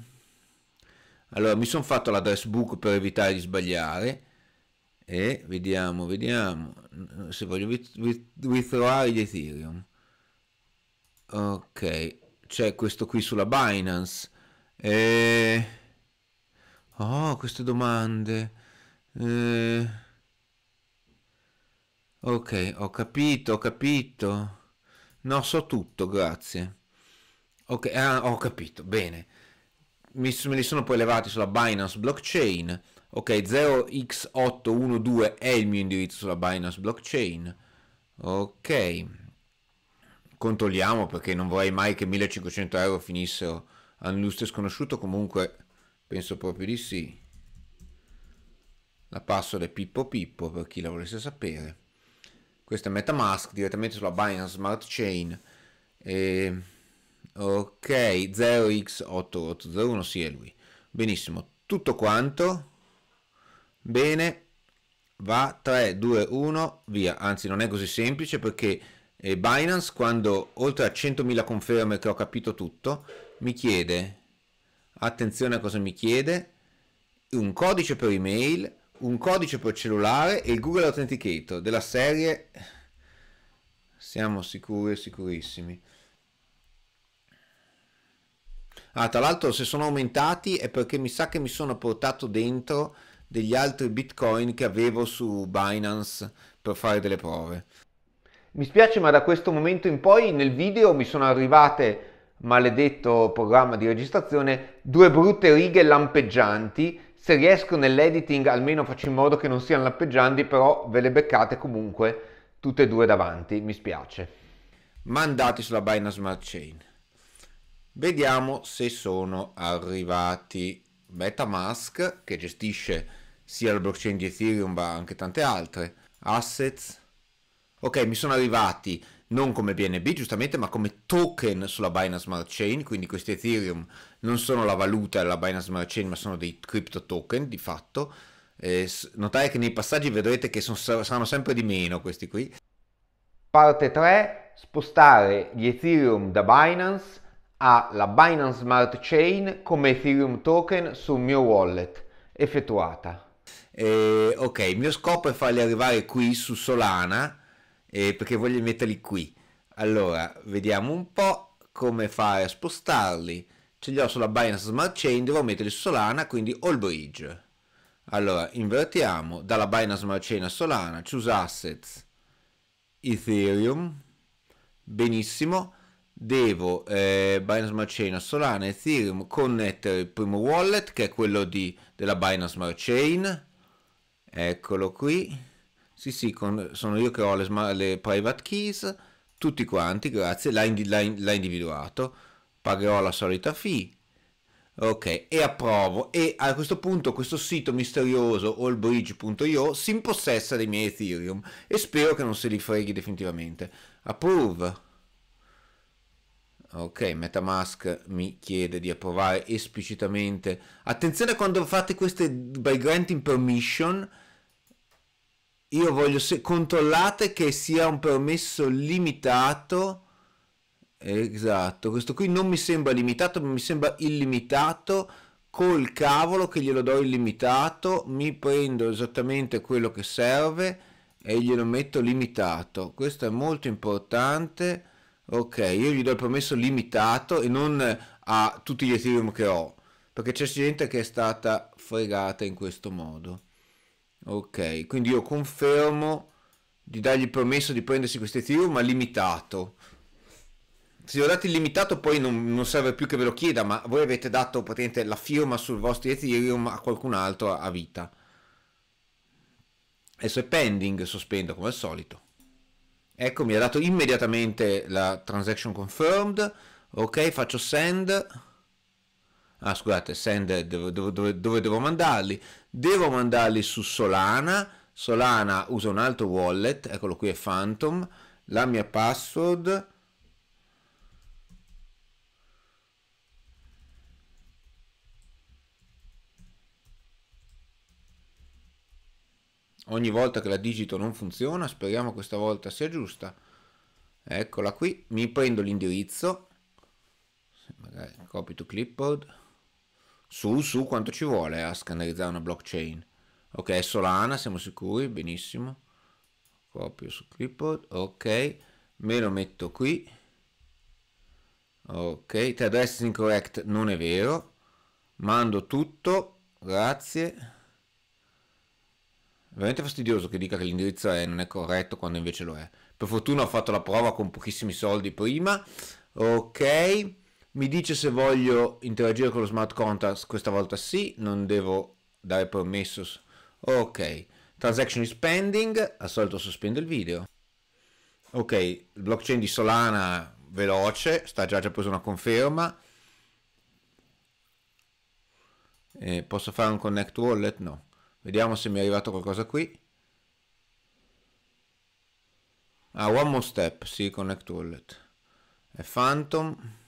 [SPEAKER 1] Allora, mi sono fatto l'address book per evitare di sbagliare e vediamo, vediamo se voglio withdraware di Ethereum ok c'è questo qui sulla Binance e... oh queste domande e... ok ho capito ho capito no so tutto grazie ok ah, ho capito bene mi, me li sono poi levati sulla Binance blockchain Ok, 0x812 è il mio indirizzo sulla Binance blockchain. Ok, controlliamo perché non vorrei mai che 1500 euro finissero a un lustre sconosciuto, comunque penso proprio di sì. La password è Pippo Pippo per chi la volesse sapere. Questa è Metamask direttamente sulla Binance Smart Chain. E... Ok, 0x8801, sì è lui. Benissimo, tutto quanto. Bene, va 3, 2, 1, via. Anzi, non è così semplice perché eh, Binance, quando oltre a 100.000 conferme che ho capito tutto, mi chiede, attenzione a cosa mi chiede, un codice per email, un codice per cellulare e il Google Authenticator della serie siamo sicuri e sicurissimi. Ah, tra l'altro se sono aumentati è perché mi sa che mi sono portato dentro degli altri bitcoin che avevo su Binance per fare delle prove. Mi spiace ma da questo momento in poi nel video mi sono arrivate maledetto programma di registrazione, due brutte righe lampeggianti. Se riesco nell'editing almeno faccio in modo che non siano lampeggianti, però ve le beccate comunque tutte e due davanti, mi spiace. Mandati sulla Binance Smart Chain. Vediamo se sono arrivati. Metamask che gestisce sia la blockchain di Ethereum ma anche tante altre. Assets. Ok, mi sono arrivati non come BNB giustamente, ma come token sulla Binance Smart Chain, quindi questi Ethereum non sono la valuta della Binance Smart Chain, ma sono dei crypto token di fatto. Eh, notare che nei passaggi vedrete che sono, saranno sempre di meno questi qui. Parte 3, spostare gli Ethereum da Binance alla Binance Smart Chain come Ethereum token sul mio wallet effettuata. Eh, ok, il mio scopo è farli arrivare qui su Solana eh, perché voglio metterli qui. Allora, vediamo un po' come fare a spostarli. Ce li ho sulla Binance Smart Chain, devo metterli su Solana, quindi all bridge. Allora, invertiamo dalla Binance Smart Chain a Solana, choose assets, Ethereum, benissimo. Devo eh, Binance Smart Chain a Solana, Ethereum, connettere il primo wallet che è quello di, della Binance Smart Chain eccolo qui sì sì con, sono io che ho le, le, private keys tutti quanti grazie l'ha, indi, l'ha, l'ha individuato pagherò la solita fee ok e approvo e a questo punto questo sito misterioso allbridge.io si impossessa dei miei ethereum e spero che non se li freghi definitivamente approve ok metamask mi chiede di approvare esplicitamente attenzione quando fate queste by granting permission io voglio se controllate che sia un permesso limitato esatto questo qui non mi sembra limitato ma mi sembra illimitato col cavolo che glielo do illimitato mi prendo esattamente quello che serve e glielo metto limitato questo è molto importante ok io gli do il permesso limitato e non a tutti gli ethereum che ho perché c'è gente che è stata fregata in questo modo Ok, quindi io confermo di dargli il permesso di prendersi questo Ethereum, ma limitato. Se gli date dato il limitato poi non, non, serve più che ve lo chieda, ma voi avete dato potente la firma sul vostro Ethereum a qualcun altro a vita. Adesso è pending, sospendo come al solito. Ecco, mi ha dato immediatamente la transaction confirmed. Ok, faccio send ah scusate, send dove, dove, dove devo mandarli? Devo mandarli su Solana, Solana usa un altro wallet, eccolo qui è Phantom, la mia password... ogni volta che la digito non funziona speriamo questa volta sia giusta eccola qui mi prendo l'indirizzo magari copy to clipboard su su quanto ci vuole a scannerizzare una blockchain ok Solana siamo sicuri benissimo copio su clipboard ok me lo metto qui ok address incorrect non è vero mando tutto grazie veramente fastidioso che dica che l'indirizzo è, non è corretto quando invece lo è per fortuna ho fatto la prova con pochissimi soldi prima ok mi dice se voglio interagire con lo smart contract, questa volta sì, non devo dare permesso. Ok, transaction is pending, al solito sospendo il video. Ok, il blockchain di Solana veloce, sta già, già preso una conferma. Eh, posso fare un connect wallet? No. Vediamo se mi è arrivato qualcosa qui. Ah, one more step, sì, connect wallet. È Phantom.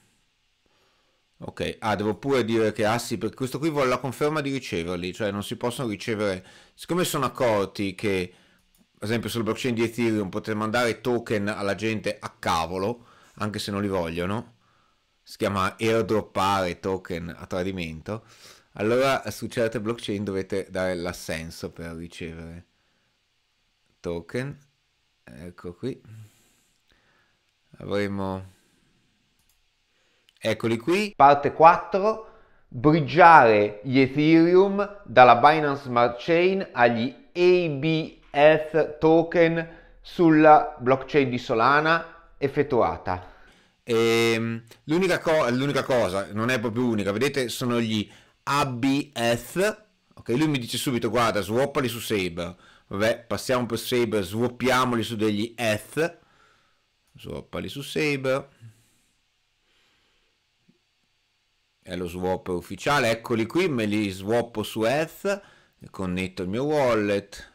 [SPEAKER 1] Ok, ah, devo pure dire che ah perché questo qui vuole la conferma di riceverli, cioè non si possono ricevere, siccome sono accorti che, ad esempio sul blockchain di Ethereum, poter mandare token alla gente a cavolo, anche se non li vogliono, si chiama airdroppare token a tradimento, allora su certe blockchain dovete dare l'assenso per ricevere token, ecco qui, avremo Eccoli qui. Parte 4. Briggiare gli Ethereum dalla Binance Smart Chain agli ABF token sulla blockchain di Solana effettuata. Ehm, l'unica, co- l'unica, cosa, non è proprio unica, vedete sono gli ABF. Ok, lui mi dice subito: guarda, swappali su Sabre. Vabbè, passiamo per Sabre, swappiamoli su degli ETH. Swappali su Sabre. è lo swap ufficiale eccoli qui me li swap su Eth connetto il mio wallet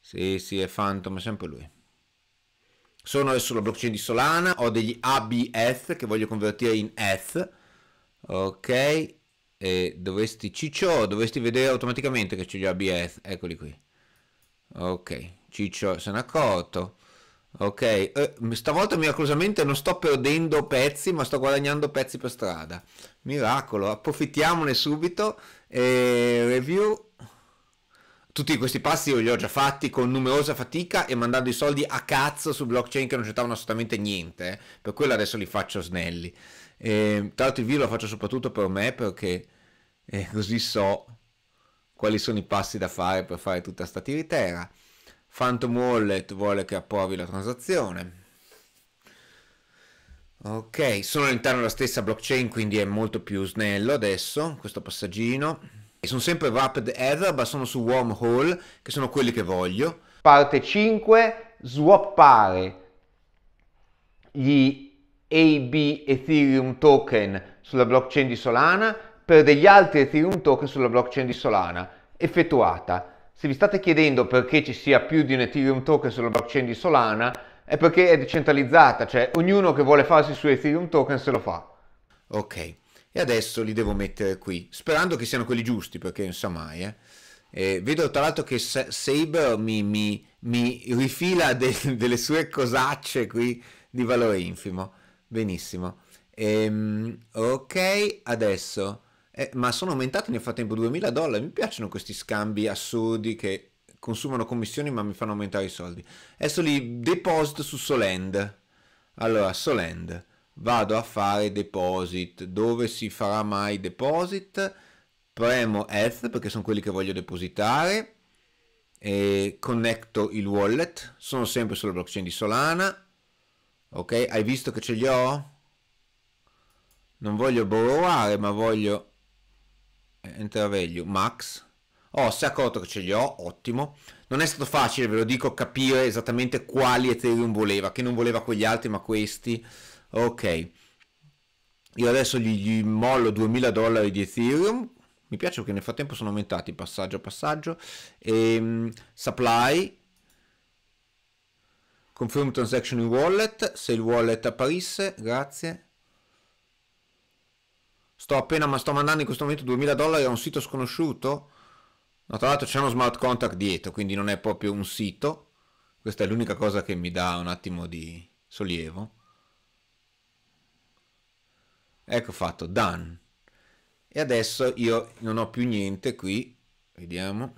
[SPEAKER 1] sì sì è Phantom è sempre lui sono sulla blockchain di Solana ho degli ABF che voglio convertire in ETH ok e dovresti ciccio dovresti vedere automaticamente che c'è gli ABF eccoli qui ok ciccio se n'è accorto Ok, eh, stavolta miracolosamente non sto perdendo pezzi, ma sto guadagnando pezzi per strada. Miracolo, approfittiamone subito. Eh, review. Tutti questi passi io li ho già fatti con numerosa fatica e mandando i soldi a cazzo su blockchain che non c'entravano assolutamente niente. Eh. Per quello adesso li faccio snelli. tra l'altro il video lo faccio soprattutto per me perché eh, così so quali sono i passi da fare per fare tutta sta tiritera. Phantom Wallet vuole che approvi la transazione. Ok, sono all'interno della stessa blockchain, quindi è molto più snello adesso questo passaggino. E sono sempre Rapid Ether, ma sono su Wormhole, che sono quelli che voglio. Parte 5, swappare gli AB Ethereum token sulla blockchain di Solana per degli altri Ethereum token sulla blockchain di Solana, effettuata. Se vi state chiedendo perché ci sia più di un Ethereum token sulla blockchain di Solana, è perché è decentralizzata, cioè ognuno che vuole farsi il suo Ethereum token se lo fa. Ok, e adesso li devo mettere qui, sperando che siano quelli giusti, perché non sa mai. Eh. Eh, vedo tra l'altro che Saber mi, mi, mi rifila de- delle sue cosacce qui di valore infimo. Benissimo. Ehm, ok, adesso eh, ma sono aumentati nel frattempo 2000 dollari. Mi piacciono questi scambi assurdi che consumano commissioni ma mi fanno aumentare i soldi. Adesso li deposito su Solend. Allora, Solend, vado a fare deposit. Dove si farà mai deposit? Premo ETH perché sono quelli che voglio depositare. E connecto il wallet. Sono sempre sulla blockchain di Solana. Ok, hai visto che ce li ho? Non voglio borroware, ma voglio Enter value, max. Oh, si è accorto che ce li ho, ottimo. Non è stato facile, ve lo dico, capire esattamente quali Ethereum voleva, che non voleva quegli altri, ma questi. Ok. Io adesso gli, gli mollo 2000 dollari di Ethereum. Mi piace perché nel frattempo sono aumentati passaggio a passaggio. E, ehm, supply. Confirm transaction in wallet. Se il wallet apparisse, grazie. Sto appena, ma sto mandando in questo momento 2000 dollari a un sito sconosciuto. No, tra l'altro c'è uno smart contract dietro, quindi non è proprio un sito. Questa è l'unica cosa che mi dà un attimo di sollievo. Ecco fatto, done. E adesso io non ho più niente qui. Vediamo.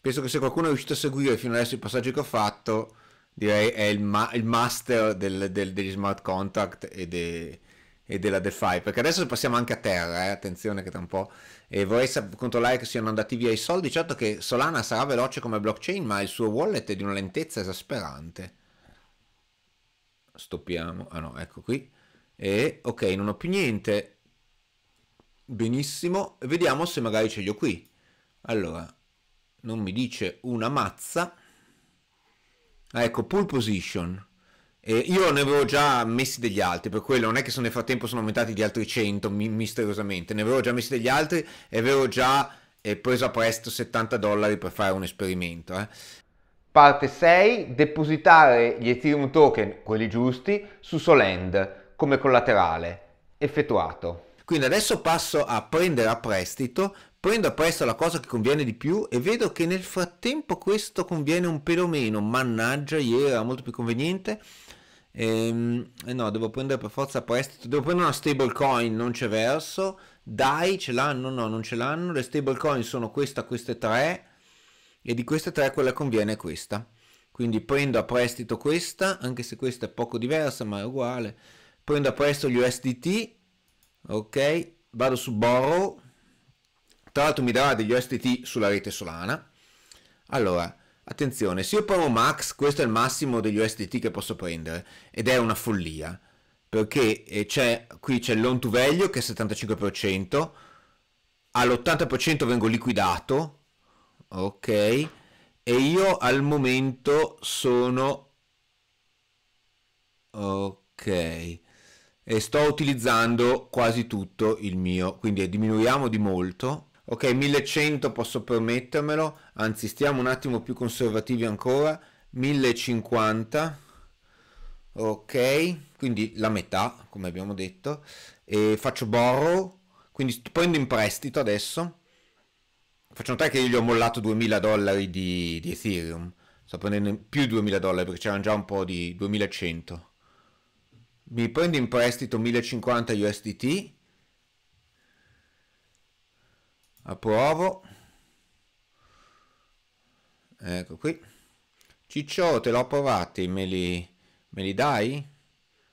[SPEAKER 1] Penso che se qualcuno è riuscito a seguire fino adesso i passaggi che ho fatto, direi è il, ma- il master del, del, degli smart contract e, dei e della DeFi, perché adesso passiamo anche a terra, eh? attenzione che tra un po', e vorrei controllare che siano andati via i soldi, certo che Solana sarà veloce come blockchain, ma il suo wallet è di una lentezza esasperante. Stoppiamo, ah no, ecco qui, e ok, non ho più niente, benissimo, vediamo se magari ce li ho qui. Allora, non mi dice una mazza, ah, ecco, pull position, eh, io ne avevo già messi degli altri, per quello non è che nel frattempo sono aumentati di altri 100 mi- misteriosamente, ne avevo già messi degli altri e avevo già eh, preso a presto 70 dollari per fare un esperimento. Eh. Parte 6. Depositare gli Ethereum token, quelli giusti, su Solend come collaterale. Effettuato. Quindi adesso passo a prendere a prestito, prendo a prestito la cosa che conviene di più e vedo che nel frattempo questo conviene un pelo meno. Mannaggia, ieri era molto più conveniente. Ehm, eh no, devo prendere per forza prestito. Devo prendere una stablecoin, non c'è verso. DAI ce l'hanno? No, non ce l'hanno. Le stablecoin sono questa, queste tre. E di queste tre quella conviene è questa. Quindi prendo a prestito questa, anche se questa è poco diversa, ma è uguale. Prendo a prestito gli USDT. Ok, vado su Borrow. Tra l'altro mi darà degli USDT sulla rete Solana. Allora, Attenzione, se io provo max, questo è il massimo degli USDT che posso prendere ed è una follia perché eh, c'è, qui c'è l'on to value che è 75%, all'80% vengo liquidato, ok, e io al momento sono, ok, e sto utilizzando quasi tutto il mio, quindi diminuiamo di molto, ok 1100 posso permettermelo anzi stiamo un attimo più conservativi ancora 1050 ok quindi la metà come abbiamo detto e faccio borrow quindi prendo in prestito adesso faccio notare che io gli ho mollato 2000 dollari di, di ethereum sto prendendo più 2000 dollari perché c'erano già un po' di 2100 mi prendo in prestito 1050 USDT approvo ecco qui ciccio te l'ho approvati me li, me li dai?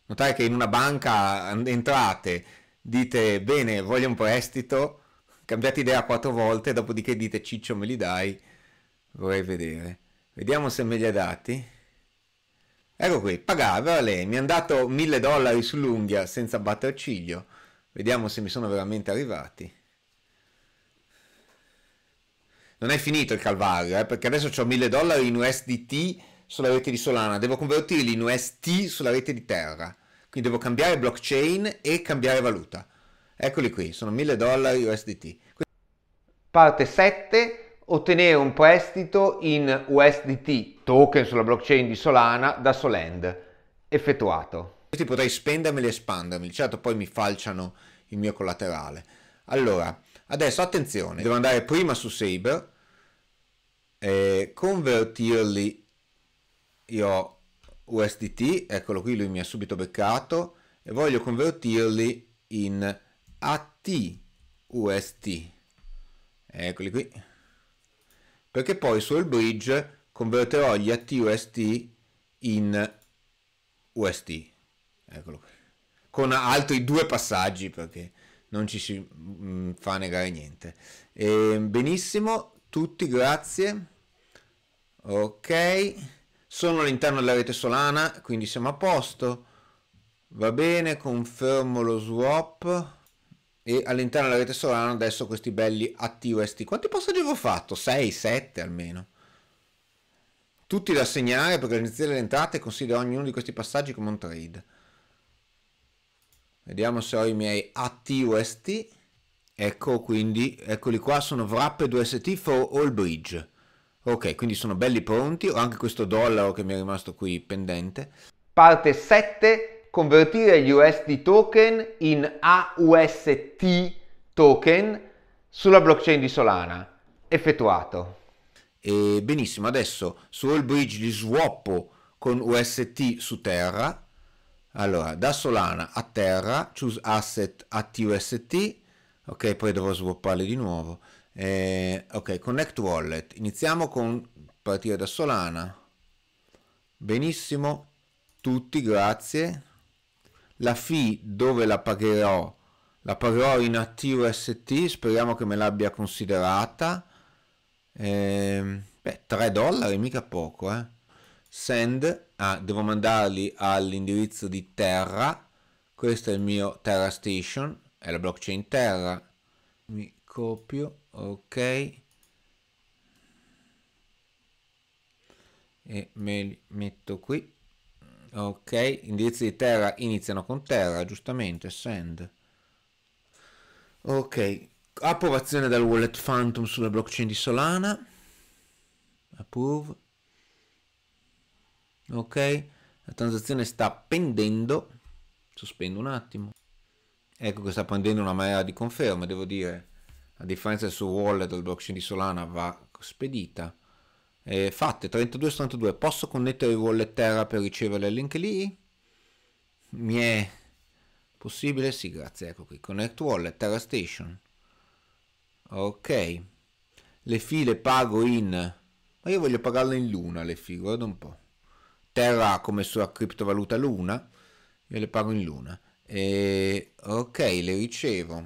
[SPEAKER 1] notare che in una banca entrate dite bene voglio un prestito cambiate idea quattro volte dopodiché dite ciccio me li dai vorrei vedere vediamo se me li ha dati ecco qui pagava lei mi hanno dato mille dollari sull'unghia senza batter ciglio vediamo se mi sono veramente arrivati non è finito il calvario, eh, perché adesso ho 1000 dollari in USDT sulla rete di Solana, devo convertirli in UST sulla rete di Terra, quindi devo cambiare blockchain e cambiare valuta. Eccoli qui, sono 1000 dollari USDT. Parte 7, ottenere un prestito in USDT, token sulla blockchain di Solana, da Solend. Effettuato. Questi potrei spendermeli e espandermeli, certo poi mi falciano il mio collaterale. Allora, Adesso attenzione, devo andare prima su Saber e convertirli. Io ho USDT, eccolo qui, lui mi ha subito beccato e voglio convertirli in ATUST. Eccoli qui. Perché poi sul bridge converterò gli ATUST in UST. Eccolo qui. Con altri due passaggi perché non ci si mh, mm, fa negare niente. E, ehm, benissimo, tutti, grazie. Ok, sono all'interno della rete Solana, quindi siamo a posto. Va bene, confermo lo swap. E all'interno della rete Solana adesso questi belli ATUST. Quanti passaggi avevo fatto? 6, 7 almeno. Tutti da segnare perché all'inizio delle entrate considero ognuno di questi passaggi come un trade vediamo se ho i miei ATUST ecco quindi eccoli qua sono wrapped UST for all bridge ok quindi sono belli pronti ho anche questo dollaro che mi è rimasto qui pendente parte 7 convertire gli USD token in AUST token sulla blockchain di Solana effettuato e benissimo adesso su all bridge li swappo con UST su terra allora, da Solana a terra, choose asset attivo ST, ok, poi dovrò swappare di nuovo. Eh, ok, connect wallet, iniziamo con partire da Solana. Benissimo, tutti, grazie. La fee dove la pagherò? La pagherò in attivo ST, speriamo che me l'abbia considerata. Eh, beh, 3 dollari, mica poco, eh send, ah, devo mandarli all'indirizzo di Terra, questo è il mio Terra Station, è la blockchain Terra, mi copio, ok, e me li metto qui, ok, indirizzi di Terra iniziano con Terra, giustamente, send, ok, approvazione dal wallet Phantom sulla blockchain di Solana, approve, ok la transazione sta pendendo sospendo un attimo ecco che sta prendendo una marea di conferma devo dire a differenza del suo wallet del blockchain di Solana va spedita eh, fatte 32 32 posso connettere il wallet Terra per ricevere il link lì mi è possibile sì grazie ecco qui connect wallet Terra Station ok le file pago in ma io voglio pagarle in luna le file guarda un po' Terra come sua criptovaluta Luna, io le pago in Luna. E, ok, le ricevo.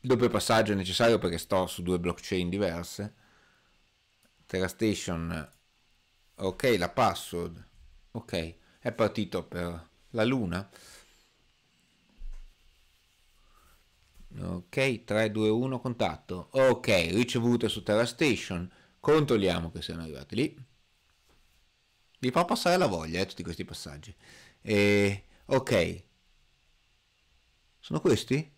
[SPEAKER 1] Il doppio passaggio è necessario perché sto su due blockchain diverse. Terra Station, ok, la password, ok, è partito per la Luna. Ok, 321 contatto. Ok, ricevute su Terra Station. Controlliamo che siano arrivati lì. Vi fa passare la voglia, eh, tutti questi passaggi. E, ok. Sono questi?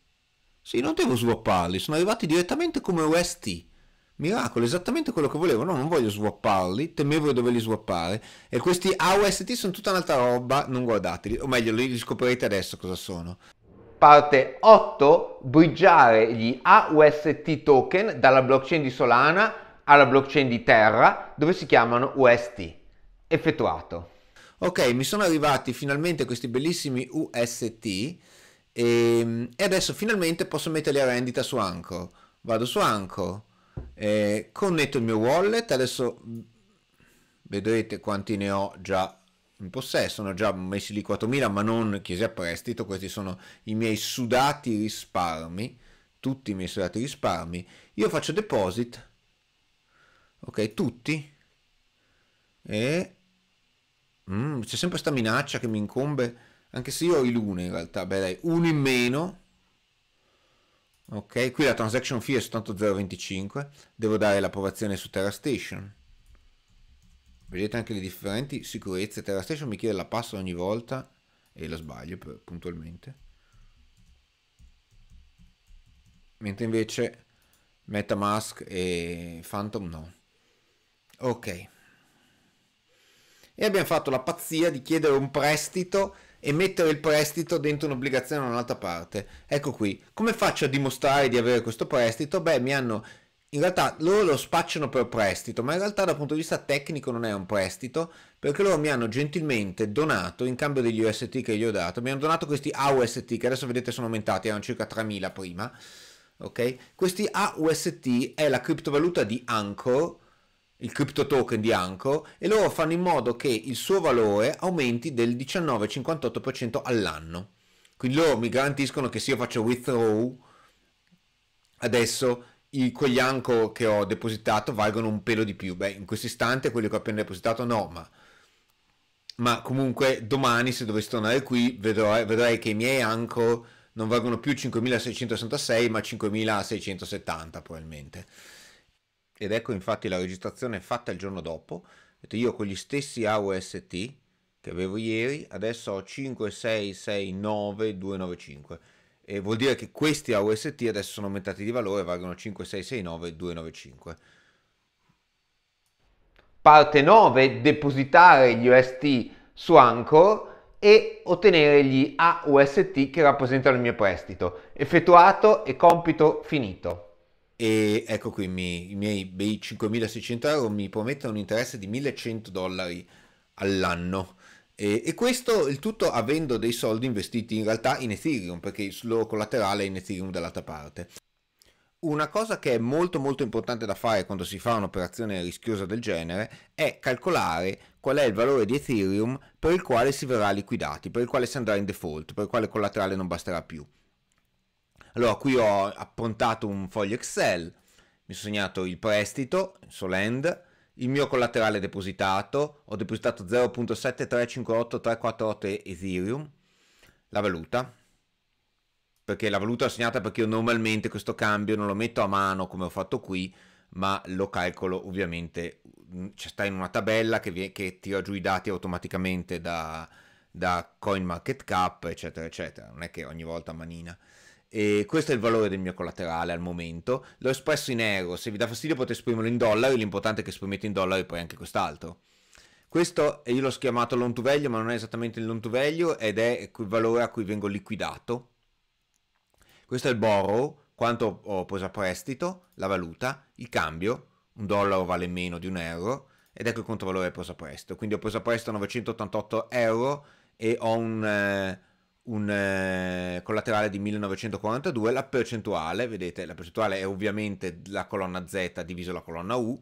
[SPEAKER 1] Sì, non devo swapparli, sono arrivati direttamente come OST. Miracolo, esattamente quello che volevo. No, non voglio swapparli, temevo di doverli swappare. E questi AOST sono tutta un'altra roba, non guardateli. O meglio, li scoprirete adesso cosa sono. Parte 8, bridgeare gli AUST token dalla blockchain di Solana alla blockchain di Terra dove si chiamano UST. Effettuato. Ok, mi sono arrivati finalmente questi bellissimi UST e, ehm, e adesso finalmente posso metterli a rendita su Anchor. Vado su Anchor, eh, connetto il mio wallet, adesso vedrete quanti ne ho già in possesso, ne ho già messi lì 4.000 ma non chiesi a prestito, questi sono i miei sudati risparmi, tutti i miei sudati risparmi. Io faccio deposit ok tutti e mm, c'è sempre questa minaccia che mi incombe anche se io ho i lune in realtà beh dai uno in meno ok qui la transaction fee è soltanto 0,25 devo dare l'approvazione su Terra Station vedete anche le differenti sicurezze Terra Station mi chiede la passa ogni volta e la sbaglio per, puntualmente mentre invece Metamask e Phantom no Ok. E abbiamo fatto la pazzia di chiedere un prestito e mettere il prestito dentro un'obbligazione da un'altra parte. Ecco qui. Come faccio a dimostrare di avere questo prestito? Beh, mi hanno in realtà loro lo spacciano per prestito, ma in realtà dal punto di vista tecnico non è un prestito, perché loro mi hanno gentilmente donato, in cambio degli UST che gli ho dato, mi hanno donato questi AUST, che adesso vedete sono aumentati, erano circa 3.000 prima, ok? Questi AUST è la criptovaluta di Anchor, il crypto token di Anchor e loro fanno in modo che il suo valore aumenti del 19,58% all'anno. Quindi loro mi garantiscono che se io faccio withdraw adesso i, quegli Anchor che ho depositato valgono un pelo di più. Beh, in questo istante quelli che ho appena depositato no, ma, ma comunque domani se dovessi tornare qui eh, vedrai, vedrei che i miei Anchor non valgono più 5666 ma 5670 probabilmente ed ecco infatti la registrazione fatta il giorno dopo, io con gli stessi AUST che avevo ieri, adesso ho 5669295 e vuol dire che questi AUST adesso sono aumentati di valore, valgono 5669295. Parte 9, depositare gli UST su Anchor e ottenere gli AUST che rappresentano il mio prestito. Effettuato e compito finito e ecco qui mi, i miei bei 5.600 euro mi promettono un interesse di 1.100 dollari all'anno e, e, questo il tutto avendo dei soldi investiti in realtà in Ethereum perché il loro collaterale è in Ethereum dall'altra parte. Una cosa che è molto molto importante da fare quando si fa un'operazione rischiosa del genere è calcolare qual è il valore di Ethereum per il quale si verrà liquidati, per il quale si andrà in default, per il quale il collaterale non basterà più. Allora, qui ho approntato un foglio Excel, mi sono segnato il prestito, Solend, il mio collaterale depositato, ho depositato 0.7358348 Ethereum, la valuta, perché la valuta l'ho segnata perché io normalmente questo cambio non lo metto a mano come ho fatto qui, ma lo calcolo ovviamente, mm, cioè sta in una tabella che, che tira giù i dati automaticamente da, da CoinMarketCap, eccetera, eccetera, non è che ogni volta manina. E questo è il valore del mio collaterale al momento. L'ho espresso in euro, se vi dà fastidio potete esprimerlo in dollari, l'importante è che esprimete in dollari poi anche quest'altro. Questo io l'ho chiamato loan to value, ma non è esattamente il loan to value ed è il valore a cui vengo liquidato. Questo è il borrow, quanto ho preso a prestito, la valuta, il cambio, un dollaro vale meno di un euro, ed ecco il conto valore preso a prestito. Quindi ho preso a prestito 988 euro e ho un... Eh, un eh, collaterale di 1942, la percentuale, vedete, la percentuale è ovviamente la colonna Z diviso la colonna U,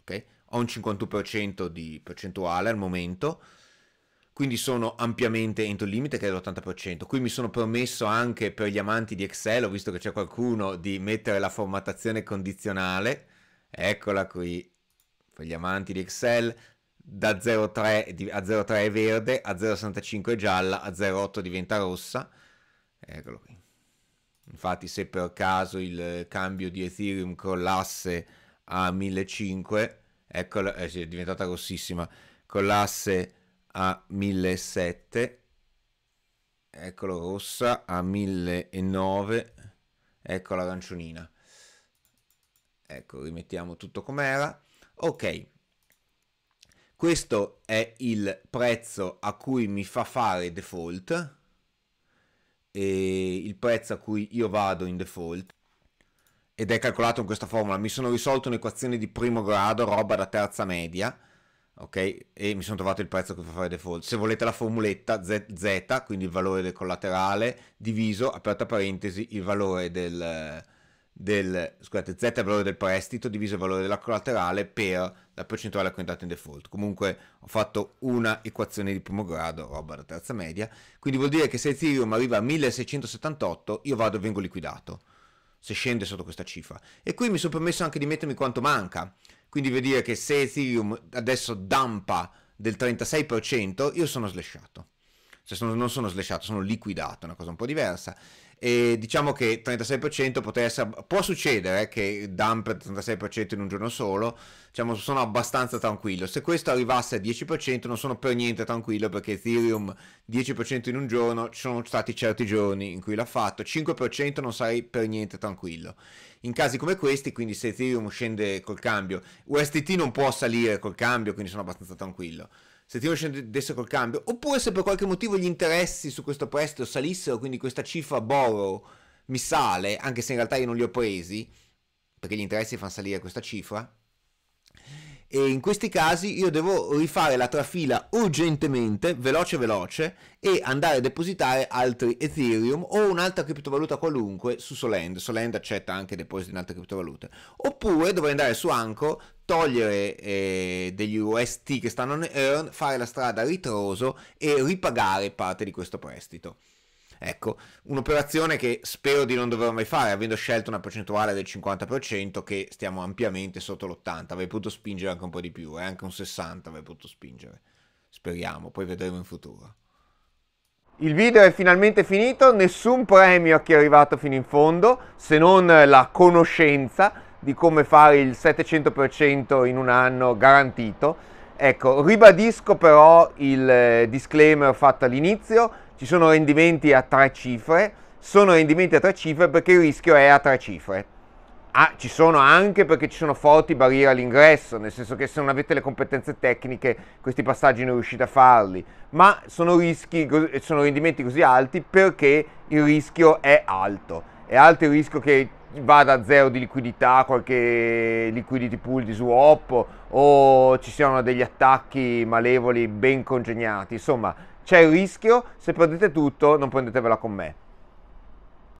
[SPEAKER 1] okay? ho un 51% di percentuale al momento, quindi sono ampiamente entro il limite che è l'80%. Qui mi sono promesso anche per gli amanti di Excel, ho visto che c'è qualcuno, di mettere la formattazione condizionale, eccola qui, per gli amanti di Excel, da 0,3 a 0,3 è verde, a 0,65 è gialla, a 0,8 diventa rossa. Eccolo qui. Infatti se per caso il cambio di Ethereum collasse a 1500, eccola, eh, è diventata rossissima, collasse a 1700, eccolo rossa, a 1900, ecco l'aranciolina. Ecco, rimettiamo tutto com'era. Ok questo è il prezzo a cui mi fa fare default, e il prezzo a cui io vado in default, ed è calcolato in questa formula. Mi sono risolto un'equazione di primo grado, roba da terza media, ok? E mi sono trovato il prezzo che fa fare default. Se volete la formuletta z, z, quindi il valore del collaterale, diviso, aperta parentesi, il valore del del, scusate, z è il valore del prestito diviso il valore della collaterale per la percentuale acquistata in default. Comunque ho fatto una equazione di primo grado, roba da terza media, quindi vuol dire che se Ethereum arriva a 1678 io vado e vengo liquidato, se scende sotto questa cifra. E qui mi sono permesso anche di mettermi quanto manca, quindi vuol dire che se Ethereum adesso dampa del 36% io sono slashato. Cioè non sono slashato, sono liquidato, una cosa un po' diversa e diciamo che 36% potesse, può succedere che dump il 36% in un giorno solo, diciamo sono abbastanza tranquillo, se questo arrivasse al 10% non sono per niente tranquillo perché Ethereum 10% in un giorno, ci sono stati certi giorni in cui l'ha fatto, 5% non sarei per niente tranquillo. In casi come questi, quindi se Ethereum scende col cambio, USDT non può salire col cambio, quindi sono abbastanza tranquillo se Tiro scendesse col cambio, oppure se per qualche motivo gli interessi su questo prestito salissero, quindi questa cifra borrow mi sale, anche se in realtà io non li ho presi, perché gli interessi fanno salire questa cifra, e in questi casi io devo rifare la trafila urgentemente, veloce veloce, e andare a depositare altri Ethereum o un'altra criptovaluta qualunque su Solend. Solend accetta anche depositi in altre criptovalute. Oppure dovrei andare su Anco, togliere eh, degli UST che stanno in earn, eh, fare la strada a ritroso e ripagare parte di questo prestito. Ecco, un'operazione che spero di non dover mai fare, avendo scelto una percentuale del 50% che stiamo ampiamente sotto l'80%, avrei potuto spingere anche un po' di più, e eh? anche un 60% avrei potuto spingere. Speriamo, poi vedremo in futuro. Il video è finalmente finito, nessun premio a chi è arrivato fino in fondo, se non la conoscenza di come fare il 700% in un anno garantito. Ecco, ribadisco però il eh, disclaimer fatto all'inizio, ci sono rendimenti a tre cifre, sono rendimenti a tre cifre perché il rischio è a tre cifre. Ah, ci sono anche perché ci sono forti barriere all'ingresso, nel senso che se non avete le competenze tecniche questi passaggi non riuscite a farli, ma sono, rischi, sono rendimenti così alti perché il rischio è alto, è alto il rischio che vada a zero di liquidità qualche liquidity pool di swap o ci siano degli attacchi malevoli ben congegnati, insomma c'è il rischio, se perdete tutto non prendetevela con me.